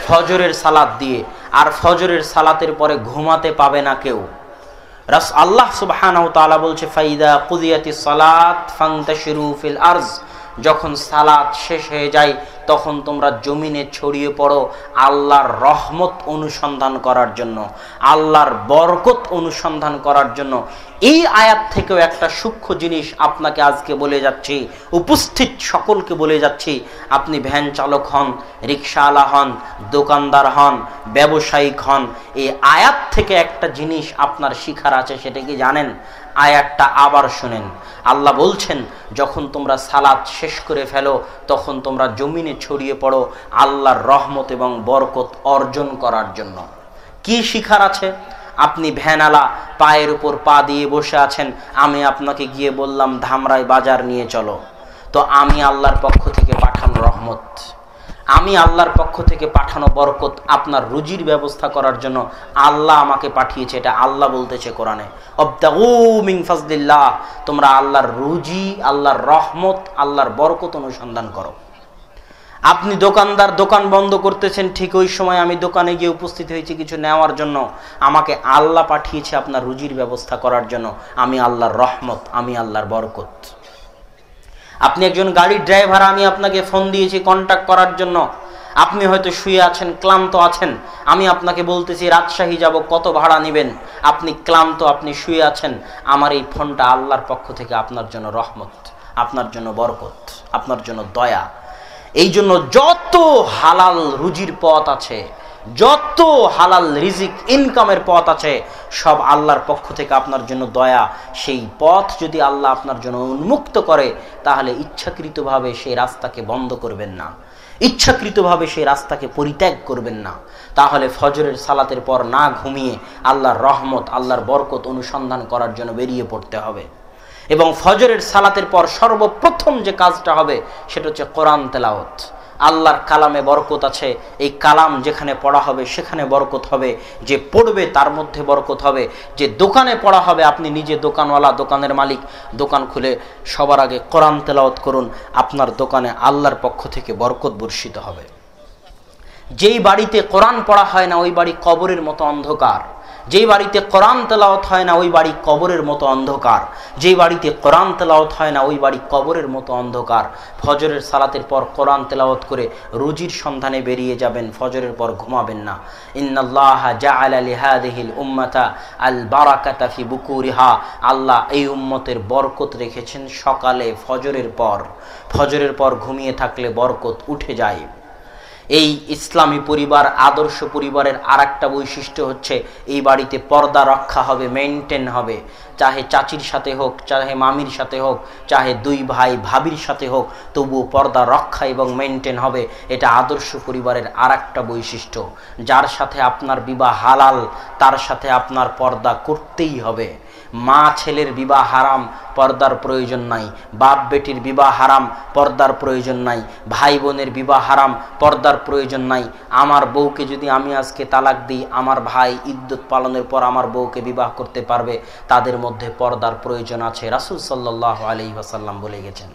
ফজরের সালাদ দিয়ে আর ফজরের সালাতের পরে ঘুমাতে পাবে না কেউ রাস আল্লাহ সুবাহানাও তালা বলছে ফাইদা কুদিয়াতি সালাত ফাংতা শিরুফিল আর্জ যখন সালাত শেষ হয়ে যায় তখন তোমরা জমিনে ছড়িয়ে পড়ো আল্লাহর রহমত অনুসন্ধান করার জন্য আল্লাহর বরকত অনুসন্ধান করার জন্য এই আয়াত থেকেও একটা সূক্ষ্ম জিনিস আপনাকে আজকে বলে যাচ্ছি উপস্থিত সকলকে বলে যাচ্ছি আপনি ভ্যান চালক হন রিক্সাওয়ালা হন দোকানদার হন ব্যবসায়িক হন এই আয়াত থেকে একটা জিনিস আপনার শিখার আছে সেটা কি জানেন আয়াতটা আবার শুনেন আল্লাহ বলছেন যখন তোমরা সালাদ শেষ করে ফেলো তখন তোমরা জমিনে ছড়িয়ে পড়ো আল্লাহর রহমত এবং বরকত অর্জন করার জন্য কি শিখার আছে আপনি ভ্যানালা পায়ের উপর পা দিয়ে বসে আছেন আমি আপনাকে গিয়ে বললাম ধামরাই বাজার নিয়ে চলো তো আমি আল্লাহর পক্ষ থেকে পাঠানো রহমত আমি আল্লাহর পক্ষ থেকে পাঠানো বরকত আপনার রুজির ব্যবস্থা করার জন্য আল্লাহ আমাকে পাঠিয়েছে এটা আল্লাহ বলতেছে কোরআনে অবদাউমিংফাজদিল্লাহ তোমরা আল্লাহর রুজি আল্লাহর রহমত আল্লাহর বরকত অনুসন্ধান করো আপনি দোকানদার দোকান বন্ধ করতেছেন ঠিক ওই সময় আমি দোকানে গিয়ে উপস্থিত হয়েছি কিছু নেওয়ার জন্য আমাকে আল্লাহ পাঠিয়েছে আপনার রুজির ব্যবস্থা করার জন্য আমি আল্লাহর রহমত আমি আল্লাহর বরকত আপনি একজন গাড়ির ড্রাইভার আমি আপনাকে ফোন দিয়েছি কন্ট্যাক্ট করার জন্য আপনি হয়তো শুয়ে আছেন ক্লান্ত আছেন আমি আপনাকে বলতেছি রাজশাহী যাব কত ভাড়া নেবেন আপনি ক্লান্ত আপনি শুয়ে আছেন আমার এই ফোনটা আল্লাহর পক্ষ থেকে আপনার জন্য রহমত আপনার জন্য বরকত আপনার জন্য দয়া এই জন্য যত হালাল রুজির পথ আছে যত হালাল রিজিক ইনকামের পথ আছে সব আল্লাহর পক্ষ থেকে আপনার জন্য দয়া সেই পথ যদি আল্লাহ আপনার জন্য উন্মুক্ত করে তাহলে ইচ্ছাকৃতভাবে সেই রাস্তাকে বন্ধ করবেন না ইচ্ছাকৃতভাবে সেই রাস্তাকে পরিত্যাগ করবেন না তাহলে ফজরের সালাতের পর না ঘুমিয়ে আল্লাহর রহমত আল্লাহর বরকত অনুসন্ধান করার জন্য বেরিয়ে পড়তে হবে এবং ফজরের সালাতের পর সর্বপ্রথম যে কাজটা হবে সেটা হচ্ছে কোরআন তেলাওত আল্লাহর কালামে বরকত আছে এই কালাম যেখানে পড়া হবে সেখানে বরকত হবে যে পড়বে তার মধ্যে বরকত হবে যে দোকানে পড়া হবে আপনি নিজে দোকানওয়ালা দোকানের মালিক দোকান খুলে সবার আগে কোরআন তেলাওত করুন আপনার দোকানে আল্লাহর পক্ষ থেকে বরকত বর্ষিত হবে যেই বাড়িতে কোরআন পড়া হয় না ওই বাড়ি কবরের মতো অন্ধকার যেই বাড়িতে কোরআন তেলাওত হয় না ওই বাড়ি কবরের মতো অন্ধকার যেই বাড়িতে কোরআন তেলাওত হয় না ওই বাড়ি কবরের মতো অন্ধকার ফজরের সালাতের পর কোরআন তেলাওত করে রুজির সন্ধানে বেরিয়ে যাবেন ফজরের পর ঘুমাবেন না ইন্নাল্লাহ জা আল আল্লাহ এই উম্মতের বরকত রেখেছেন সকালে ফজরের পর ফজরের পর ঘুমিয়ে থাকলে বরকত উঠে যায় এই ইসলামী পরিবার আদর্শ পরিবারের আর একটা বৈশিষ্ট্য হচ্ছে এই বাড়িতে পর্দা রক্ষা হবে মেনটেন হবে চাহে চাচির সাথে হোক চাহে মামির সাথে হোক চাহে দুই ভাই ভাবির সাথে হোক তবুও পর্দা রক্ষা এবং মেনটেন হবে এটা আদর্শ পরিবারের আর একটা বৈশিষ্ট্য যার সাথে আপনার বিবাহ হালাল তার সাথে আপনার পর্দা করতেই হবে মা ছেলের বিবাহ হারাম পর্দার প্রয়োজন নাই বাপ বেটির বিবাহ হারাম পর্দার প্রয়োজন নাই ভাই বোনের বিবাহ হারাম পর্দার প্রয়োজন নাই আমার বউকে যদি আমি আজকে তালাক দিই আমার ভাই ইদ্যুৎ পালনের পর আমার বউকে বিবাহ করতে পারবে তাদের মধ্যে পর্দার প্রয়োজন আছে রাসুল সাল্লাহ আলি ওয়াসাল্লাম বলে গেছেন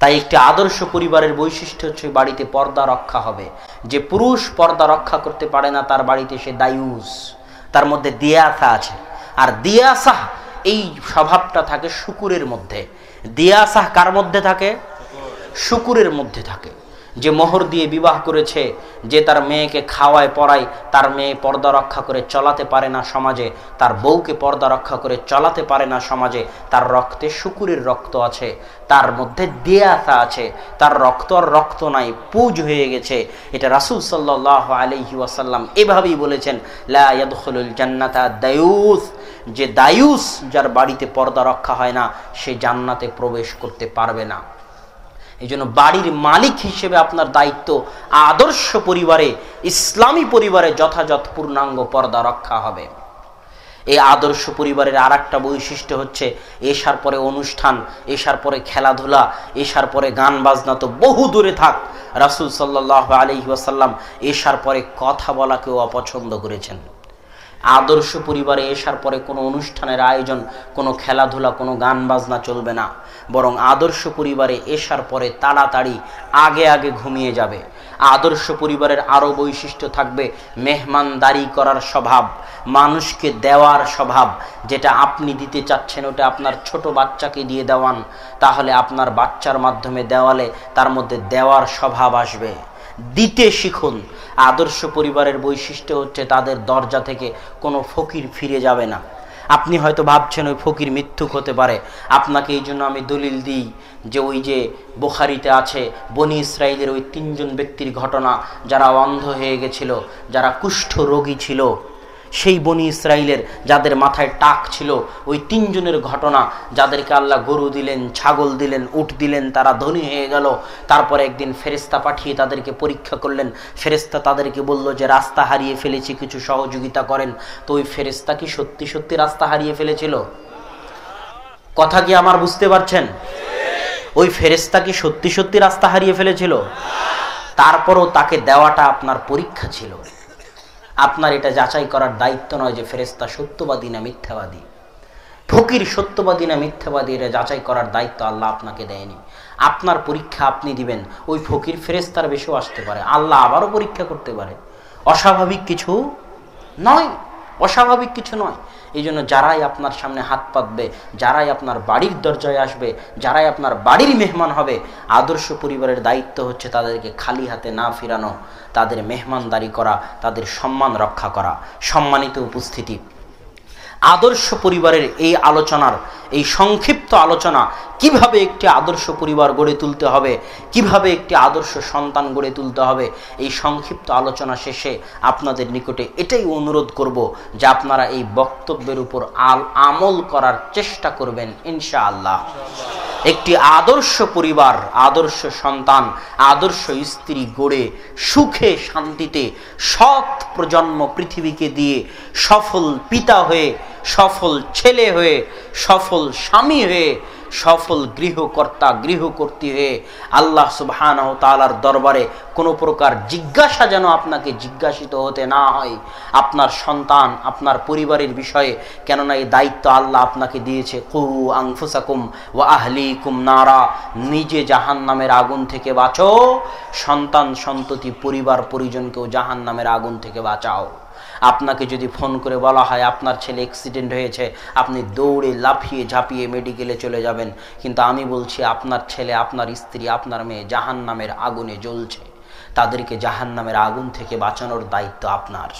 তাই একটি আদর্শ পরিবারের বৈশিষ্ট্য হচ্ছে বাড়িতে পর্দা রক্ষা হবে যে পুরুষ পর্দা রক্ষা করতে পারে না তার বাড়িতে সে দায়ুস তার মধ্যে দিয়াথা আছে আর দিয়াসাহ এই স্বভাবটা থাকে শুকুরের মধ্যে দিয়াসাহ কার মধ্যে থাকে শুকুরের মধ্যে থাকে যে মোহর দিয়ে বিবাহ করেছে যে তার মেয়েকে খাওয়ায় পড়ায় তার মেয়ে পর্দা রক্ষা করে চলাতে পারে না সমাজে তার বউকে পর্দা রক্ষা করে চলাতে পারে না সমাজে তার রক্তে শুকুরের রক্ত আছে তার মধ্যে দেয়াতা আছে তার রক্ত আর রক্ত নাই পুজ হয়ে গেছে এটা রাসুল সাল্লাহ আলহিউসাল্লাম এভাবেই বলেছেন লাদুল জান্নাতা দায়ুস যে দায়ুস যার বাড়িতে পর্দা রক্ষা হয় না সে জান্নাতে প্রবেশ করতে পারবে না এই জন্য বাড়ির মালিক হিসেবে আপনার দায়িত্ব আদর্শ পরিবারে ইসলামী পরিবারে যথাযথ পূর্ণাঙ্গ পর্দা রক্ষা হবে এই আদর্শ পরিবারের আর একটা বৈশিষ্ট্য হচ্ছে এসার পরে অনুষ্ঠান এসার পরে খেলাধুলা এসার পরে গান বাজনা তো বহু দূরে থাক রাসুল সাল্লাহ আলি এসার পরে কথা বলাকেও অপছন্দ করেছেন আদর্শ পরিবারে এসার পরে কোনো অনুষ্ঠানের আয়োজন কোনো খেলাধুলা কোনো গান বাজনা চলবে না বরং আদর্শ পরিবারে এসার পরে তাড়াতাড়ি আগে আগে ঘুমিয়ে যাবে আদর্শ পরিবারের আরও বৈশিষ্ট্য থাকবে মেহমানদারি করার স্বভাব মানুষকে দেওয়ার স্বভাব যেটা আপনি দিতে চাচ্ছেন ওটা আপনার ছোট বাচ্চাকে দিয়ে দেওয়ান তাহলে আপনার বাচ্চার মাধ্যমে দেওয়ালে তার মধ্যে দেওয়ার স্বভাব আসবে দিতে শিখুন আদর্শ পরিবারের বৈশিষ্ট্য হচ্ছে তাদের দরজা থেকে কোনো ফকির ফিরে যাবে না আপনি হয়তো ভাবছেন ওই ফকির মৃত্যুক হতে পারে আপনাকে এই জন্য আমি দলিল দিই যে ওই যে বোখারিতে আছে বনি ইসরায়েলের ওই তিনজন ব্যক্তির ঘটনা যারা অন্ধ হয়ে গেছিল যারা কুষ্ঠ রোগী ছিল সেই বনি ইসরায়েলের যাদের মাথায় টাক ছিল ওই তিনজনের ঘটনা যাদেরকে আল্লাহ গরু দিলেন ছাগল দিলেন উট দিলেন তারা ধনী হয়ে গেল তারপরে একদিন ফেরিস্তা পাঠিয়ে তাদেরকে পরীক্ষা করলেন ফেরিস্তা তাদেরকে বলল যে রাস্তা হারিয়ে ফেলেছি কিছু সহযোগিতা করেন তো ওই ফেরিস্তা কি সত্যি সত্যি রাস্তা হারিয়ে ফেলেছিল কথা কি আমার বুঝতে পারছেন ওই ফেরেস্তা কি সত্যি সত্যি রাস্তা হারিয়ে ফেলেছিল তারপরও তাকে দেওয়াটা আপনার পরীক্ষা ছিল আপনার এটা যাচাই করার দায়িত্ব নয় যে ফেরেস্তা সত্যবাদী না মিথ্যাবাদী ফকির সত্যবাদী না মিথ্যাবাদী এটা যাচাই করার দায়িত্ব আল্লাহ আপনাকে দেয়নি আপনার পরীক্ষা আপনি দিবেন ওই ফকির ফেরেস্তার বেশেও আসতে পারে আল্লাহ আবারও পরীক্ষা করতে পারে অস্বাভাবিক কিছু নয় অস্বাভাবিক কিছু নয় এই জন্য যারাই আপনার সামনে হাত পাতবে যারাই আপনার বাড়ির দরজায় আসবে যারাই আপনার বাড়ির মেহমান হবে আদর্শ পরিবারের দায়িত্ব হচ্ছে তাদেরকে খালি হাতে না ফিরানো তাদের মেহমানদারি করা তাদের সম্মান রক্ষা করা সম্মানিত উপস্থিতি আদর্শ পরিবারের এই আলোচনার এই সংক্ষিপ্ত আলোচনা কিভাবে একটি আদর্শ পরিবার গড়ে তুলতে হবে কিভাবে একটি আদর্শ সন্তান গড়ে তুলতে হবে এই সংক্ষিপ্ত আলোচনা শেষে আপনাদের নিকটে এটাই অনুরোধ করব যে আপনারা এই বক্তব্যের উপর আল আমল করার চেষ্টা করবেন ইনশাআল্লাহ একটি আদর্শ পরিবার আদর্শ সন্তান আদর্শ স্ত্রী গড়ে সুখে শান্তিতে সৎ প্রজন্ম পৃথিবীকে দিয়ে সফল পিতা হয়ে সফল ছেলে হয়ে সফল স্বামী হয়ে সফল গৃহকর্তা গৃহকর্তী হয়ে আল্লাহ সুবহান তালার দরবারে কোনো প্রকার জিজ্ঞাসা যেন আপনাকে জিজ্ঞাসিত হতে না হয় আপনার সন্তান আপনার পরিবারের বিষয়ে কেননা এই দায়িত্ব আল্লাহ আপনাকে দিয়েছে কু আংফুসাকুম ও আহলি কুম নারা নিজে জাহান নামের আগুন থেকে বাঁচো সন্তান সন্ততি পরিবার পরিজনকেও জাহান নামের আগুন থেকে বাঁচাও আপনাকে যদি ফোন করে বলা হয় আপনার ছেলে অ্যাক্সিডেন্ট হয়েছে আপনি দৌড়ে লাফিয়ে ঝাঁপিয়ে মেডিকেলে চলে যাবেন কিন্তু আমি বলছি আপনার ছেলে আপনার স্ত্রী আপনার মেয়ে জাহান নামের আগুনে জ্বলছে তাদেরকে জাহান নামের আগুন থেকে বাঁচানোর দায়িত্ব আপনার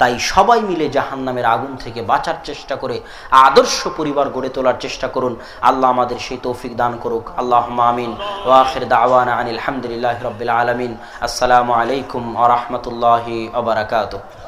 তাই সবাই মিলে জাহান নামের আগুন থেকে বাঁচার চেষ্টা করে আদর্শ পরিবার গড়ে তোলার চেষ্টা করুন আল্লাহ আমাদের সেই তৌফিক দান করুক আল্লাহ মামিন ওয়াখের দাওয়ান আনিল হামদুলিল্লাহ রবিল আলমিন আসসালামু আলাইকুম আ রহমতুল্লাহি আবরাকাত